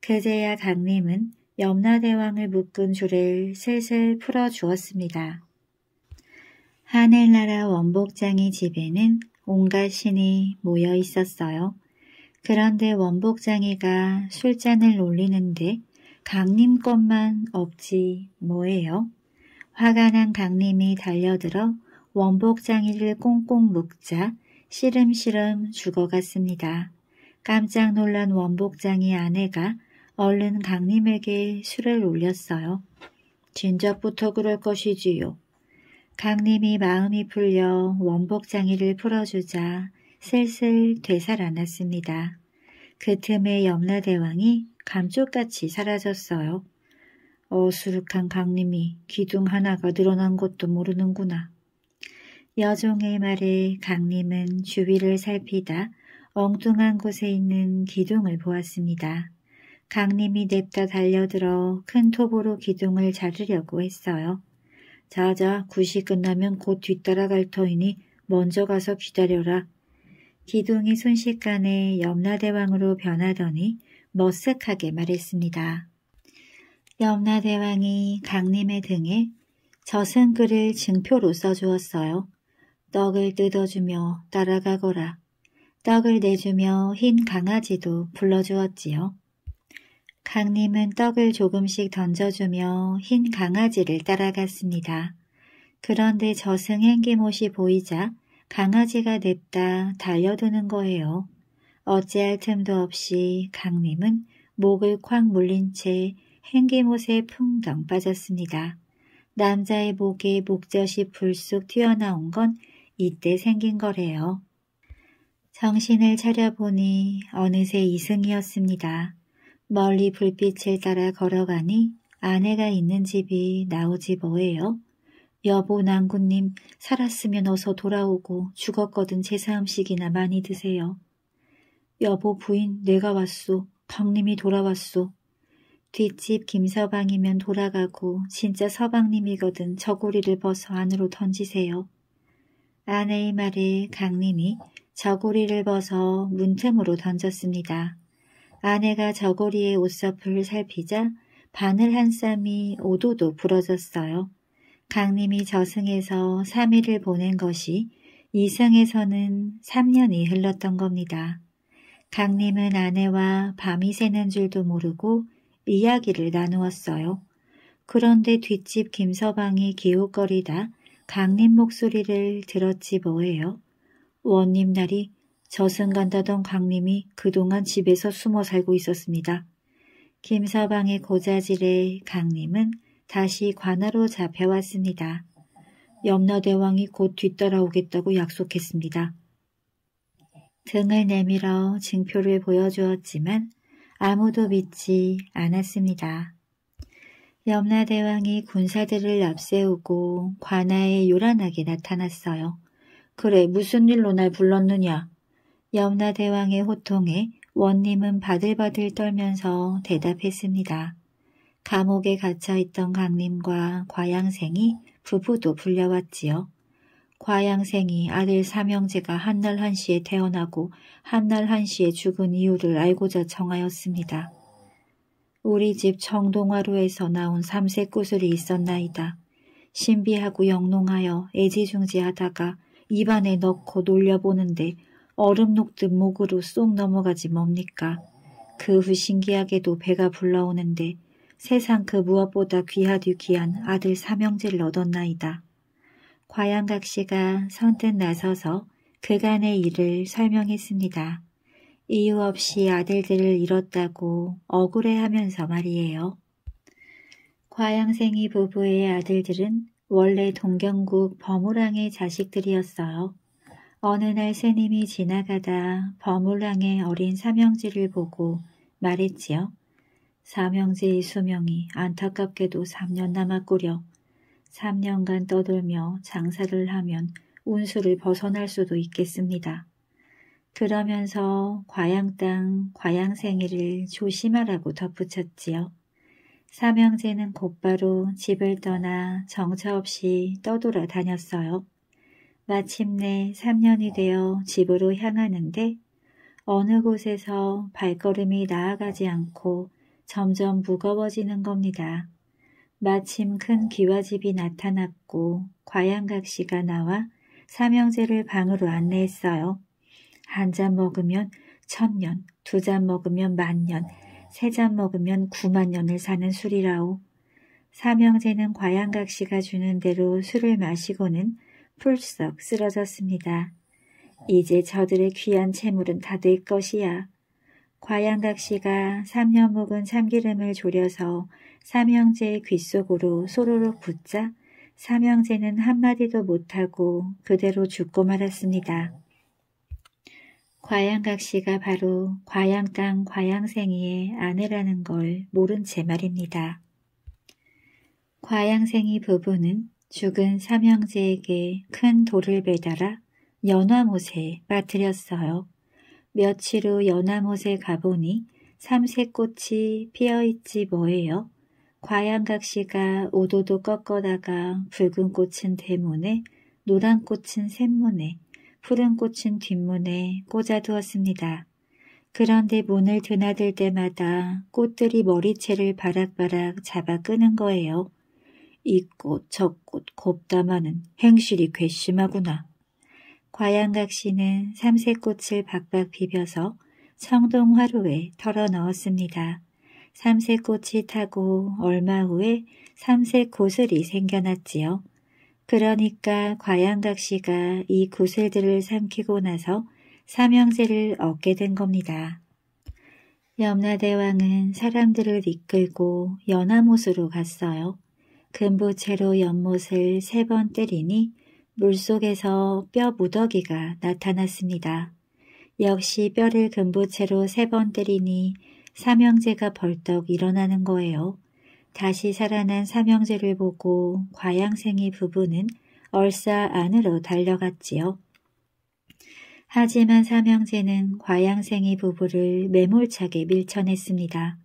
그제야 강림은 염라대왕을 묶은 줄을 슬슬 풀어주었습니다. 하늘나라 원복장이 집에는 온갖 신이 모여 있었어요. 그런데 원복장이가 술잔을 올리는데 강림 것만 없지 뭐예요? 화가 난 강림이 달려들어 원복장이를 꽁꽁 묶자 시름시름 죽어갔습니다. 깜짝 놀란 원복장이 아내가 얼른 강림에게 술을 올렸어요. 진작부터 그럴 것이지요. 강림이 마음이 풀려 원복장이를 풀어주자 슬슬 되살아났습니다. 그 틈에 염라대왕이 감쪽같이 사라졌어요. 어수룩한 강림이 기둥 하나가 늘어난 것도 모르는구나. 여종의 말에 강림은 주위를 살피다 엉뚱한 곳에 있는 기둥을 보았습니다. 강림이 냅다 달려들어 큰톱으로 기둥을 자르려고 했어요. 자자 굿이 끝나면 곧 뒤따라갈 터이니 먼저 가서 기다려라. 기둥이 순식간에 염라대왕으로 변하더니 머쓱하게 말했습니다. 염라대왕이 강림의 등에 젖은 글을 증표로 써주었어요. 떡을 뜯어주며 따라가거라. 떡을 내주며 흰 강아지도 불러주었지요. 강림은 떡을 조금씩 던져주며 흰 강아지를 따라갔습니다. 그런데 저승 행기못이 보이자 강아지가 냅다 달려드는 거예요. 어찌할 틈도 없이 강림은 목을 콱 물린 채 행기못에 풍덩 빠졌습니다. 남자의 목에 목젖이 불쑥 튀어나온 건 이때 생긴 거래요. 정신을 차려보니 어느새 이승이었습니다. 멀리 불빛을 따라 걸어가니 아내가 있는 집이 나오지 뭐예요. 여보 난군님 살았으면 어서 돌아오고 죽었거든 제사 음식이나 많이 드세요. 여보 부인 내가 왔소. 덕님이 돌아왔소. 뒷집 김서방이면 돌아가고 진짜 서방님이거든 저고리를 벗어 안으로 던지세요. 아내의 말에 강님이 저고리를 벗어 문틈으로 던졌습니다. 아내가 저고리의 옷서풀을 살피자 바늘 한 쌈이 오도도 부러졌어요. 강림이 저승에서 3일을 보낸 것이 이승에서는 3년이 흘렀던 겁니다. 강림은 아내와 밤이 새는 줄도 모르고 이야기를 나누었어요. 그런데 뒷집 김서방이 기웃거리다 강림 목소리를 들었지 뭐예요. 원님 날이 저승 간다던 강림이 그동안 집에서 숨어 살고 있었습니다. 김서방의 고자질에 강림은 다시 관아로 잡혀왔습니다. 염라대왕이 곧 뒤따라오겠다고 약속했습니다. 등을 내밀어 증표를 보여주었지만 아무도 믿지 않았습니다. 염라대왕이 군사들을 앞세우고 관아에 요란하게 나타났어요. 그래 무슨 일로 날 불렀느냐? 염라대왕의 호통에 원님은 바들바들 떨면서 대답했습니다. 감옥에 갇혀있던 강림과 과양생이 부부도 불려왔지요. 과양생이 아들 삼형제가 한날 한시에 태어나고 한날 한시에 죽은 이유를 알고자 청하였습니다. 우리 집 청동화로에서 나온 삼색 구슬이 있었나이다. 신비하고 영롱하여 애지중지하다가 입안에 넣고 놀려보는데 얼음 녹듯 목으로 쏙 넘어가지 뭡니까. 그 후 신기하게도 배가 불러오는데 세상 그 무엇보다 귀하디 귀한 아들 삼형제를 얻었나이다. 과양각 씨가 선뜻 나서서 그간의 일을 설명했습니다. 이유 없이 아들들을 잃었다고 억울해하면서 말이에요. 과양생이 부부의 아들들은 원래 동경국 버무랑의 자식들이었어요. 어느 날 새님이 지나가다 버물랑의 어린 삼형지를 보고 말했지요. 삼형제의 수명이 안타깝게도 3년 남았구려. 3년간 떠돌며 장사를 하면 운수를 벗어날 수도 있겠습니다. 그러면서 과양 땅, 과양 생일을 조심하라고 덧붙였지요. 삼형제는 곧바로 집을 떠나 정처 없이 떠돌아 다녔어요. 마침내 3년이 되어 집으로 향하는데 어느 곳에서 발걸음이 나아가지 않고 점점 무거워지는 겁니다. 마침 큰 기와집이 나타났고 과양각 씨가 나와 삼형제를 방으로 안내했어요. 한 잔 먹으면 천년, 두 잔 먹으면 만년, 세 잔 먹으면 구만년을 사는 술이라오. 삼형제는 과양각 씨가 주는 대로 술을 마시고는 풀썩 쓰러졌습니다. 이제 저들의 귀한 채물은 다 될 것이야. 과양각 씨가 3년 묵은 참기름을 졸여서 삼형제의 귓속으로 소로로 붙자 삼형제는 한마디도 못하고 그대로 죽고 말았습니다. 과양각 씨가 바로 과양 땅 과양생이의 아내라는 걸 모른 제 말입니다. 과양생이 부부는 죽은 삼형제에게 큰 돌을 매달아 연화못에 빠뜨렸어요. 며칠 후 연화못에 가보니 삼색꽃이 피어있지 뭐예요. 과양각시가 오도도 꺾어다가 붉은 꽃은 대문에 노란 꽃은 샘문에 푸른 꽃은 뒷문에 꽂아두었습니다. 그런데 문을 드나들 때마다 꽃들이 머리채를 바락바락 잡아 끄는 거예요. 이꽃저꽃 곱다마는 행실이 괘씸하구나. 과양각 씨는 삼색꽃을 박박 비벼서 청동 화로에 털어 넣었습니다. 삼색꽃이 타고 얼마 후에 삼색 구슬이 생겨났지요. 그러니까 과양각 씨가 이 구슬들을 삼키고 나서 삼형제를 얻게 된 겁니다. 염라대왕은 사람들을 이끌고 연암못으로 갔어요. 금부채로 연못을 세 번 때리니 물속에서 뼈 무더기가 나타났습니다. 역시 뼈를 금부채로 세 번 때리니 삼형제가 벌떡 일어나는 거예요. 다시 살아난 삼형제를 보고 과양생이 부부는 얼싸 안으로 달려갔지요. 하지만 삼형제는 과양생이 부부를 매몰차게 밀쳐냈습니다.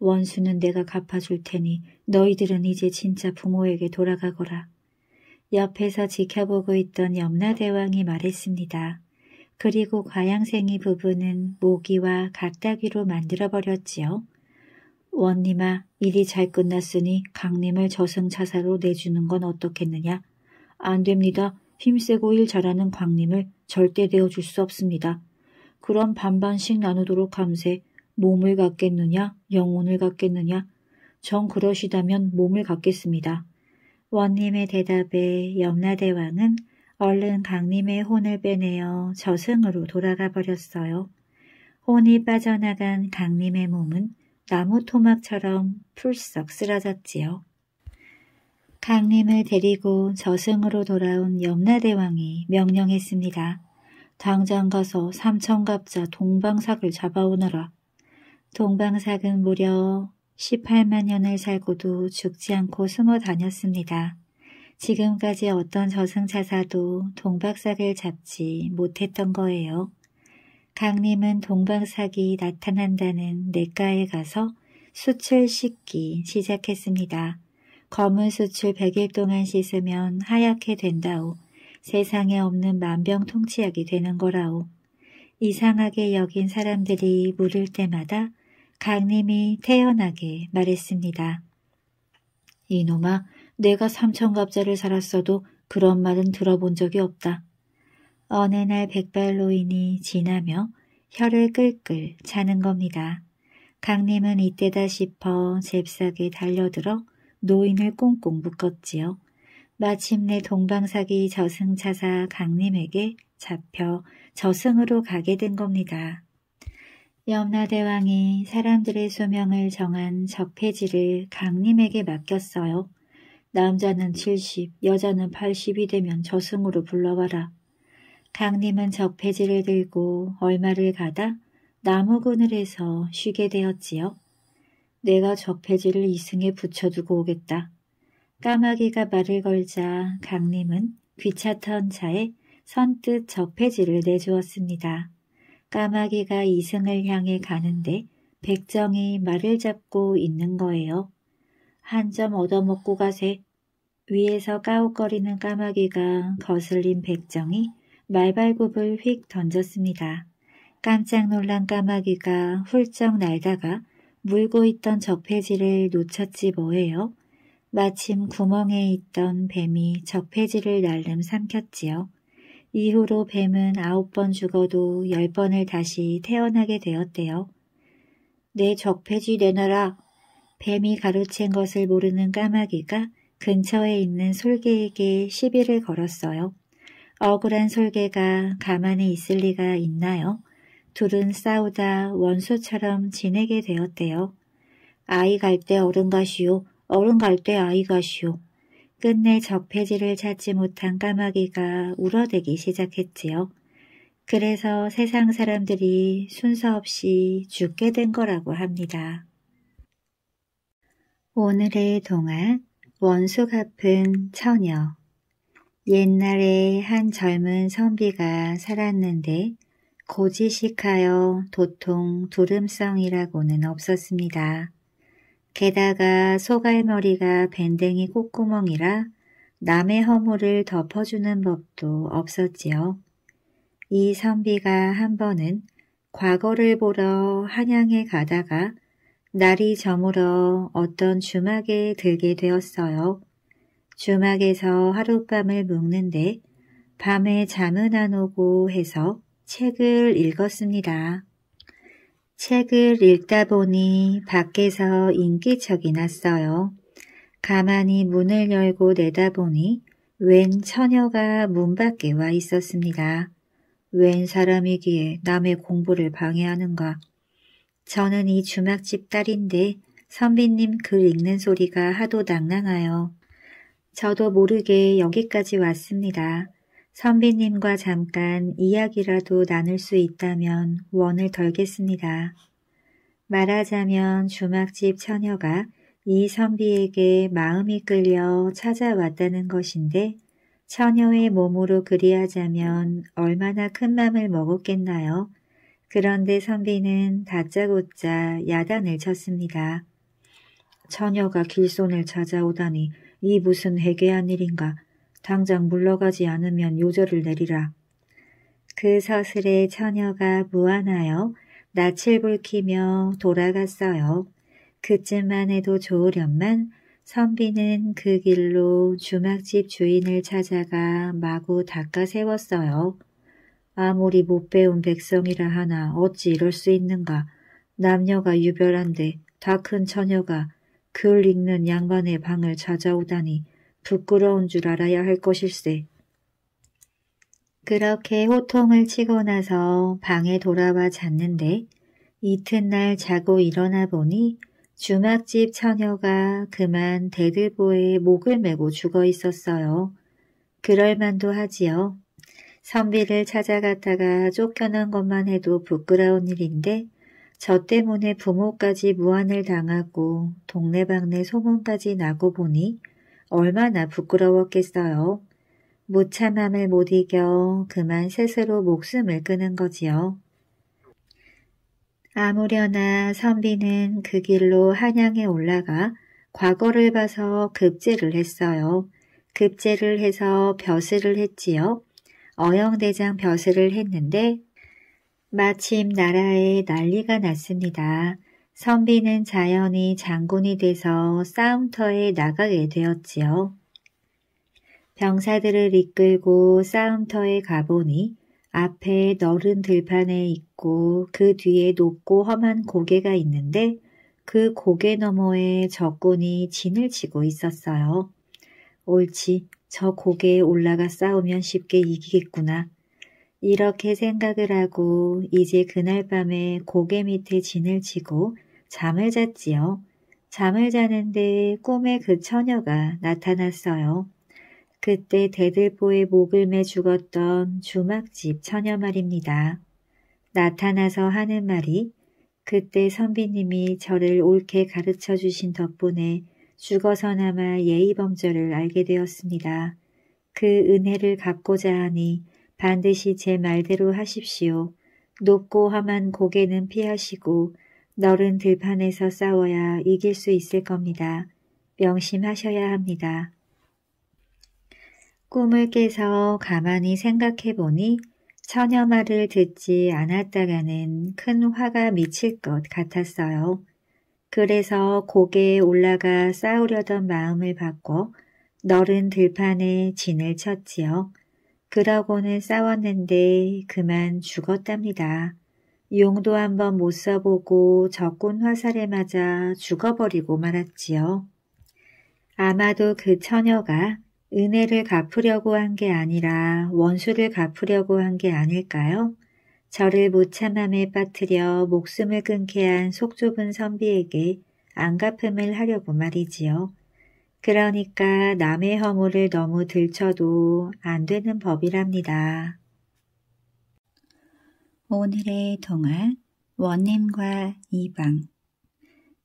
원수는 내가 갚아줄 테니 너희들은 이제 진짜 부모에게 돌아가거라. 옆에서 지켜보고 있던 염라대왕이 말했습니다. 그리고 과양생이 부부는 모기와 각다귀로 만들어버렸지요. 원님아, 일이 잘 끝났으니 강림을 저승차사로 내주는 건 어떻겠느냐? 안 됩니다. 힘세고 일 잘하는 광림을 절대 내어줄 수 없습니다. 그럼 반반씩 나누도록 함세. 몸을 갖겠느냐 영혼을 갖겠느냐 전 그러시다면 몸을 갖겠습니다. 원님의 대답에 염라대왕은 얼른 강림의 혼을 빼내어 저승으로 돌아가 버렸어요. 혼이 빠져나간 강림의 몸은 나무 토막처럼 풀썩 쓰러졌지요. 강림을 데리고 저승으로 돌아온 염라대왕이 명령했습니다. 당장 가서 삼천갑자 동방삭을 잡아오너라. 동방삭은 무려 18만 년을 살고도 죽지 않고 숨어 다녔습니다. 지금까지 어떤 저승차사도 동방삭을 잡지 못했던 거예요. 강림은 동방삭이 나타난다는 내과에 가서 수출 씻기 시작했습니다. 검은 수출 100일 동안 씻으면 하얗게 된다오. 세상에 없는 만병통치약이 되는 거라오. 이상하게 여긴 사람들이 물을 때마다 강림이 태연하게 말했습니다. 이놈아, 내가 삼천갑자를 살았어도 그런 말은 들어본 적이 없다. 어느 날백발로인이 지나며 혀를 끌끌 차는 겁니다. 강림은 이때다 싶어 잽싸게 달려들어 노인을 꽁꽁 묶었지요. 마침내 동방사기 저승차사 강림에게 잡혀 저승으로 가게 된 겁니다. 염라대왕이 사람들의 수명을 정한 적폐지를 강림에게 맡겼어요. 남자는 70, 여자는 80이 되면 저승으로 불러와라. 강림은 적폐지를 들고 얼마를 가다 나무 그늘에서 쉬게 되었지요. 내가 적폐지를 이승에 붙여두고 오겠다. 까마귀가 말을 걸자 강림은 귀찮던 차에 선뜻 적폐지를 내주었습니다. 까마귀가 이승을 향해 가는데 백정이 말을 잡고 있는 거예요. 한 점 얻어먹고 가세. 위에서 까웃거리는 까마귀가 거슬린 백정이 말발굽을 휙 던졌습니다. 깜짝 놀란 까마귀가 훌쩍 날다가 물고 있던 적폐지를 놓쳤지 뭐예요. 마침 구멍에 있던 뱀이 적폐지를 날름 삼켰지요. 이후로 뱀은 아홉 번 죽어도 열 번을 다시 태어나게 되었대요. 내 적폐지 내놔라. 뱀이 가로챈 것을 모르는 까마귀가 근처에 있는 솔개에게 시비를 걸었어요. 억울한 솔개가 가만히 있을 리가 있나요? 둘은 싸우다 원수처럼 지내게 되었대요. 아이 갈 때 어른 가시오, 어른 갈 때 아이 가시오. 끝내 적폐지를 찾지 못한 까마귀가 울어대기 시작했지요. 그래서 세상 사람들이 순서 없이 죽게 된 거라고 합니다. 오늘의 동안 원수 갚은 처녀 옛날에 한 젊은 선비가 살았는데 고지식하여 도통 두름성이라고는 없었습니다. 게다가 소갈머리가 밴댕이 콧구멍이라 남의 허물을 덮어주는 법도 없었지요. 이 선비가 한 번은 과거를 보러 한양에 가다가 날이 저물어 어떤 주막에 들게 되었어요. 주막에서 하룻밤을 묵는데 밤에 잠은 안 오고 해서 책을 읽었습니다. 책을 읽다 보니 밖에서 인기척이 났어요. 가만히 문을 열고 내다보니 웬 처녀가 문 밖에 와 있었습니다. 웬 사람이기에 남의 공부를 방해하는가. 저는 이 주막집 딸인데 선비님 글 읽는 소리가 하도 낭낭하여 저도 모르게 여기까지 왔습니다. 선비님과 잠깐 이야기라도 나눌 수 있다면 원을 덜겠습니다. 말하자면 주막집 처녀가 이 선비에게 마음이 끌려 찾아왔다는 것인데 처녀의 몸으로 그리하자면 얼마나 큰 맘을 먹었겠나요? 그런데 선비는 다짜고짜 야단을 쳤습니다. 처녀가 길손을 찾아오다니 이 무슨 해괴한 일인가 당장 물러가지 않으면 요절을 내리라. 그 서슬에 처녀가 무안하여 낯을 불키며 돌아갔어요. 그쯤만 해도 좋으련만 선비는 그 길로 주막집 주인을 찾아가 마구 닦아 세웠어요. 아무리 못 배운 백성이라 하나 어찌 이럴 수 있는가. 남녀가 유별한데 다 큰 처녀가 글 읽는 양반의 방을 찾아오다니 부끄러운 줄 알아야 할 것일세. 그렇게 호통을 치고 나서 방에 돌아와 잤는데 이튿날 자고 일어나 보니 주막집 처녀가 그만 대들보에 목을 메고 죽어 있었어요. 그럴만도 하지요. 선비를 찾아갔다가 쫓겨난 것만 해도 부끄러운 일인데 저 때문에 부모까지 무안을 당하고 동네방네 소문까지 나고 보니 얼마나 부끄러웠겠어요. 무참함을 못 이겨 그만 스스로 목숨을 끊은 거지요. 아무려나 선비는 그 길로 한양에 올라가 과거를 봐서 급제를 했어요. 급제를 해서 벼슬을 했지요. 어영대장 벼슬을 했는데 마침 나라에 난리가 났습니다. 선비는 자연히 장군이 돼서 싸움터에 나가게 되었지요. 병사들을 이끌고 싸움터에 가보니 앞에 너른 들판에 있고 그 뒤에 높고 험한 고개가 있는데 그 고개 너머에 적군이 진을 치고 있었어요. 옳지, 저 고개에 올라가 싸우면 쉽게 이기겠구나. 이렇게 생각을 하고 이제 그날 밤에 고개 밑에 진을 치고 잠을 잤지요. 잠을 자는데 꿈에 그 처녀가 나타났어요. 그때 대들보의 목을 매 죽었던 주막집 처녀 말입니다. 나타나서 하는 말이 그때 선비님이 저를 옳게 가르쳐 주신 덕분에 죽어서나마 예의범절을 알게 되었습니다. 그 은혜를 갚고자 하니 반드시 제 말대로 하십시오. 높고 험한 고개는 피하시고 너른 들판에서 싸워야 이길 수 있을 겁니다. 명심하셔야 합니다. 꿈을 깨서 가만히 생각해 보니 처녀 말을 듣지 않았다가는 큰 화가 미칠 것 같았어요. 그래서 고개에 올라가 싸우려던 마음을 바꿔 너른 들판에 진을 쳤지요. 그러고는 싸웠는데 그만 죽었답니다. 용도 한번 못 써보고 적군 화살에 맞아 죽어버리고 말았지요. 아마도 그 처녀가 은혜를 갚으려고 한 게 아니라 원수를 갚으려고 한 게 아닐까요? 저를 무참함에 빠뜨려 목숨을 끊게 한 속 좁은 선비에게 안 갚음을 하려고 말이지요. 그러니까 남의 허물을 너무 들쳐도 안 되는 법이랍니다. 오늘의 동화 원님과 이방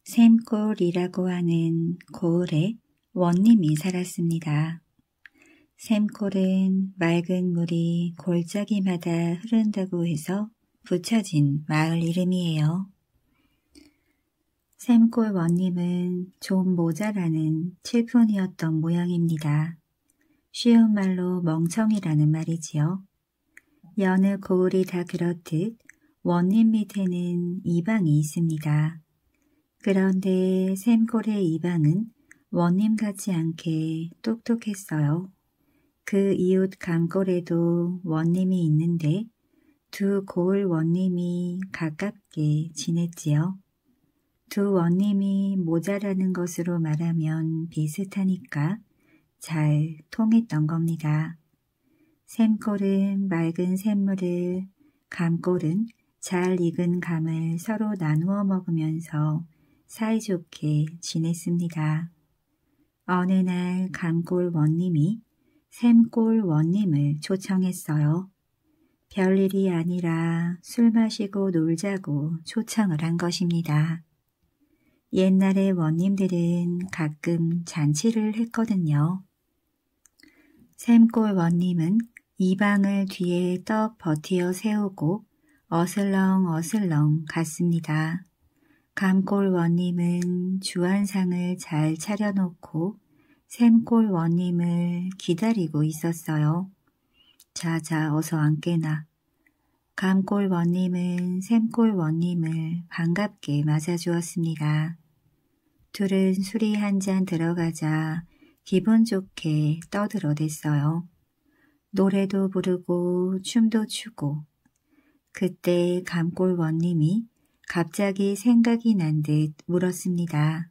샘골이라고 하는 고을에 원님이 살았습니다. 샘골은 맑은 물이 골짜기마다 흐른다고 해서 붙여진 마을 이름이에요. 샘골 원님은 좀 모자라는 칠푼이었던 모양입니다. 쉬운 말로 멍청이라는 말이지요. 여느 고을이다 그렇듯 원님 밑에는 이방이 있습니다. 그런데 샘골의 이방은 원님 같지 않게 똑똑했어요. 그 이웃 강골에도 원님이 있는데 두 고을 원님이 가깝게 지냈지요. 두 원님이 모자라는 것으로 말하면 비슷하니까 잘 통했던 겁니다. 샘골은 맑은 샘물을, 감골은 잘 익은 감을 서로 나누어 먹으면서 사이좋게 지냈습니다. 어느 날 감골 원님이 샘골 원님을 초청했어요. 별일이 아니라 술 마시고 놀자고 초청을 한 것입니다. 옛날에 원님들은 가끔 잔치를 했거든요. 샘골 원님은 이방을 뒤에 떡 버티어 세우고 어슬렁 어슬렁 갔습니다. 감골 원님은 주안상을 잘 차려놓고 샘골 원님을 기다리고 있었어요. 자자 어서 안 깨나. 감골 원님은 샘골 원님을 반갑게 맞아주었습니다. 둘은 술이 한 잔 들어가자 기분 좋게 떠들어댔어요. 노래도 부르고 춤도 추고 그때 감골 원님이 갑자기 생각이 난 듯 물었습니다.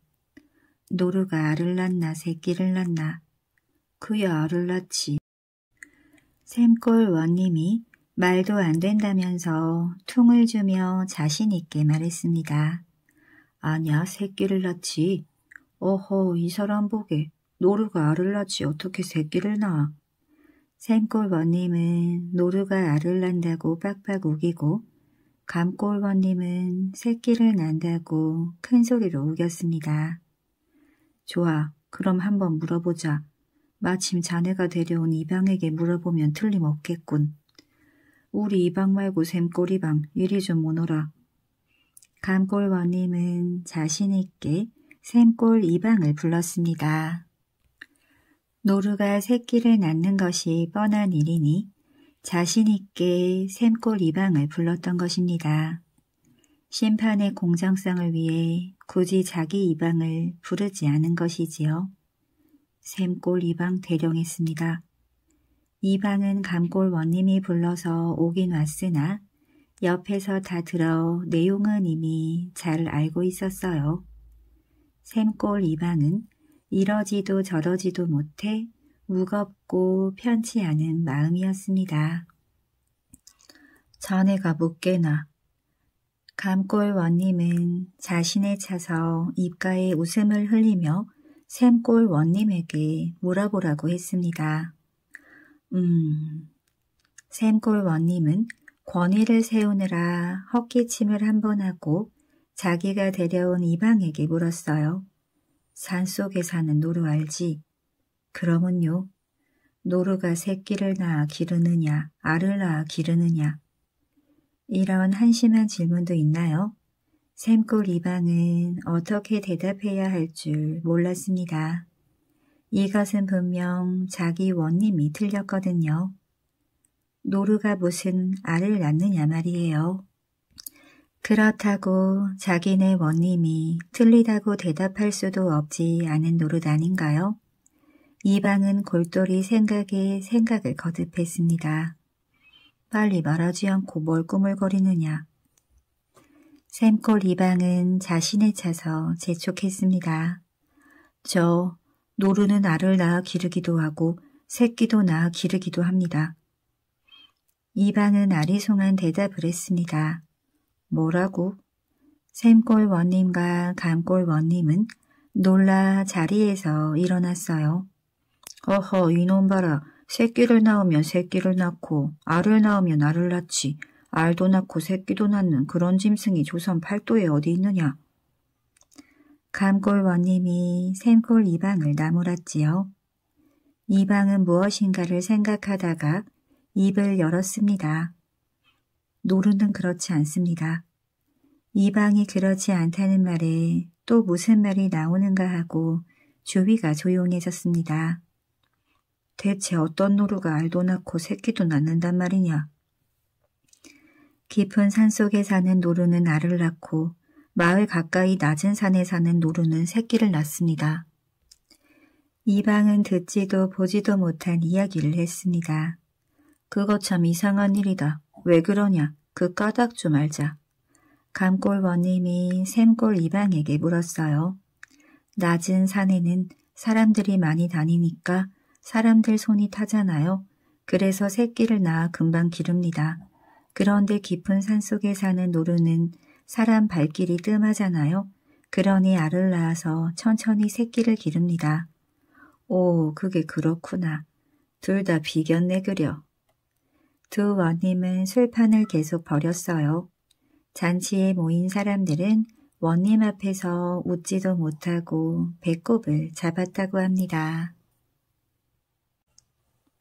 노루가 알을 낳나 새끼를 낳나 그야 알을 낳지. 샘골 원님이 말도 안 된다면서 퉁을 주며 자신 있게 말했습니다. 아냐 새끼를 낳지. 어허 이 사람 보게 노루가 알을 낳지 어떻게 새끼를 낳아. 샘골 원님은 노루가 알을 난다고 빡빡 우기고 감골 원님은 새끼를 난다고 큰소리로 우겼습니다. 좋아, 그럼 한번 물어보자. 마침 자네가 데려온 이방에게 물어보면 틀림없겠군. 우리 이방 말고 샘골이방 이리 좀 오너라. 감골 원님은 자신있게 샘골 이방을 불렀습니다. 노루가 새끼를 낳는 것이 뻔한 일이니 자신있게 샘골 이방을 불렀던 것입니다. 심판의 공정성을 위해 굳이 자기 이방을 부르지 않은 것이지요. 샘골 이방 대령했습니다. 이방은 감골 원님이 불러서 오긴 왔으나 옆에서 다 들어 내용은 이미 잘 알고 있었어요. 샘골 이방은 이러지도 저러지도 못해 무겁고 편치 않은 마음이었습니다. 전해가 묻게나 감골 원님은 자신의 차서 입가에 웃음을 흘리며 샘골 원님에게 물어보라고 했습니다. 음... 샘골 원님은 권위를 세우느라 헛기침을 한 번 하고 자기가 데려온 이방에게 물었어요. 산속에 사는 노루 알지? 그러면요. 노루가 새끼를 낳아 기르느냐 알을 낳아 기르느냐 이런 한심한 질문도 있나요? 샘골 이방은 어떻게 대답해야 할 줄 몰랐습니다. 이것은 분명 자기 원님이 틀렸거든요. 노루가 무슨 알을 낳느냐 말이에요. 그렇다고 자기네 원님이 틀리다고 대답할 수도 없지 않은 노릇 아닌가요? 이방은 골똘히 생각에 생각을 거듭했습니다. 빨리 말하지 않고 뭘 꾸물거리느냐. 샘콜 이방은 자신의 차서 재촉했습니다. 저 노루는 알을 낳아 기르기도 하고 새끼도 낳아 기르기도 합니다. 이방은 아리송한 대답을 했습니다. 뭐라고? 샘골 원님과 감골 원님은 놀라 자리에서 일어났어요. 어허 이놈 봐라. 새끼를 낳으면 새끼를 낳고 알을 낳으면 알을 낳지. 알도 낳고 새끼도 낳는 그런 짐승이 조선 팔도에 어디 있느냐. 감골 원님이 샘골 이방을 나무랐지요. 이방은 무엇인가를 생각하다가 입을 열었습니다. 노루는 그렇지 않습니다. 이방이 그러지 않다는 말에 또 무슨 말이 나오는가 하고 주위가 조용해졌습니다. 대체 어떤 노루가 알도 낳고 새끼도 낳는단 말이냐. 깊은 산속에 사는 노루는 알을 낳고 마을 가까이 낮은 산에 사는 노루는 새끼를 낳습니다. 이방은 듣지도 보지도 못한 이야기를 했습니다. 그것 참 이상한 일이다. 왜 그러냐. 그 까닭 좀 알자. 감골 원님인 샘골 이방에게 물었어요. 낮은 산에는 사람들이 많이 다니니까 사람들 손이 타잖아요. 그래서 새끼를 낳아 금방 기릅니다. 그런데 깊은 산속에 사는 노루는 사람 발길이 뜸하잖아요. 그러니 알을 낳아서 천천히 새끼를 기릅니다. 오, 그게 그렇구나. 둘 다 비겼네 그려. 두 원님은 술판을 계속 버렸어요. 잔치에 모인 사람들은 원님 앞에서 웃지도 못하고 배꼽을 잡았다고 합니다.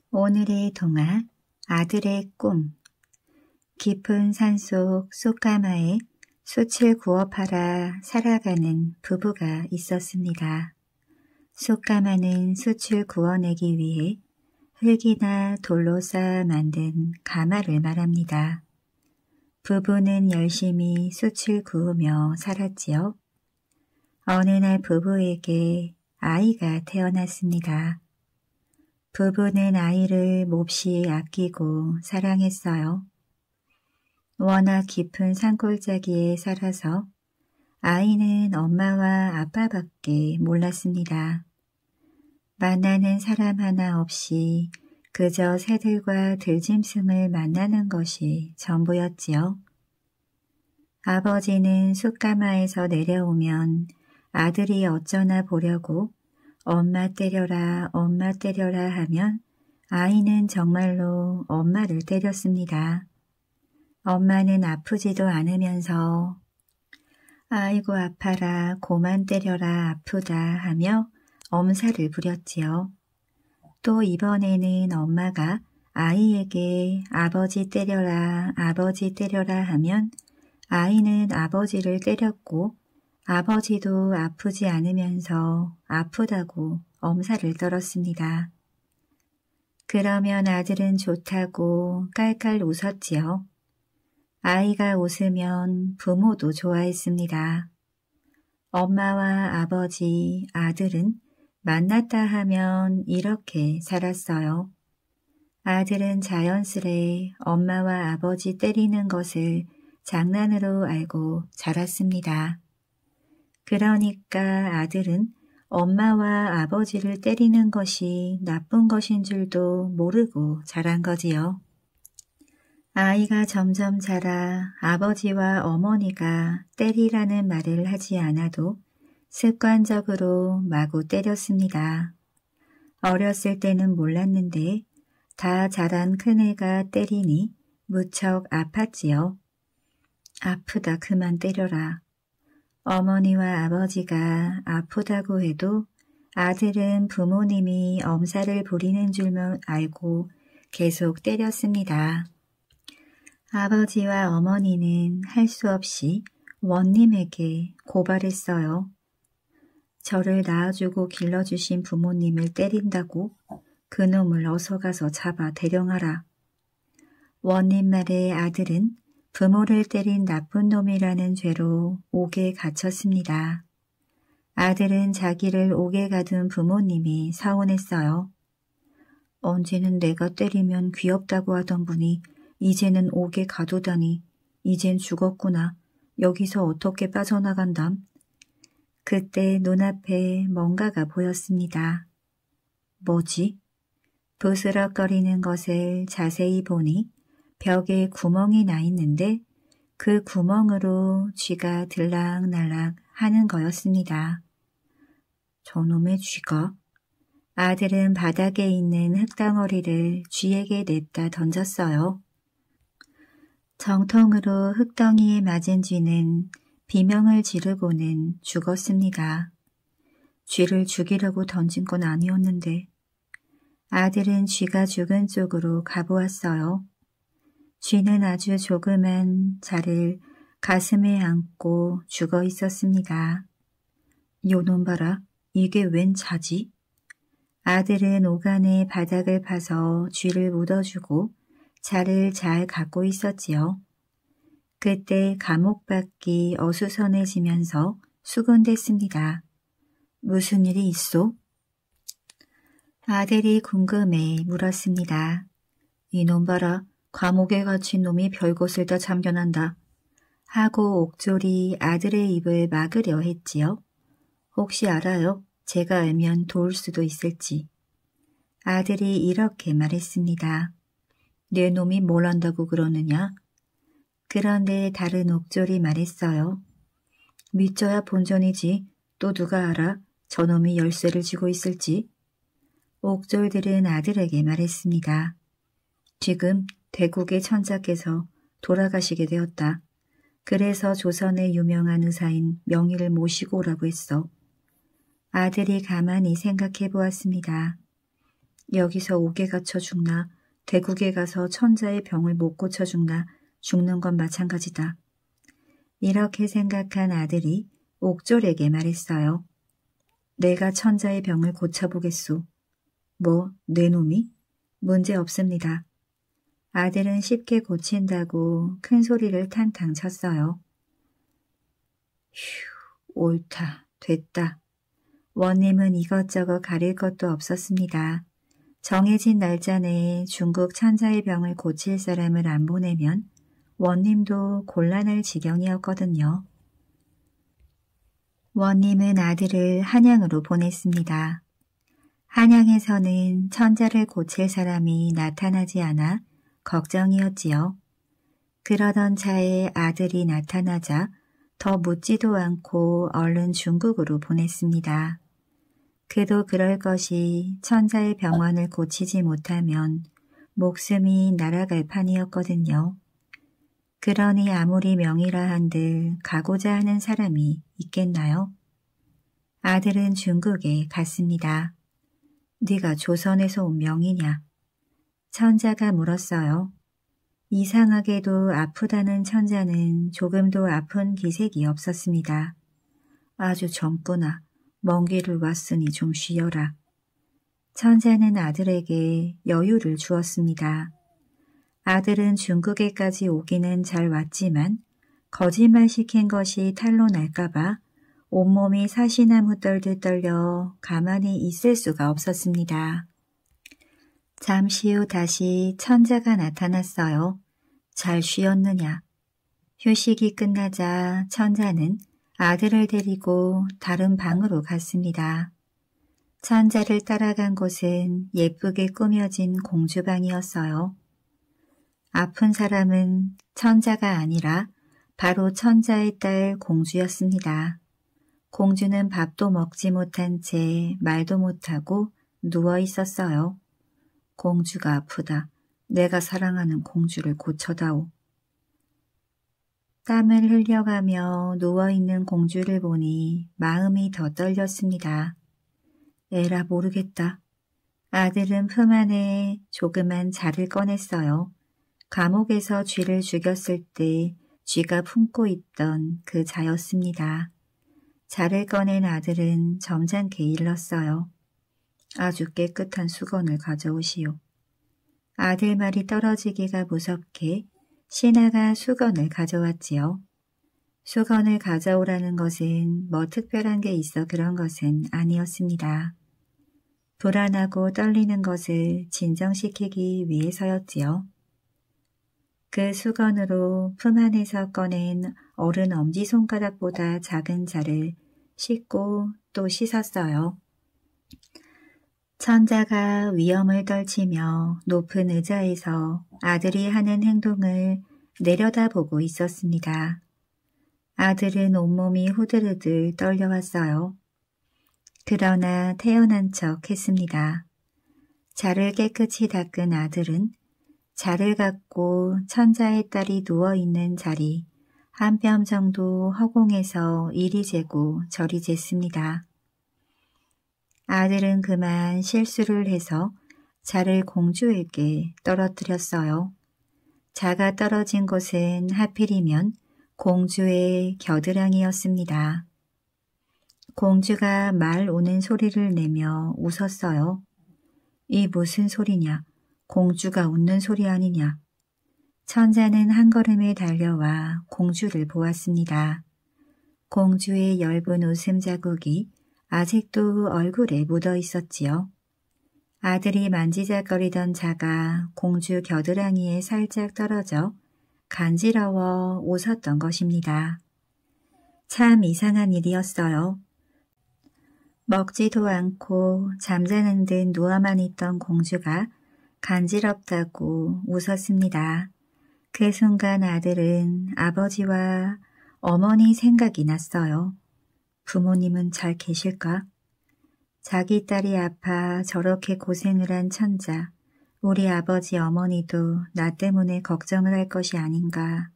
오늘의 동화 아들의 꿈 깊은 산속 소카마에 숯을 구워 팔아 살아가는 부부가 있었습니다. 소카마는 숯을 구워내기 위해 흙이나 돌로 쌓아 만든 가마를 말합니다. 부부는 열심히 숯을 구우며 살았지요. 어느 날 부부에게 아이가 태어났습니다. 부부는 아이를 몹시 아끼고 사랑했어요. 워낙 깊은 산골짜기에 살아서 아이는 엄마와 아빠밖에 몰랐습니다. 만나는 사람 하나 없이 그저 새들과 들짐승을 만나는 것이 전부였지요. 아버지는 숯가마에서 내려오면 아들이 어쩌나 보려고 엄마 때려라 엄마 때려라 하면 아이는 정말로 엄마를 때렸습니다. 엄마는 아프지도 않으면서 아이고 아파라 고만 때려라 아프다 하며 엄살을 부렸지요. 또 이번에는 엄마가 아이에게 아버지 때려라, 아버지 때려라 하면 아이는 아버지를 때렸고 아버지도 아프지 않으면서 아프다고 엄살을 떨었습니다. 그러면 아들은 좋다고 깔깔 웃었지요. 아이가 웃으면 부모도 좋아했습니다. 엄마와 아버지, 아들은 만났다 하면 이렇게 살았어요. 아들은 자연스레 엄마와 아버지 때리는 것을 장난으로 알고 자랐습니다. 그러니까 아들은 엄마와 아버지를 때리는 것이 나쁜 것인 줄도 모르고 자란 거지요. 아이가 점점 자라 아버지와 어머니가 때리라는 말을 하지 않아도 습관적으로 마구 때렸습니다. 어렸을 때는 몰랐는데 다 자란 큰애가 때리니 무척 아팠지요. 아프다 그만 때려라. 어머니와 아버지가 아프다고 해도 아들은 부모님이 엄살을 부리는 줄만 알고 계속 때렸습니다. 아버지와 어머니는 할 수 없이 원님에게 고발했어요. 저를 낳아주고 길러주신 부모님을 때린다고 그놈을 어서 가서 잡아 대령하라. 원님 말의 아들은 부모를 때린 나쁜 놈이라는 죄로 옥에 갇혔습니다. 아들은 자기를 옥에 가둔 부모님이 사원했어요 언제는 내가 때리면 귀엽다고 하던 분이 이제는 옥에 가두다니 이젠 죽었구나. 여기서 어떻게 빠져나간담? 그때 눈앞에 뭔가가 보였습니다. 뭐지? 부스럭거리는 것을 자세히 보니 벽에 구멍이 나 있는데 그 구멍으로 쥐가 들락날락 하는 거였습니다. 저놈의 쥐가? 아들은 바닥에 있는 흙덩어리를 쥐에게 냅다 던졌어요. 정통으로 흙덩이에 맞은 쥐는 비명을 지르고는 죽었습니다. 쥐를 죽이려고 던진 건 아니었는데 아들은 쥐가 죽은 쪽으로 가보았어요. 쥐는 아주 조그만 자를 가슴에 안고 죽어 있었습니다. 요놈 봐라, 이게 웬 자지? 아들은 오간에 바닥을 파서 쥐를 묻어주고 자를 잘 갖고 있었지요. 그때 감옥 밖이 어수선해지면서 수군댔습니다. 무슨 일이 있소? 아들이 궁금해 물었습니다. 이놈 봐라. 감옥에 갇힌 놈이 별것을 다 참견한다. 하고 옥졸이 아들의 입을 막으려 했지요. 혹시 알아요? 제가 알면 도울 수도 있을지. 아들이 이렇게 말했습니다. 내 놈이 뭘 안다고 그러느냐? 그런데 다른 옥졸이 말했어요. 믿져야 본전이지 또 누가 알아 저놈이 열쇠를 쥐고 있을지. 옥졸들은 아들에게 말했습니다. 지금 대국의 천자께서 돌아가시게 되었다. 그래서 조선의 유명한 의사인 명의를 모시고 오라고 했어. 아들이 가만히 생각해 보았습니다. 여기서 옥에 갇혀 죽나 대국에 가서 천자의 병을 못 고쳐 죽나 죽는 건 마찬가지다. 이렇게 생각한 아들이 옥졸에게 말했어요. 내가 천자의 병을 고쳐보겠소. 뭐, 내놈이? 문제 없습니다. 아들은 쉽게 고친다고 큰 소리를 탕탕 쳤어요. 휴, 옳다, 됐다. 원님은 이것저것 가릴 것도 없었습니다. 정해진 날짜 내에 중국 천자의 병을 고칠 사람을 안 보내면 원님도 곤란할 지경이었거든요. 원님은 아들을 한양으로 보냈습니다. 한양에서는 천자를 고칠 사람이 나타나지 않아 걱정이었지요. 그러던 차에 아들이 나타나자 더 묻지도 않고 얼른 중국으로 보냈습니다. 그도 그럴 것이 천자의 병원을 고치지 못하면 목숨이 날아갈 판이었거든요. 그러니 아무리 명이라 한들 가고자 하는 사람이 있겠나요? 아들은 중국에 갔습니다. 네가 조선에서 온 명이냐? 천자가 물었어요. 이상하게도 아프다는 천자는 조금도 아픈 기색이 없었습니다. 아주 젊구나. 먼 길을 왔으니 좀 쉬어라. 천자는 아들에게 여유를 주었습니다. 아들은 중국에까지 오기는 잘 왔지만 거짓말 시킨 것이 탈로 날까봐 온몸이 사시나무 떨듯 떨려 가만히 있을 수가 없었습니다. 잠시 후 다시 천자가 나타났어요. 잘 쉬었느냐? 휴식이 끝나자 천자는 아들을 데리고 다른 방으로 갔습니다. 천자를 따라간 곳은 예쁘게 꾸며진 공주방이었어요. 아픈 사람은 천자가 아니라 바로 천자의 딸 공주였습니다. 공주는 밥도 먹지 못한 채 말도 못하고 누워 있었어요. 공주가 아프다. 내가 사랑하는 공주를 고쳐다오. 땀을 흘려가며 누워있는 공주를 보니 마음이 더 떨렸습니다. 에라 모르겠다. 아들은 품 안에 조그만 자를 꺼냈어요. 감옥에서 쥐를 죽였을 때 쥐가 품고 있던 그 자였습니다. 자를 꺼낸 아들은 점잖게 일렀어요. 아주 깨끗한 수건을 가져오시오. 아들 말이 떨어지기가 무섭게 신하가 수건을 가져왔지요. 수건을 가져오라는 것은 뭐 특별한 게 있어 그런 것은 아니었습니다. 불안하고 떨리는 것을 진정시키기 위해서였지요. 그 수건으로 품 안에서 꺼낸 어른 엄지손가락보다 작은 자를 씻고 또 씻었어요. 천자가 위험을 떨치며 높은 의자에서 아들이 하는 행동을 내려다보고 있었습니다. 아들은 온몸이 후들후들 떨려왔어요. 그러나 태어난 척 했습니다. 자를 깨끗이 닦은 아들은 자를 갖고 천자의 딸이 누워있는 자리 한 뼘 정도 허공에서 이리 재고 저리 쟀습니다. 아들은 그만 실수를 해서 자를 공주에게 떨어뜨렸어요. 자가 떨어진 곳은 하필이면 공주의 겨드랑이였습니다. 공주가 말 오는 소리를 내며 웃었어요. 이 무슨 소리냐? 공주가 웃는 소리 아니냐. 천자는 한 걸음에 달려와 공주를 보았습니다. 공주의 엷은 웃음 자국이 아직도 얼굴에 묻어 있었지요. 아들이 만지작거리던 자가 공주 겨드랑이에 살짝 떨어져 간지러워 웃었던 것입니다. 참 이상한 일이었어요. 먹지도 않고 잠자는 듯 누워만 있던 공주가 간지럽다고 웃었습니다. 그 순간 아들은 아버지와 어머니 생각이 났어요. 부모님은 잘 계실까? 자기 딸이 아파 저렇게 고생을 한 천자, 우리 아버지 어머니도 나 때문에 걱정을 할 것이 아닌가.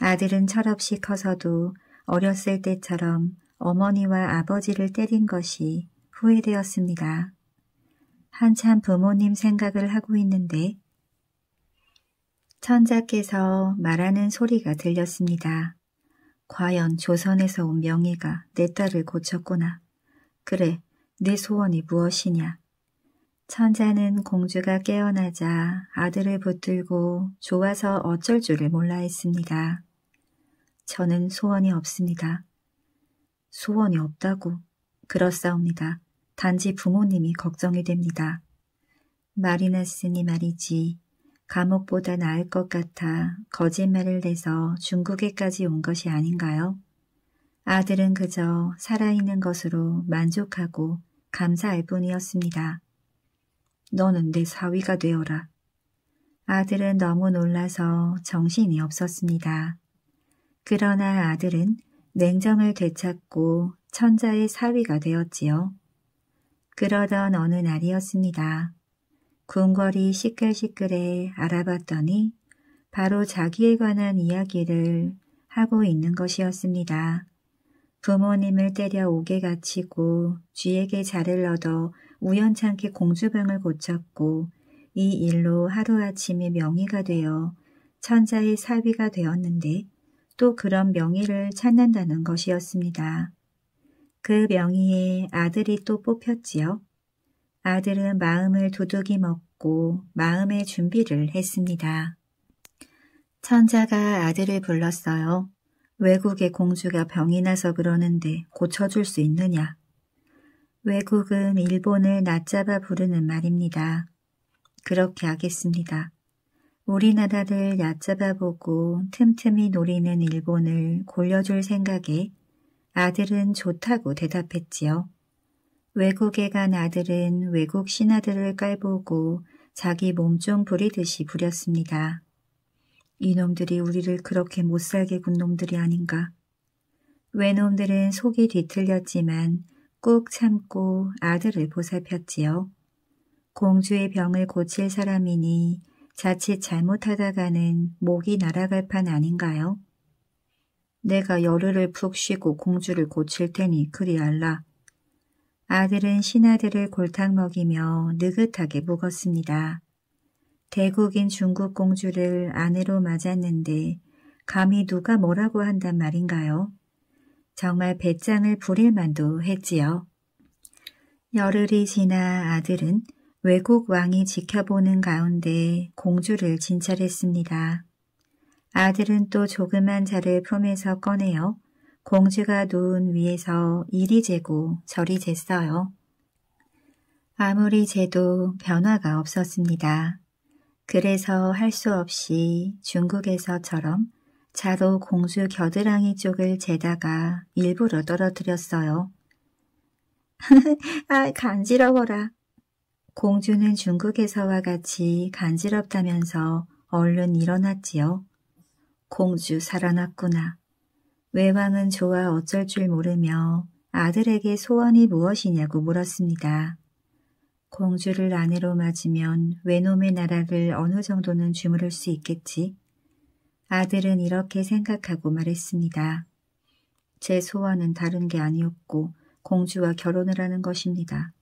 아들은 철없이 커서도 어렸을 때처럼 어머니와 아버지를 때린 것이 후회되었습니다. 한참 부모님 생각을 하고 있는데 천자께서 말하는 소리가 들렸습니다. 과연 조선에서 온 명희가 내 딸을 고쳤구나. 그래, 내 소원이 무엇이냐? 천자는 공주가 깨어나자 아들을 붙들고 좋아서 어쩔 줄을 몰라 했습니다. 저는 소원이 없습니다. 소원이 없다고. 그렇사옵니다. 단지 부모님이 걱정이 됩니다. 마리나스니 말이지 감옥보다 나을 것 같아 거짓말을 내서 중국에까지 온 것이 아닌가요? 아들은 그저 살아있는 것으로 만족하고 감사할 뿐이었습니다. 너는 내 사위가 되어라. 아들은 너무 놀라서 정신이 없었습니다. 그러나 아들은 냉정을 되찾고 천자의 사위가 되었지요. 그러던 어느 날이었습니다. 궁궐이 시끌시끌해 알아봤더니 바로 자기에 관한 이야기를 하고 있는 것이었습니다. 부모님을 때려 오게 갇히고 쥐에게 자를 얻어 우연찮게 공주병을 고쳤고 이 일로 하루아침에 명의가 되어 천자의 사비가 되었는데 또 그런 명의를 찾는다는 것이었습니다. 그 명의에 아들이 또 뽑혔지요. 아들은 마음을 도둑이 먹고 마음의 준비를 했습니다. 천자가 아들을 불렀어요. 외국의 공주가 병이 나서 그러는데 고쳐줄 수 있느냐. 외국은 일본을 낮잡아 부르는 말입니다. 그렇게 하겠습니다. 우리나라를 낮잡아 보고 틈틈이 노리는 일본을 골려줄 생각에 아들은 좋다고 대답했지요. 외국에 간 아들은 외국 신하들을 깔보고 자기 몸종 부리듯이 부렸습니다. 이놈들이 우리를 그렇게 못살게 군 놈들이 아닌가. 외놈들은 속이 뒤틀렸지만 꾹 참고 아들을 보살폈지요. 공주의 병을 고칠 사람이니 자칫 잘못하다가는 목이 날아갈 판 아닌가요? 내가 열흘을 푹 쉬고 공주를 고칠 테니 그리 알라. 아들은 신하들을 골탕 먹이며 느긋하게 묵었습니다. 대국인 중국 공주를 아내로 맞았는데 감히 누가 뭐라고 한단 말인가요? 정말 배짱을 부릴 만도 했지요. 열흘이 지나 아들은 외국 왕이 지켜보는 가운데 공주를 진찰했습니다. 아들은 또 조그만 자를 품에서 꺼내어 공주가 누운 위에서 이리 재고 저리 쟀어요. 아무리 재도 변화가 없었습니다. 그래서 할 수 없이 중국에서처럼 자로 공주 겨드랑이 쪽을 재다가 일부러 떨어뜨렸어요. 아, 간지러워라. 공주는 중국에서와 같이 간지럽다면서 얼른 일어났지요. 공주 살아났구나. 외왕은 좋아 어쩔 줄 모르며 아들에게 소원이 무엇이냐고 물었습니다. 공주를 아내로 맞으면 외놈의 나라를 어느 정도는 주무를 수 있겠지. 아들은 이렇게 생각하고 말했습니다. 제 소원은 다른 게 아니었고 공주와 결혼을 하는 것입니다.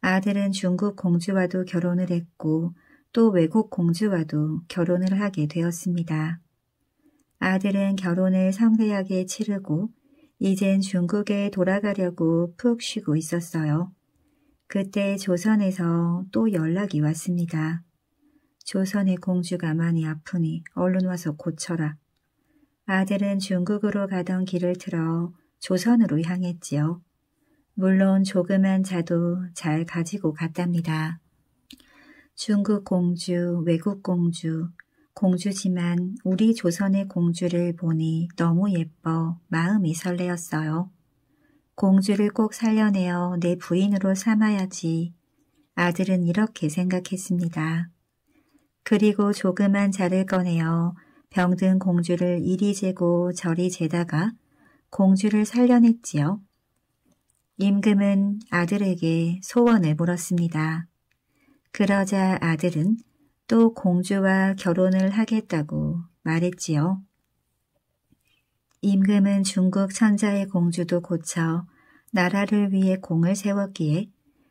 아들은 중국 공주와도 결혼을 했고 또 외국 공주와도 결혼을 하게 되었습니다. 아들은 결혼을 성대하게 치르고 이젠 중국에 돌아가려고 푹 쉬고 있었어요. 그때 조선에서 또 연락이 왔습니다. 조선의 공주가 많이 아프니 얼른 와서 고쳐라. 아들은 중국으로 가던 길을 틀어 조선으로 향했지요. 물론 조그만 자도 잘 가지고 갔답니다. 중국 공주, 외국 공주, 공주지만 우리 조선의 공주를 보니 너무 예뻐 마음이 설레었어요. 공주를 꼭 살려내어 내 부인으로 삼아야지. 아들은 이렇게 생각했습니다. 그리고 조그만 자를 꺼내어 병든 공주를 이리 재고 저리 재다가 공주를 살려냈지요. 임금은 아들에게 소원을 물었습니다. 그러자 아들은 또 공주와 결혼을 하겠다고 말했지요. 임금은 중국 천자의 공주도 고쳐 나라를 위해 공을 세웠기에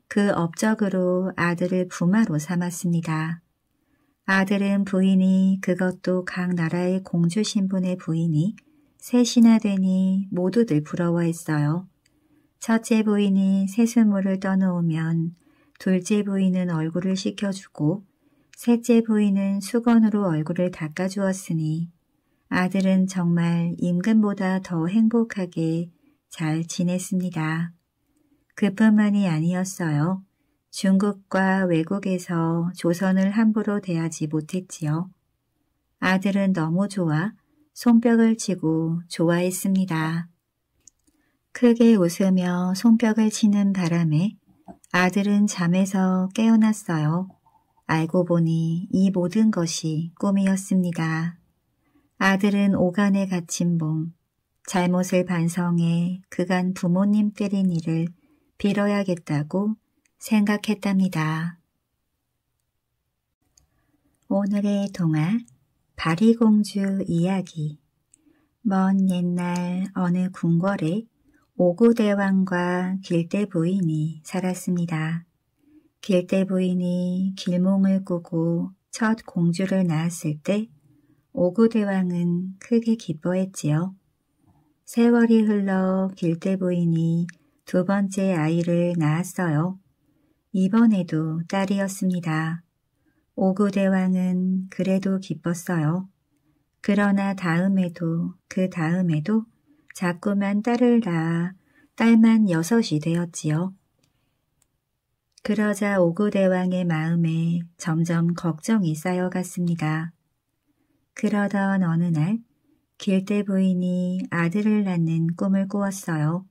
그 업적으로 아들을 부마로 삼았습니다. 아들은 부인이 그것도 각 나라의 공주 신분의 부인이 셋이나 되니 모두들 부러워했어요. 첫째 부인이 새순물을 떠놓으면 둘째 부인은 얼굴을 식혀주고 셋째 부인은 수건으로 얼굴을 닦아주었으니 아들은 정말 임금보다 더 행복하게 잘 지냈습니다. 그뿐만이 아니었어요. 중국과 외국에서 조선을 함부로 대하지 못했지요. 아들은 너무 좋아 손뼉을 치고 좋아했습니다. 크게 웃으며 손뼉을 치는 바람에 아들은 잠에서 깨어났어요. 알고 보니 이 모든 것이 꿈이었습니다. 아들은 오간에 갇힌 몸, 잘못을 반성해 그간 부모님 때린 일을 빌어야겠다고 생각했답니다. 오늘의 동화 바리공주 이야기 먼 옛날 어느 궁궐에 오구대왕과 길대 부인이 살았습니다. 길대 부인이 길몽을 꾸고 첫 공주를 낳았을 때 오구대왕은 크게 기뻐했지요. 세월이 흘러 길대 부인이 두 번째 아이를 낳았어요. 이번에도 딸이었습니다. 오구대왕은 그래도 기뻤어요. 그러나 다음에도 그 다음에도 자꾸만 딸을 낳아 딸만 여섯이 되었지요. 그러자 오구대왕의 마음에 점점 걱정이 쌓여갔습니다. 그러던 어느 날 길대 부인이 아들을 낳는 꿈을 꾸었어요.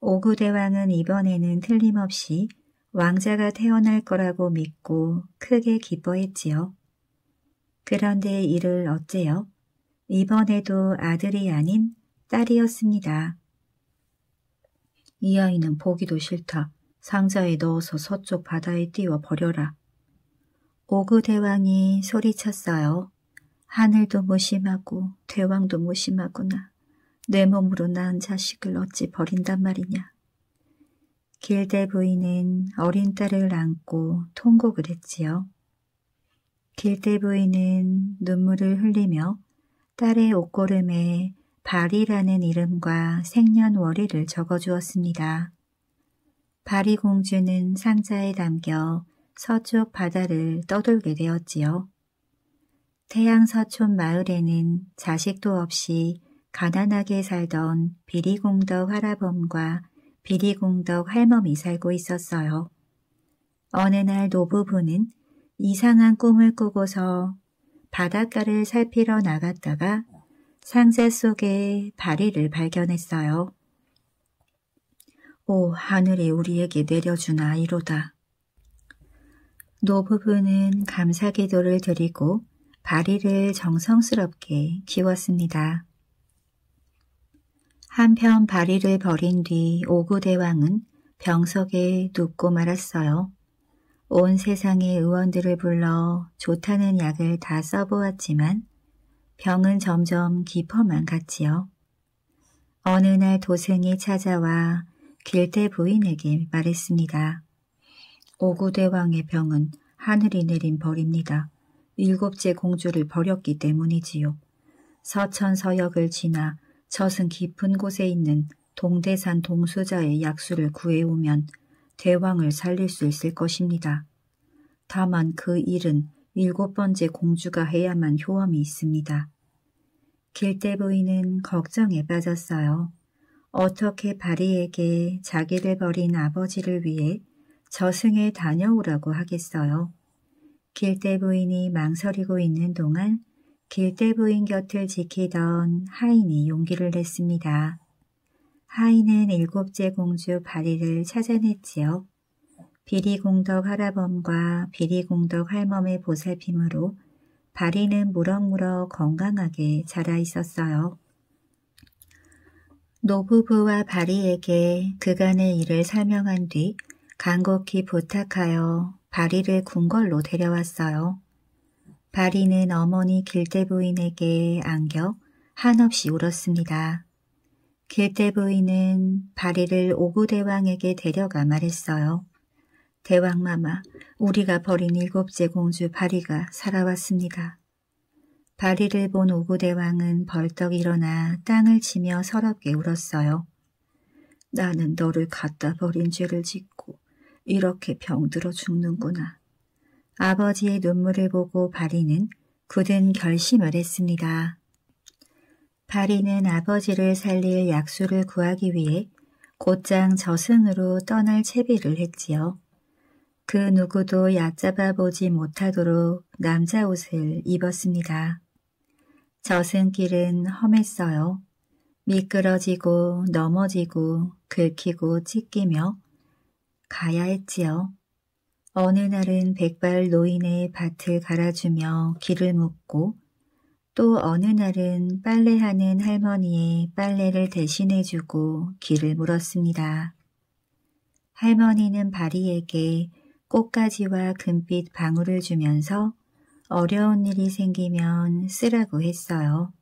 오구대왕은 이번에는 틀림없이 왕자가 태어날 거라고 믿고 크게 기뻐했지요. 그런데 이를 어째요? 이번에도 아들이 아닌 딸이었습니다. 이 아이는 보기도 싫다. 상자에 넣어서 서쪽 바다에 띄워 버려라. 오그 대왕이 소리쳤어요. 하늘도 무심하고 대왕도 무심하구나. 내 몸으로 낳은 자식을 어찌 버린단 말이냐. 길대 부인은 어린 딸을 안고 통곡을 했지요. 길대 부인은 눈물을 흘리며 딸의 옷고름에 발이라는 이름과 생년월일을 적어주었습니다. 바리 공주는 상자에 담겨 서쪽 바다를 떠돌게 되었지요. 태양 서촌 마을에는 자식도 없이 가난하게 살던 비리공덕 할아범과 비리공덕 할멈이 살고 있었어요. 어느 날 노부부는 이상한 꿈을 꾸고서 바닷가를 살피러 나갔다가 상자 속에 바리를 발견했어요. 오 하늘이 우리에게 내려준 아이로다. 노부부는 감사 기도를 드리고 바리를 정성스럽게 키웠습니다. 한편 바리를 버린 뒤 오구대왕은 병석에 눕고 말았어요. 온 세상의 의원들을 불러 좋다는 약을 다 써보았지만 병은 점점 깊어만 갔지요. 어느 날 도승이 찾아와 길대 부인에게 말했습니다. 오구대왕의 병은 하늘이 내린 벌입니다. 일곱째 공주를 버렸기 때문이지요. 서천서역을 지나 젖은 깊은 곳에 있는 동대산 동수자의 약수를 구해오면 대왕을 살릴 수 있을 것입니다. 다만 그 일은 일곱 번째 공주가 해야만 효험이 있습니다. 길대 부인은 걱정에 빠졌어요. 어떻게 바리에게 자기를 버린 아버지를 위해 저승에 다녀오라고 하겠어요. 길대 부인이 망설이고 있는 동안 길대 부인 곁을 지키던 하인이 용기를 냈습니다. 하인은 일곱째 공주 바리를 찾아냈지요. 비리공덕 할아범과 비리공덕 할멈의 보살핌으로 바리는 무럭무럭 건강하게 자라 있었어요. 노부부와 바리에게 그간의 일을 설명한 뒤 간곡히 부탁하여 바리를 궁궐로 데려왔어요. 바리는 어머니 길대 부인에게 안겨 한없이 울었습니다. 길대 부인은 바리를 오구대왕에게 데려가 말했어요. 대왕마마, 우리가 버린 일곱째 공주 바리가 살아왔습니다. 바리를 본 오구대왕은 벌떡 일어나 땅을 치며 서럽게 울었어요. 나는 너를 갖다 버린 죄를 짓고 이렇게 병들어 죽는구나. 아버지의 눈물을 보고 바리는 굳은 결심을 했습니다. 바리는 아버지를 살릴 약수를 구하기 위해 곧장 저승으로 떠날 채비를 했지요. 그 누구도 얕잡아 보지 못하도록 남자 옷을 입었습니다. 저승길은 험했어요. 미끄러지고 넘어지고 긁히고 찢기며 가야 했지요. 어느 날은 백발 노인의 밭을 갈아주며 길을 묻고 또 어느 날은 빨래하는 할머니의 빨래를 대신해주고 길을 물었습니다. 할머니는 바리에게 꽃가지와 금빛 방울을 주면서 어려운 일이 생기면 쓰라고 했어요.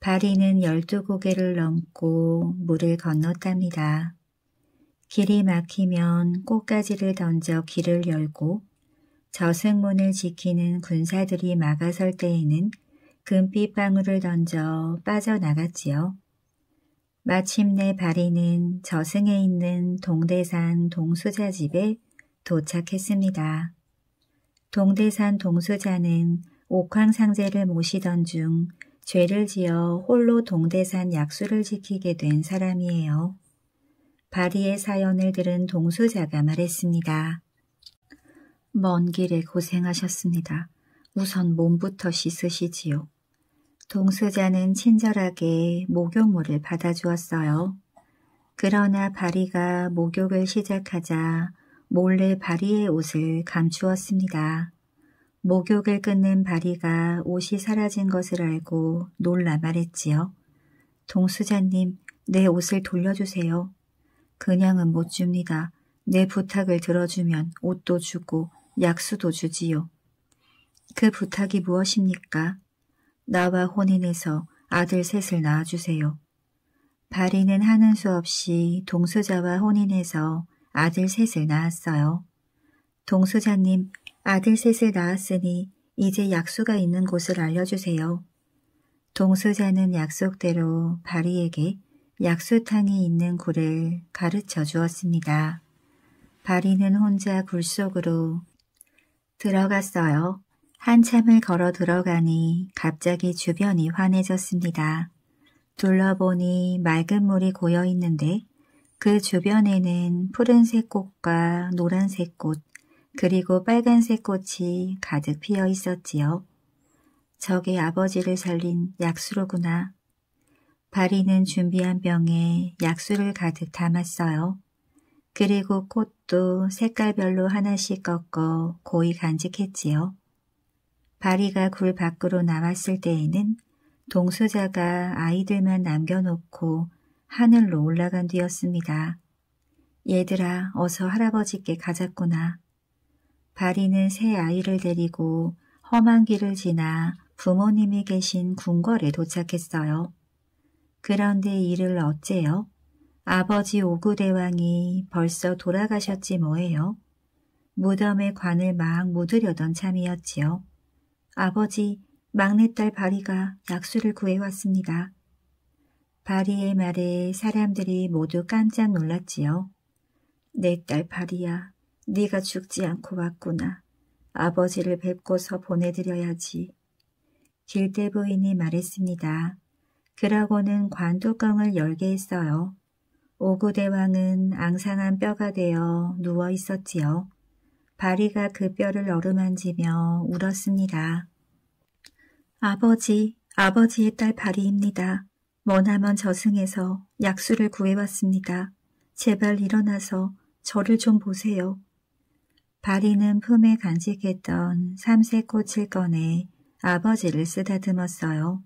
바리는 열두 고개를 넘고 물을 건넜답니다. 길이 막히면 꽃가지를 던져 길을 열고 저승문을 지키는 군사들이 막아설 때에는 금빛 방울을 던져 빠져나갔지요. 마침내 바리는 저승에 있는 동대산 동수자 집에 도착했습니다. 동대산 동수자는 옥황상제를 모시던 중 죄를 지어 홀로 동대산 약수를 지키게 된 사람이에요. 바리의 사연을 들은 동수자가 말했습니다. 먼 길에 고생하셨습니다. 우선 몸부터 씻으시지요. 동수자는 친절하게 목욕물을 받아주었어요. 그러나 바리가 목욕을 시작하자 몰래 바리의 옷을 감추었습니다. 목욕을 끝낸 바리가 옷이 사라진 것을 알고 놀라 말했지요. 동수자님, 내 옷을 돌려주세요. 그냥은 못 줍니다. 내 부탁을 들어주면 옷도 주고 약수도 주지요. 그 부탁이 무엇입니까? 나와 혼인해서 아들 셋을 낳아주세요. 바리는 하는 수 없이 동수자와 혼인해서 아들 셋을 낳았어요. 동수자님, 아들 셋을 낳았으니 이제 약수가 있는 곳을 알려주세요. 동수자는 약속대로 바리에게 약수탕이 있는 굴을 가르쳐 주었습니다. 바리는 혼자 굴 속으로 들어갔어요. 한참을 걸어 들어가니 갑자기 주변이 환해졌습니다. 둘러보니 맑은 물이 고여 있는데 그 주변에는 푸른색 꽃과 노란색 꽃, 그리고 빨간색 꽃이 가득 피어 있었지요. 적의 아버지를 살린 약수로구나. 바리는 준비한 병에 약수를 가득 담았어요. 그리고 꽃도 색깔별로 하나씩 꺾어 고이 간직했지요. 바리가 굴 밖으로 나왔을 때에는 동수자가 아이들만 남겨놓고 하늘로 올라간 뒤였습니다. 얘들아 어서 할아버지께 가자꾸나. 바리는 새 아이를 데리고 험한 길을 지나 부모님이 계신 궁궐에 도착했어요. 그런데 일을 어째요? 아버지 오구대왕이 벌써 돌아가셨지 뭐예요? 무덤의 관을 막 묻으려던 참이었지요. 아버지, 막내딸 바리가 약수를 구해왔습니다. 바리의 말에 사람들이 모두 깜짝 놀랐지요. 내 딸 바리야, 네가 죽지 않고 왔구나. 아버지를 뵙고서 보내드려야지. 길대 부인이 말했습니다. 그러고는 관두껑을 열게 했어요. 오구대왕은 앙상한 뼈가 되어 누워 있었지요. 바리가 그 뼈를 어루만지며 울었습니다. 아버지, 아버지의 딸 바리입니다. 머나먼 저승에서 약수를 구해왔습니다. 제발 일어나서 저를 좀 보세요. 바리는 품에 간직했던 삼색 꽃을 꺼내 아버지를 쓰다듬었어요.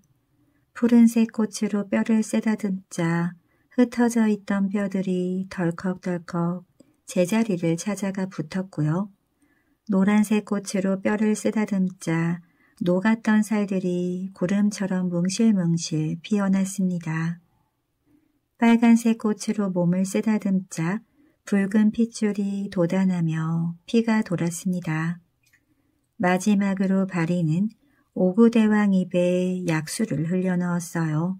푸른색 꽃으로 뼈를 쓰다듬자 흩어져 있던 뼈들이 덜컥덜컥 제자리를 찾아가 붙었고요. 노란색 꽃으로 뼈를 쓰다듬자 녹았던 살들이 구름처럼 뭉실뭉실 피어났습니다. 빨간색 꽃으로 몸을 쓰다듬자 붉은 핏줄이 돋아나며 피가 돌았습니다. 마지막으로 바리는 오구대왕 입에 약수를 흘려넣었어요.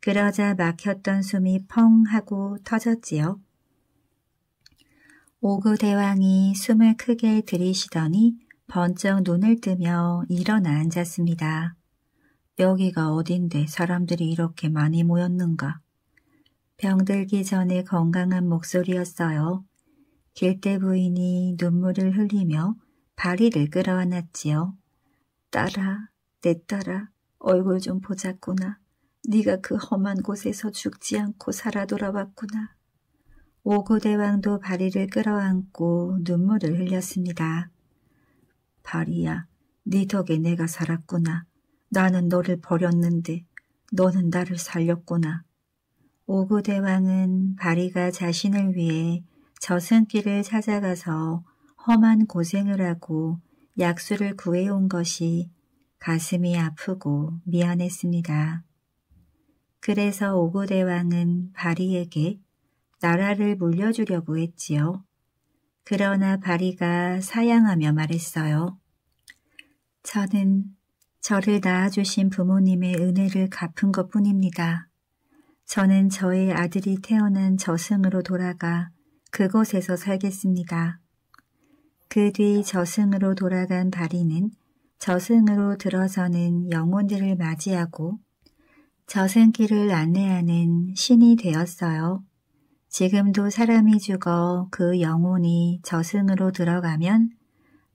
그러자 막혔던 숨이 펑 하고 터졌지요. 오구대왕이 숨을 크게 들이시더니 번쩍 눈을 뜨며 일어나 앉았습니다. 여기가 어딘데 사람들이 이렇게 많이 모였는가. 병들기 전에 건강한 목소리였어요. 길대 부인이 눈물을 흘리며 바리를 끌어안았지요. 딸아, 내 딸아, 얼굴 좀 보자꾸나. 네가 그 험한 곳에서 죽지 않고 살아 돌아왔구나. 오구대왕도 바리를 끌어안고 눈물을 흘렸습니다. 다리야, 네 덕에 내가 살았구나. 나는 너를 버렸는데 너는 나를 살렸구나. 오구 대왕은 바리가 자신을 위해 저승길을 찾아가서 험한 고생을 하고 약수를 구해온 것이 가슴이 아프고 미안했습니다. 그래서 오구 대왕은 바리에게 나라를 물려주려고 했지요. 그러나 바리가 사양하며 말했어요. 저는 저를 낳아주신 부모님의 은혜를 갚은 것 뿐입니다. 저는 저의 아들이 태어난 저승으로 돌아가 그곳에서 살겠습니다. 그 뒤 저승으로 돌아간 바리는 저승으로 들어서는 영혼들을 맞이하고 저승길을 안내하는 신이 되었어요. 지금도 사람이 죽어 그 영혼이 저승으로 들어가면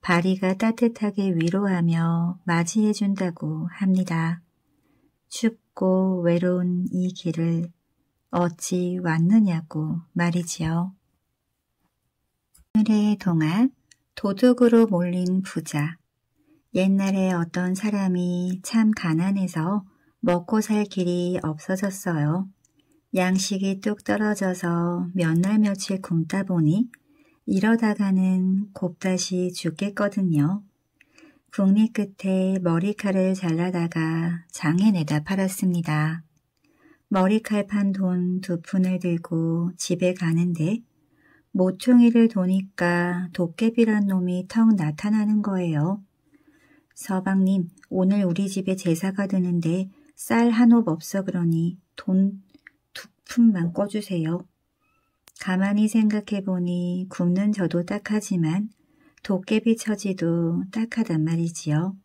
바리가 따뜻하게 위로하며 맞이해준다고 합니다. 춥고 외로운 이 길을 어찌 왔느냐고 말이지요. 오늘의 동안 도둑으로 몰린 부자 옛날에 어떤 사람이 참 가난해서 먹고 살 길이 없어졌어요. 양식이 뚝 떨어져서 몇 날 며칠 굶다 보니 이러다가는 곱다시 죽겠거든요. 국리 끝에 머리칼을 잘라다가 장에 내다 팔았습니다. 머리칼 판 돈 두 푼을 들고 집에 가는데 모퉁이를 도니까 도깨비란 놈이 턱 나타나는 거예요. 서방님, 오늘 우리 집에 제사가 드는데쌀한홉 없어 그러니 돈 풍만 꺼주세요. 가만히 생각해보니 굽는 저도 딱하지만 도깨비 처지도 딱하단 말이지요.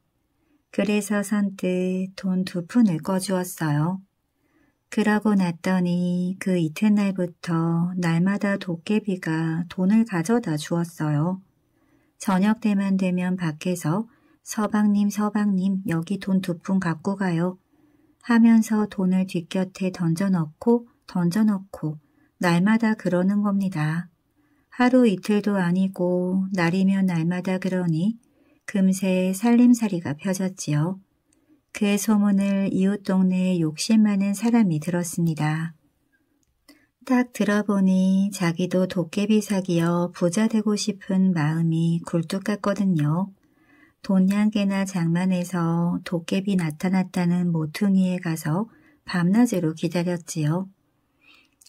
그래서 선뜻 돈 두 푼을 꺼주었어요. 그러고 났더니 그 이튿날부터 날마다 도깨비가 돈을 가져다 주었어요. 저녁 때만 되면 밖에서 서방님 서방님 여기 돈 두 푼 갖고 가요 하면서 돈을 뒷곁에 던져넣고 던져놓고 날마다 그러는 겁니다. 하루 이틀도 아니고 날이면 날마다 그러니 금세 살림살이가 펴졌지요. 그의 소문을 이웃 동네에 욕심 많은 사람이 들었습니다. 딱 들어보니 자기도 도깨비 사기여 부자 되고 싶은 마음이 굴뚝 같거든요. 돈양개나 장만해서 도깨비 나타났다는 모퉁이에 가서 밤낮으로 기다렸지요.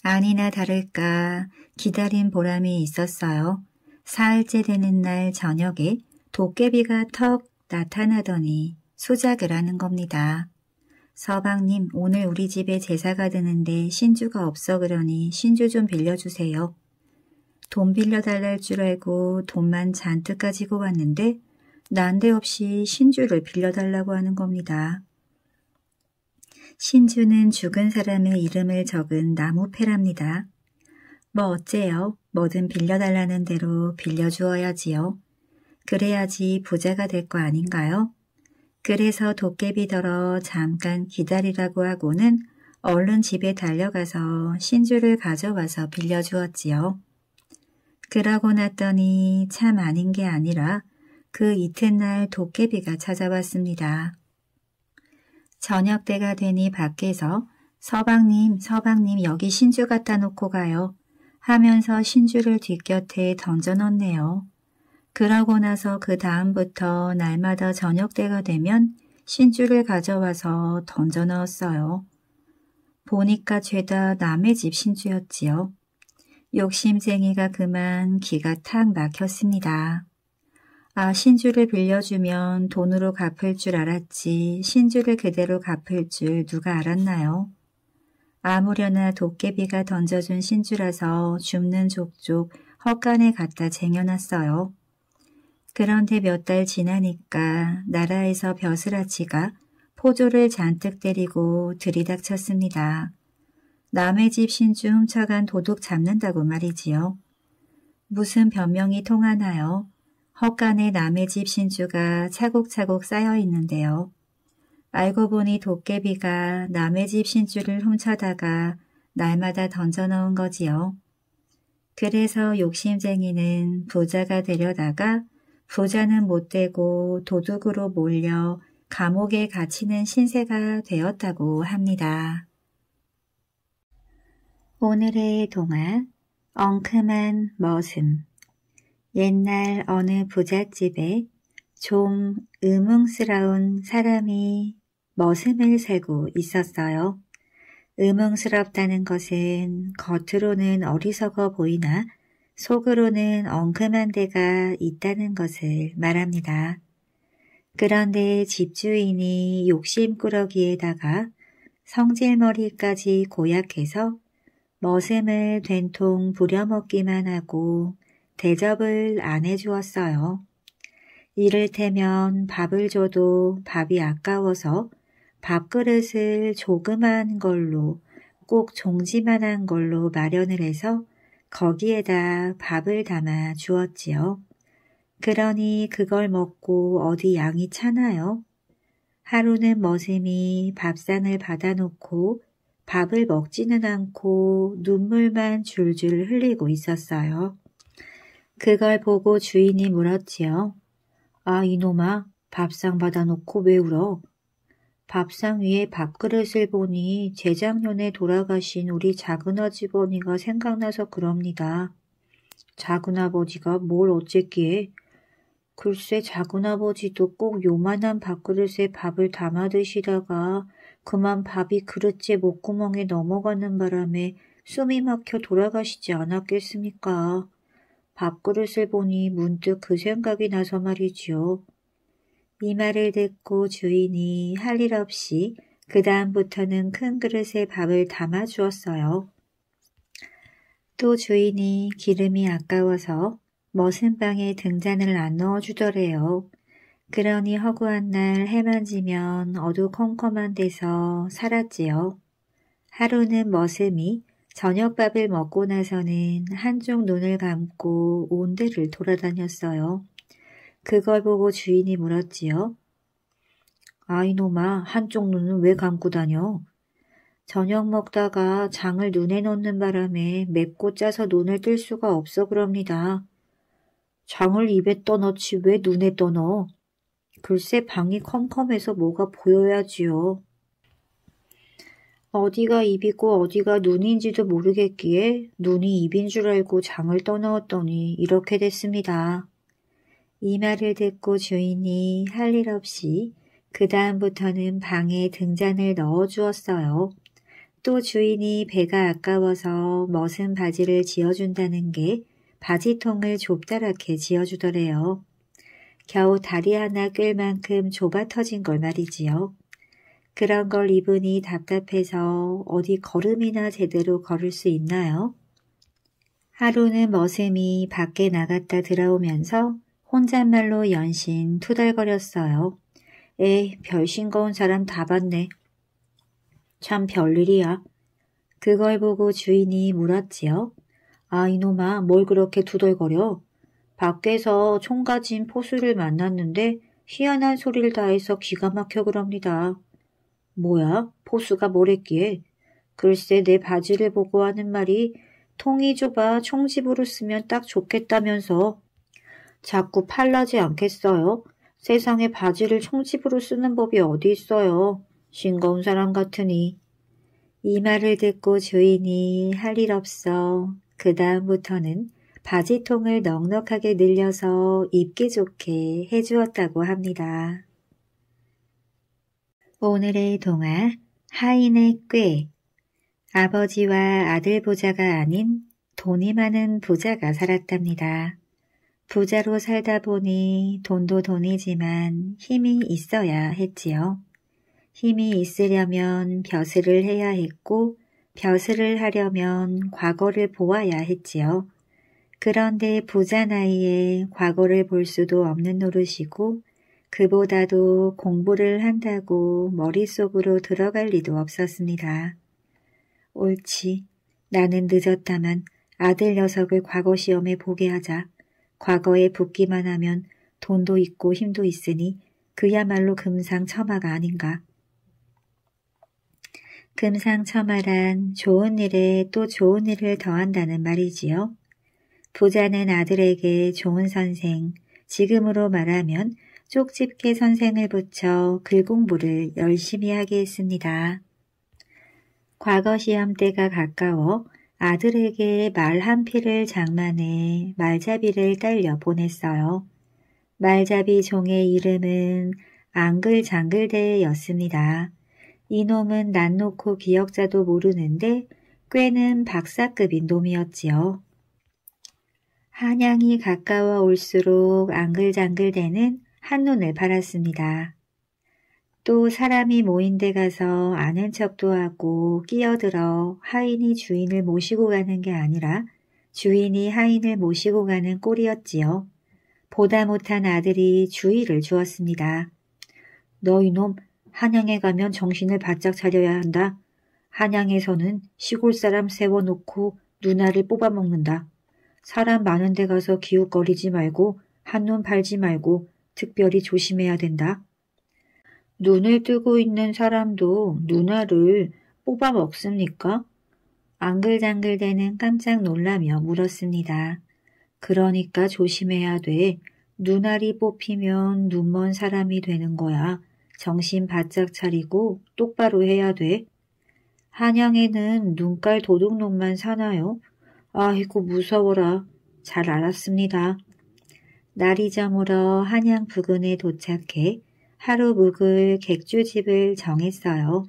아니나 다를까 기다린 보람이 있었어요. 사흘째 되는 날 저녁에 도깨비가 턱 나타나더니 수작을 하는 겁니다. 서방님 오늘 우리 집에 제사가 드는데 신주가 없어 그러니 신주 좀 빌려주세요. 돈 빌려달랄 줄 알고 돈만 잔뜩 가지고 왔는데 난데없이 신주를 빌려달라고 하는 겁니다. 신주는 죽은 사람의 이름을 적은 나무패랍니다. 뭐 어째요? 뭐든 빌려달라는 대로 빌려주어야지요. 그래야지 부자가 될 거 아닌가요? 그래서 도깨비더러 잠깐 기다리라고 하고는 얼른 집에 달려가서 신주를 가져와서 빌려주었지요. 그러고 났더니 참 아닌 게 아니라 그 이튿날 도깨비가 찾아왔습니다. 저녁 때가 되니 밖에서 서방님, 서방님 여기 신주 갖다 놓고 가요. 하면서 신주를 뒷곁에 던져넣네요. 그러고 나서 그 다음부터 날마다 저녁 때가 되면 신주를 가져와서 던져넣었어요. 보니까 죄다 남의 집 신주였지요. 욕심쟁이가 그만 기가 탁 막혔습니다. 아, 신주를 빌려주면 돈으로 갚을 줄 알았지 신주를 그대로 갚을 줄 누가 알았나요? 아무려나 도깨비가 던져준 신주라서 줍는 족족 헛간에 갖다 쟁여놨어요. 그런데 몇 달 지나니까 나라에서 벼슬아치가 포조를 잔뜩 때리고 들이닥쳤습니다. 남의 집 신주 훔쳐간 도둑 잡는다고 말이지요. 무슨 변명이 통하나요? 헛간에 남의 집 신주가 차곡차곡 쌓여 있는데요. 알고 보니 도깨비가 남의 집 신주를 훔쳐다가 날마다 던져놓은 거지요. 그래서 욕심쟁이는 부자가 되려다가 부자는 못되고 도둑으로 몰려 감옥에 갇히는 신세가 되었다고 합니다. 오늘의 동화 엉큼한 머슴 옛날 어느 부잣집에 좀 의문스러운 사람이 머슴을 살고 있었어요. 의문스럽다는 것은 겉으로는 어리석어 보이나 속으로는 엉큼한 데가 있다는 것을 말합니다. 그런데 집주인이 욕심꾸러기에다가 성질머리까지 고약해서 머슴을 된통 부려먹기만 하고 대접을 안 해주었어요. 이를테면 밥을 줘도 밥이 아까워서 밥그릇을 조그만 걸로 꼭 종지만한 걸로 마련을 해서 거기에다 밥을 담아 주었지요. 그러니 그걸 먹고 어디 양이 차나요? 하루는 머슴이 밥상을 받아놓고 밥을 먹지는 않고 눈물만 줄줄 흘리고 있었어요. 그걸 보고 주인이 물었지요. 아 이놈아 밥상 받아놓고 왜 울어? 밥상 위에 밥그릇을 보니 재작년에 돌아가신 우리 작은 아주버니가 생각나서 그럽니다. 작은 아버지가 뭘 어쨌기에 글쎄 작은 아버지도 꼭 요만한 밥그릇에 밥을 담아 드시다가 그만 밥이 그릇째 목구멍에 넘어가는 바람에 숨이 막혀 돌아가시지 않았겠습니까? 밥그릇을 보니 문득 그 생각이 나서 말이지요. 이 말을 듣고 주인이 할 일 없이 그 다음부터는 큰 그릇에 밥을 담아 주었어요. 또 주인이 기름이 아까워서 머슴 방에 등잔을 안 넣어주더래요. 그러니 허구한 날 해만 지면 어두컴컴한 데서 살았지요. 하루는 머슴이 저녁밥을 먹고 나서는 한쪽 눈을 감고 온 데를 돌아다녔어요. 그걸 보고 주인이 물었지요. 아이놈아, 한쪽 눈은 왜 감고 다녀? 저녁 먹다가 장을 눈에 넣는 바람에 맵고 짜서 눈을 뜰 수가 없어 그럽니다. 장을 입에 떠넣지 왜 눈에 떠넣어? 글쎄 방이 컴컴해서 뭐가 보여야지요. 어디가 입이고 어디가 눈인지도 모르겠기에 눈이 입인 줄 알고 장을 떠넣었더니 이렇게 됐습니다. 이 말을 듣고 주인이 할 일 없이 그 다음부터는 방에 등잔을 넣어주었어요. 또 주인이 배가 아까워서 멋은 바지를 지어준다는 게 바지통을 좁다랗게 지어주더래요. 겨우 다리 하나 끌 만큼 좁아 터진 걸 말이지요. 그런 걸 입으니 답답해서 어디 걸음이나 제대로 걸을 수 있나요? 하루는 머슴이 밖에 나갔다 들어오면서 혼잣말로 연신 투덜거렸어요. 에, 별싱거운 사람 다 봤네. 참 별일이야. 그걸 보고 주인이 물었지요. 아, 이놈아, 뭘 그렇게 투덜거려? 밖에서 총가진 포수를 만났는데 희한한 소리를 다해서 기가 막혀 그럽니다. 뭐야? 포수가 뭐랬기에? 글쎄 내 바지를 보고 하는 말이 통이 좁아 총집으로 쓰면 딱 좋겠다면서 자꾸 팔라지 않겠어요? 세상에 바지를 총집으로 쓰는 법이 어디 있어요? 싱거운 사람 같으니. 이 말을 듣고 주인이 할 일 없어. 그 다음부터는 바지통을 넉넉하게 늘려서 입기 좋게 해주었다고 합니다. 오늘의 동화 하인의 꾀 아버지와 아들 부자가 아닌 돈이 많은 부자가 살았답니다. 부자로 살다 보니 돈도 돈이지만 힘이 있어야 했지요. 힘이 있으려면 벼슬을 해야 했고 벼슬을 하려면 과거를 보아야 했지요. 그런데 부자 나이에 과거를 볼 수도 없는 노릇이고 그보다도 공부를 한다고 머릿속으로 들어갈 리도 없었습니다. 옳지. 나는 늦었다만 아들 녀석을 과거 시험에 보게 하자. 과거에 붙기만 하면 돈도 있고 힘도 있으니 그야말로 금상첨화가 아닌가. 금상첨화란 좋은 일에 또 좋은 일을 더한다는 말이지요. 부자는 아들에게 좋은 선생, 지금으로 말하면 쪽집게 선생을 붙여 글공부를 열심히 하게 했습니다. 과거 시험 때가 가까워 아들에게 말 한필을 장만해 말잡이를 딸려 보냈어요. 말잡이 종의 이름은 앙글장글대였습니다. 이놈은 난 놓고 기억자도 모르는데 꽤는 박사급인 놈이었지요. 한양이 가까워 올수록 앙글장글대는 한눈에 팔았습니다. 또 사람이 모인 데 가서 아는 척도 하고 끼어들어 하인이 주인을 모시고 가는 게 아니라 주인이 하인을 모시고 가는 꼴이었지요. 보다 못한 아들이 주의를 주었습니다. 너 이놈 한양에 가면 정신을 바짝 차려야 한다. 한양에서는 시골 사람 세워놓고 누나를 뽑아먹는다. 사람 많은 데 가서 기웃거리지 말고 한눈 팔지 말고 특별히 조심해야 된다. 눈을 뜨고 있는 사람도 눈알을 뽑아 먹습니까? 앙글장글대는 깜짝 놀라며 물었습니다. 그러니까 조심해야 돼. 눈알이 뽑히면 눈먼 사람이 되는 거야. 정신 바짝 차리고 똑바로 해야 돼. 한양에는 눈깔 도둑놈만 사나요? 아이고 무서워라. 잘 알았습니다. 날이 저물어 한양 부근에 도착해 하루 묵을 객주집을 정했어요.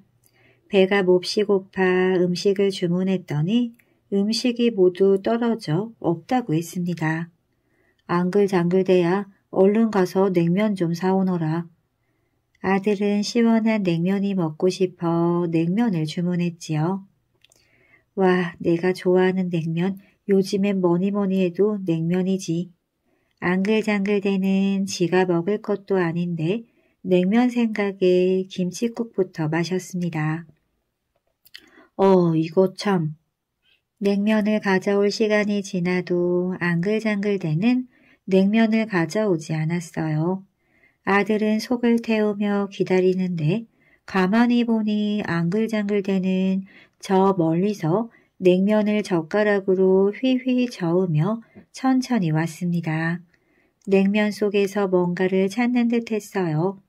배가 몹시 고파 음식을 주문했더니 음식이 모두 떨어져 없다고 했습니다. 안글장글대야 얼른 가서 냉면 좀 사오너라. 아들은 시원한 냉면이 먹고 싶어 냉면을 주문했지요. 와, 내가 좋아하는 냉면, 요즘엔 뭐니뭐니 뭐니 해도 냉면이지. 앙글장글대는 지가 먹을 것도 아닌데 냉면 생각에 김치국부터 마셨습니다. 어, 이거 참. 냉면을 가져올 시간이 지나도 앙글장글대는 냉면을 가져오지 않았어요. 아들은 속을 태우며 기다리는데 가만히 보니 앙글장글대는 저 멀리서 냉면을 젓가락으로 휘휘 저으며 천천히 왔습니다. 냉면 속에서 뭔가를 찾는 듯 했어요.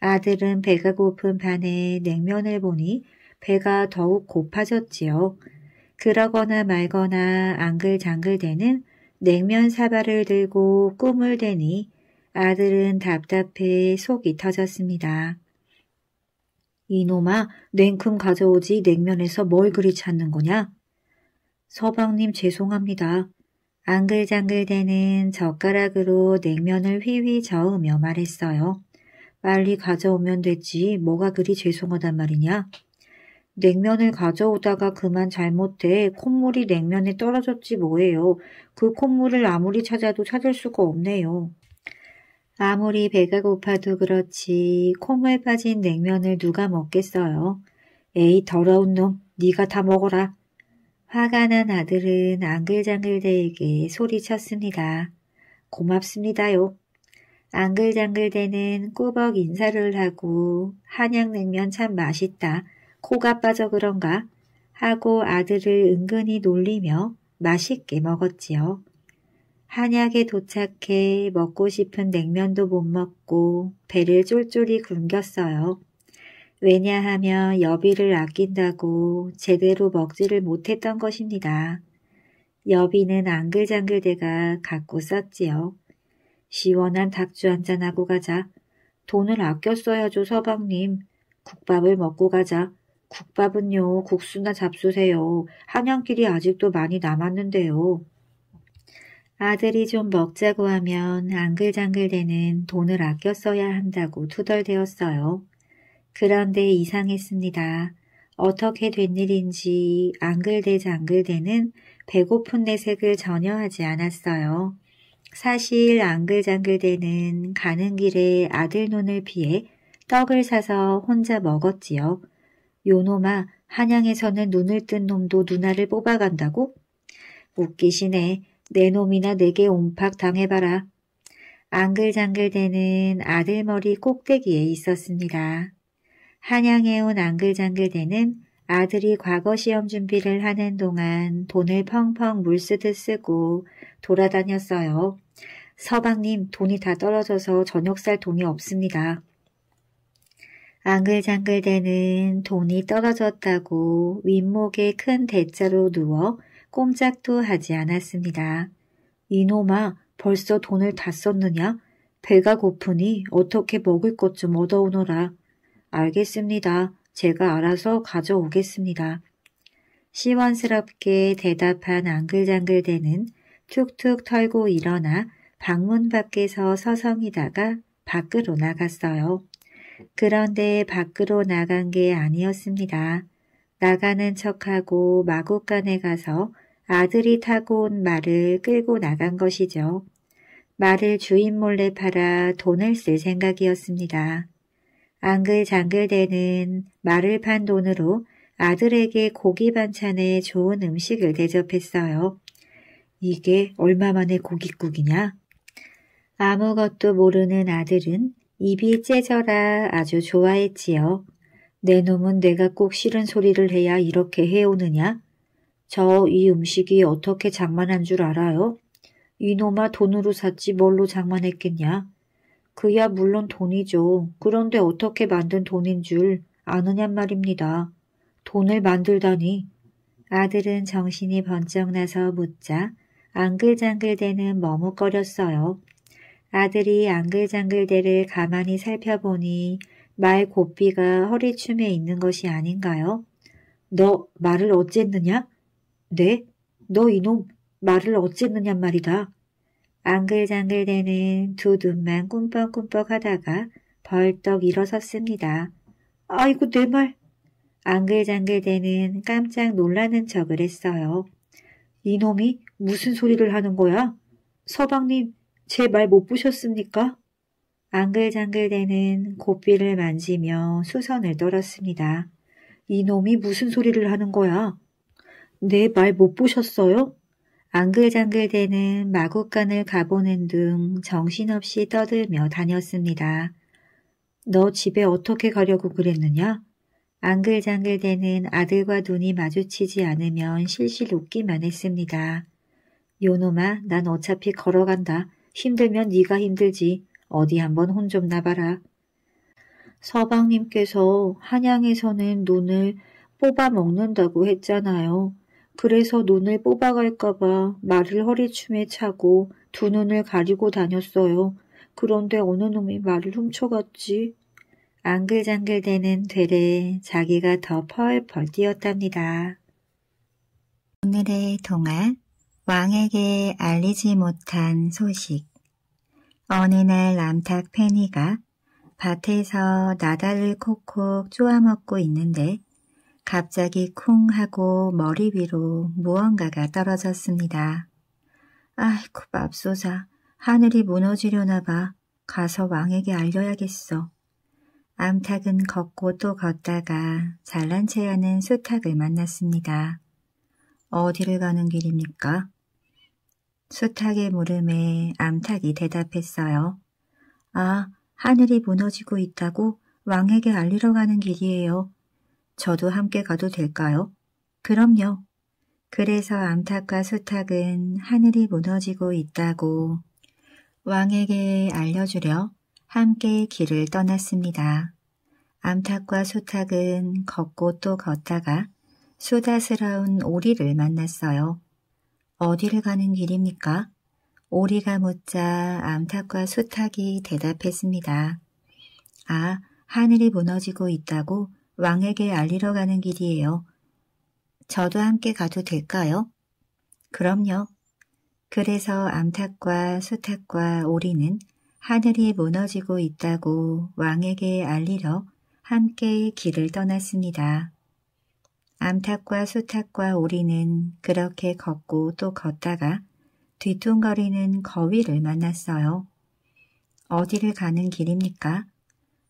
아들은 배가 고픈 반에 냉면을 보니 배가 더욱 고파졌지요. 그러거나 말거나 앙글장글대는 냉면 사발을 들고 꿈을 대니 아들은 답답해 속이 터졌습니다. 이놈아 냉큼 가져오지 냉면에서 뭘 그리 찾는 거냐? 서방님 죄송합니다. 앙글장글대는 젓가락으로 냉면을 휘휘 저으며 말했어요. 빨리 가져오면 되지 뭐가 그리 죄송하단 말이냐. 냉면을 가져오다가 그만 잘못해 콧물이 냉면에 떨어졌지 뭐예요. 그 콧물을 아무리 찾아도 찾을 수가 없네요. 아무리 배가 고파도 그렇지 콧물 빠진 냉면을 누가 먹겠어요. 에이 더러운 놈 네가 다 먹어라. 화가 난 아들은 앙글장글대에게 소리쳤습니다. 고맙습니다요. 앙글장글대는 꾸벅 인사를 하고 한양냉면 참 맛있다. 코가 빠져 그런가? 하고 아들을 은근히 놀리며 맛있게 먹었지요. 한약에 도착해 먹고 싶은 냉면도 못 먹고 배를 쫄쫄이 굶겼어요. 왜냐하면 여비를 아낀다고 제대로 먹지를 못했던 것입니다. 여비는 앙글장글대가 갖고 썼지요 시원한 닭주 한잔하고 가자. 돈을 아껴 써야죠 서방님. 국밥을 먹고 가자. 국밥은요 국수나 잡수세요. 한양길이 아직도 많이 남았는데요. 아들이 좀 먹자고 하면 앙글장글대는 돈을 아껴 써야 한다고 투덜대었어요. 그런데 이상했습니다. 어떻게 된 일인지 안글대자 앙글대는 배고픈 내색을 전혀 하지 않았어요. 사실 안글장글대는 가는 길에 아들 눈을 피해 떡을 사서 혼자 먹었지요. 요놈아 한양에서는 눈을 뜬 놈도 누나를 뽑아간다고? 웃기시네. 내 놈이나 내게 옴팍 당해봐라. 안글장글대는 아들 머리 꼭대기에 있었습니다. 한양에온 앙글장글대는 아들이 과거 시험 준비를 하는 동안 돈을 펑펑 물쓰듯 쓰고 돌아다녔어요. 서방님 돈이 다 떨어져서 저녁 살 돈이 없습니다. 앙글장글대는 돈이 떨어졌다고 윗목에 큰 대자로 누워 꼼짝도 하지 않았습니다. 이놈아 벌써 돈을 다 썼느냐? 배가 고프니 어떻게 먹을 것 좀 얻어오너라. 알겠습니다. 제가 알아서 가져오겠습니다. 시원스럽게 대답한 앙글장글대는 툭툭 털고 일어나 방문 밖에서 서성이다가 밖으로 나갔어요. 그런데 밖으로 나간 게 아니었습니다. 나가는 척하고 마구간에 가서 아들이 타고 온 말을 끌고 나간 것이죠. 말을 주인 몰래 팔아 돈을 쓸 생각이었습니다. 앙글장글대는 말을 판 돈으로 아들에게 고기 반찬에 좋은 음식을 대접했어요. 이게 얼마만의 고깃국이냐? 아무것도 모르는 아들은 입이 째져라 아주 좋아했지요. 내 놈은 내가 꼭 싫은 소리를 해야 이렇게 해오느냐? 저 이 음식이 어떻게 장만한 줄 알아요? 이놈아 돈으로 샀지 뭘로 장만했겠냐? 그야 물론 돈이죠. 그런데 어떻게 만든 돈인 줄 아느냔 말입니다. 돈을 만들다니. 아들은 정신이 번쩍 나서 묻자 앙글장글대는 머뭇거렸어요. 아들이 앙글장글대를 가만히 살펴보니 말 고삐가 허리춤에 있는 것이 아닌가요? 너 말을 어쨌느냐? 네? 너 이놈 말을 어쨌느냐 말이다. 앙글장글대는 두 눈만 꿈뻑꿈뻑 하다가 벌떡 일어섰습니다. 아이고 내 말! 앙글장글대는 깜짝 놀라는 척을 했어요. 이놈이 무슨 소리를 하는 거야? 서방님, 제 말 못 보셨습니까? 앙글장글대는 고삐를 만지며 수선을 떨었습니다. 이놈이 무슨 소리를 하는 거야? 내 말 못 보셨어요? 앙글장글대는 마구간을 가보는 둥 정신없이 떠들며 다녔습니다. 너 집에 어떻게 가려고 그랬느냐? 앙글장글대는 아들과 눈이 마주치지 않으면 실실 웃기만 했습니다. 요놈아 난 어차피 걸어간다. 힘들면 네가 힘들지. 어디 한번 혼 좀 나봐라. 서방님께서 한양에서는 눈을 뽑아 먹는다고 했잖아요. 그래서 눈을 뽑아갈까봐 말을 허리춤에 차고 두 눈을 가리고 다녔어요. 그런데 어느 놈이 말을 훔쳐갔지. 앙글장글대는 되레 자기가 더 펄펄 뛰었답니다. 오늘의 동안 왕에게 알리지 못한 소식 어느 날 남탁 페니가 밭에서 나달을 콕콕 쪼아먹고 있는데 갑자기 쿵 하고 머리 위로 무언가가 떨어졌습니다. 아이쿠 맙소사 하늘이 무너지려나 봐. 가서 왕에게 알려야겠어. 암탉은 걷고 또 걷다가 잘난 체하는 수탉을 만났습니다. 어디를 가는 길입니까? 수탉의 물음에 암탉이 대답했어요. 아, 하늘이 무너지고 있다고 왕에게 알리러 가는 길이에요. 저도 함께 가도 될까요? 그럼요. 그래서 암탉과 수탉은 하늘이 무너지고 있다고 왕에게 알려주려 함께 길을 떠났습니다. 암탉과 수탉은 걷고 또 걷다가 수다스러운 오리를 만났어요. 어디를 가는 길입니까? 오리가 묻자 암탉과 수탉이 대답했습니다. 아, 하늘이 무너지고 있다고 왕에게 알리러 가는 길이에요. 저도 함께 가도 될까요? 그럼요. 그래서 암탉과 수탉과 오리는 하늘이 무너지고 있다고 왕에게 알리러 함께 길을 떠났습니다. 암탉과 수탉과 오리는 그렇게 걷고 또 걷다가 뒤통거리는 거위를 만났어요. 어디를 가는 길입니까?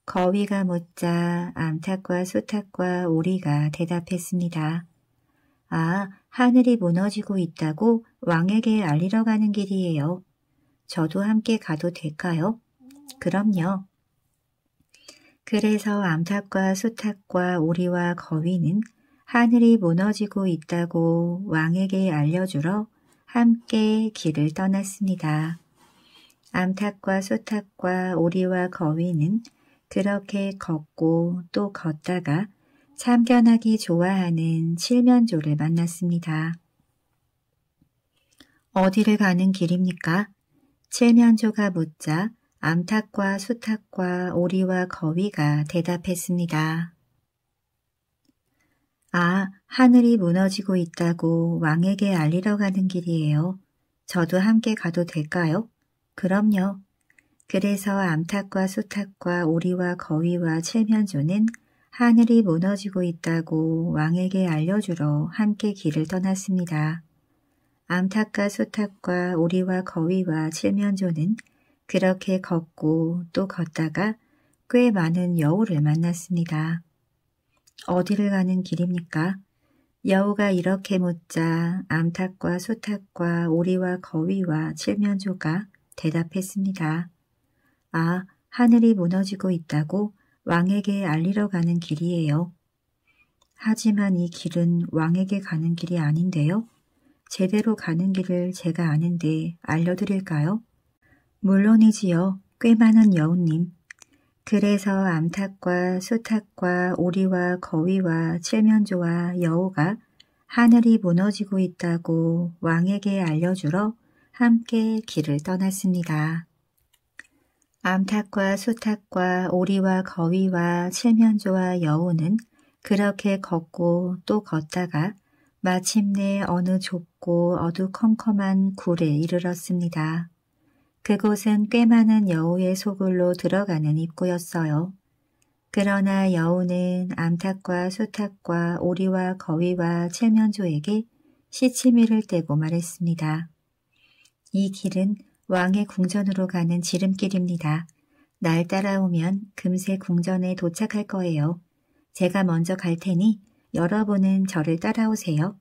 거위가 묻자 암탉과 수탉과 오리가 대답했습니다. 아, 하늘이 무너지고 있다고 왕에게 알리러 가는 길이에요. 저도 함께 가도 될까요? 그럼요. 그래서 암탉과 수탉과 오리와 거위는 하늘이 무너지고 있다고 왕에게 알려주러 함께 길을 떠났습니다. 암탉과 수탉과 오리와 거위는 그렇게 걷고 또 걷다가 참견하기 좋아하는 칠면조를 만났습니다. 어디를 가는 길입니까? 칠면조가 묻자 암탉과 수탉과 오리와 거위가 대답했습니다. 아, 하늘이 무너지고 있다고 왕에게 알리러 가는 길이에요. 저도 함께 가도 될까요? 그럼요. 그래서 암탉과 수탉과 오리와 거위와 칠면조는 하늘이 무너지고 있다고 왕에게 알려주러 함께 길을 떠났습니다. 암탉과 수탉과 오리와 거위와 칠면조는 그렇게 걷고 또 걷다가 꽤 많은 여우를 만났습니다. 어디를 가는 길입니까? 여우가 이렇게 묻자 암탉과 수탉과 오리와 거위와 칠면조가 대답했습니다. 아, 하늘이 무너지고 있다고 왕에게 알리러 가는 길이에요. 하지만 이 길은 왕에게 가는 길이 아닌데요. 제대로 가는 길을 제가 아는데 알려드릴까요? 물론이지요. 꽤 많은 여우님. 그래서 암탉과 수탉과 오리와 거위와 칠면조와 여우가 하늘이 무너지고 있다고 왕에게 알려주러 함께 길을 떠났습니다. 암탉과 수탉과 오리와 거위와 칠면조와 여우는 그렇게 걷고 또 걷다가 마침내 어느 좁고 어두컴컴한 굴에 이르렀습니다. 그곳은 꽤 많은 여우의 소굴로 들어가는 입구였어요. 그러나 여우는 암탉과 수탉과 오리와 거위와 칠면조에게 시치미를 떼고 말했습니다. 이 길은 왕의 궁전으로 가는 지름길입니다. 날 따라오면 금세 궁전에 도착할 거예요. 제가 먼저 갈 테니 여러분은 저를 따라오세요.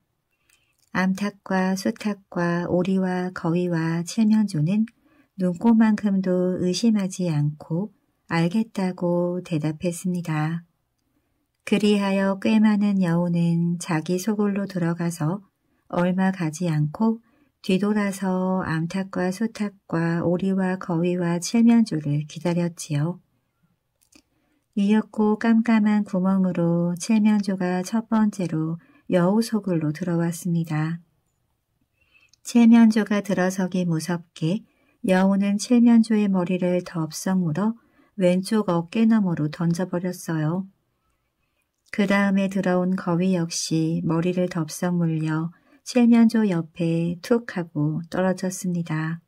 암탉과 수탉과 오리와 거위와 칠면조는 눈꽃만큼도 의심하지 않고 알겠다고 대답했습니다. 그리하여 꽤 많은 여우는 자기 소굴로 들어가서 얼마 가지 않고 뒤돌아서 암탉과 수탉과 오리와 거위와 칠면조를 기다렸지요. 이윽고 깜깜한 구멍으로 칠면조가 첫 번째로 여우 소굴로 들어왔습니다. 칠면조가 들어서기 무섭게 여우는 칠면조의 머리를 덥석 물어 왼쪽 어깨 너머로 던져버렸어요. 그 다음에 들어온 거위 역시 머리를 덥석 물려 칠면조 옆에 툭 하고 떨어졌습니다.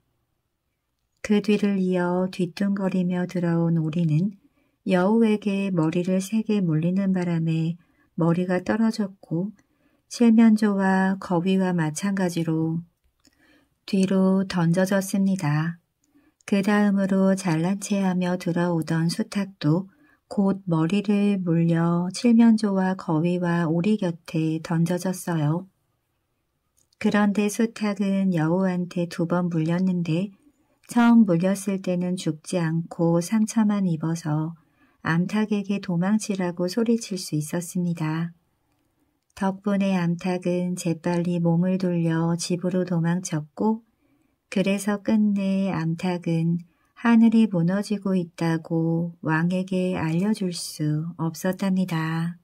그 뒤를 이어 뒤뚱거리며 들어온 오리는 여우에게 머리를 세게 물리는 바람에 머리가 떨어졌고 칠면조와 거위와 마찬가지로 뒤로 던져졌습니다. 그 다음으로 잘난 체하며 들어오던 수탉도 곧 머리를 물려 칠면조와 거위와 오리 곁에 던져졌어요. 그런데 수탁은 여우한테 두 번 물렸는데 처음 물렸을 때는 죽지 않고 상처만 입어서 암탉에게 도망치라고 소리칠 수 있었습니다. 덕분에 암탉은 재빨리 몸을 돌려 집으로 도망쳤고 그래서 끝내 암탉은 하늘이 무너지고 있다고 왕에게 알려줄 수 없었답니다.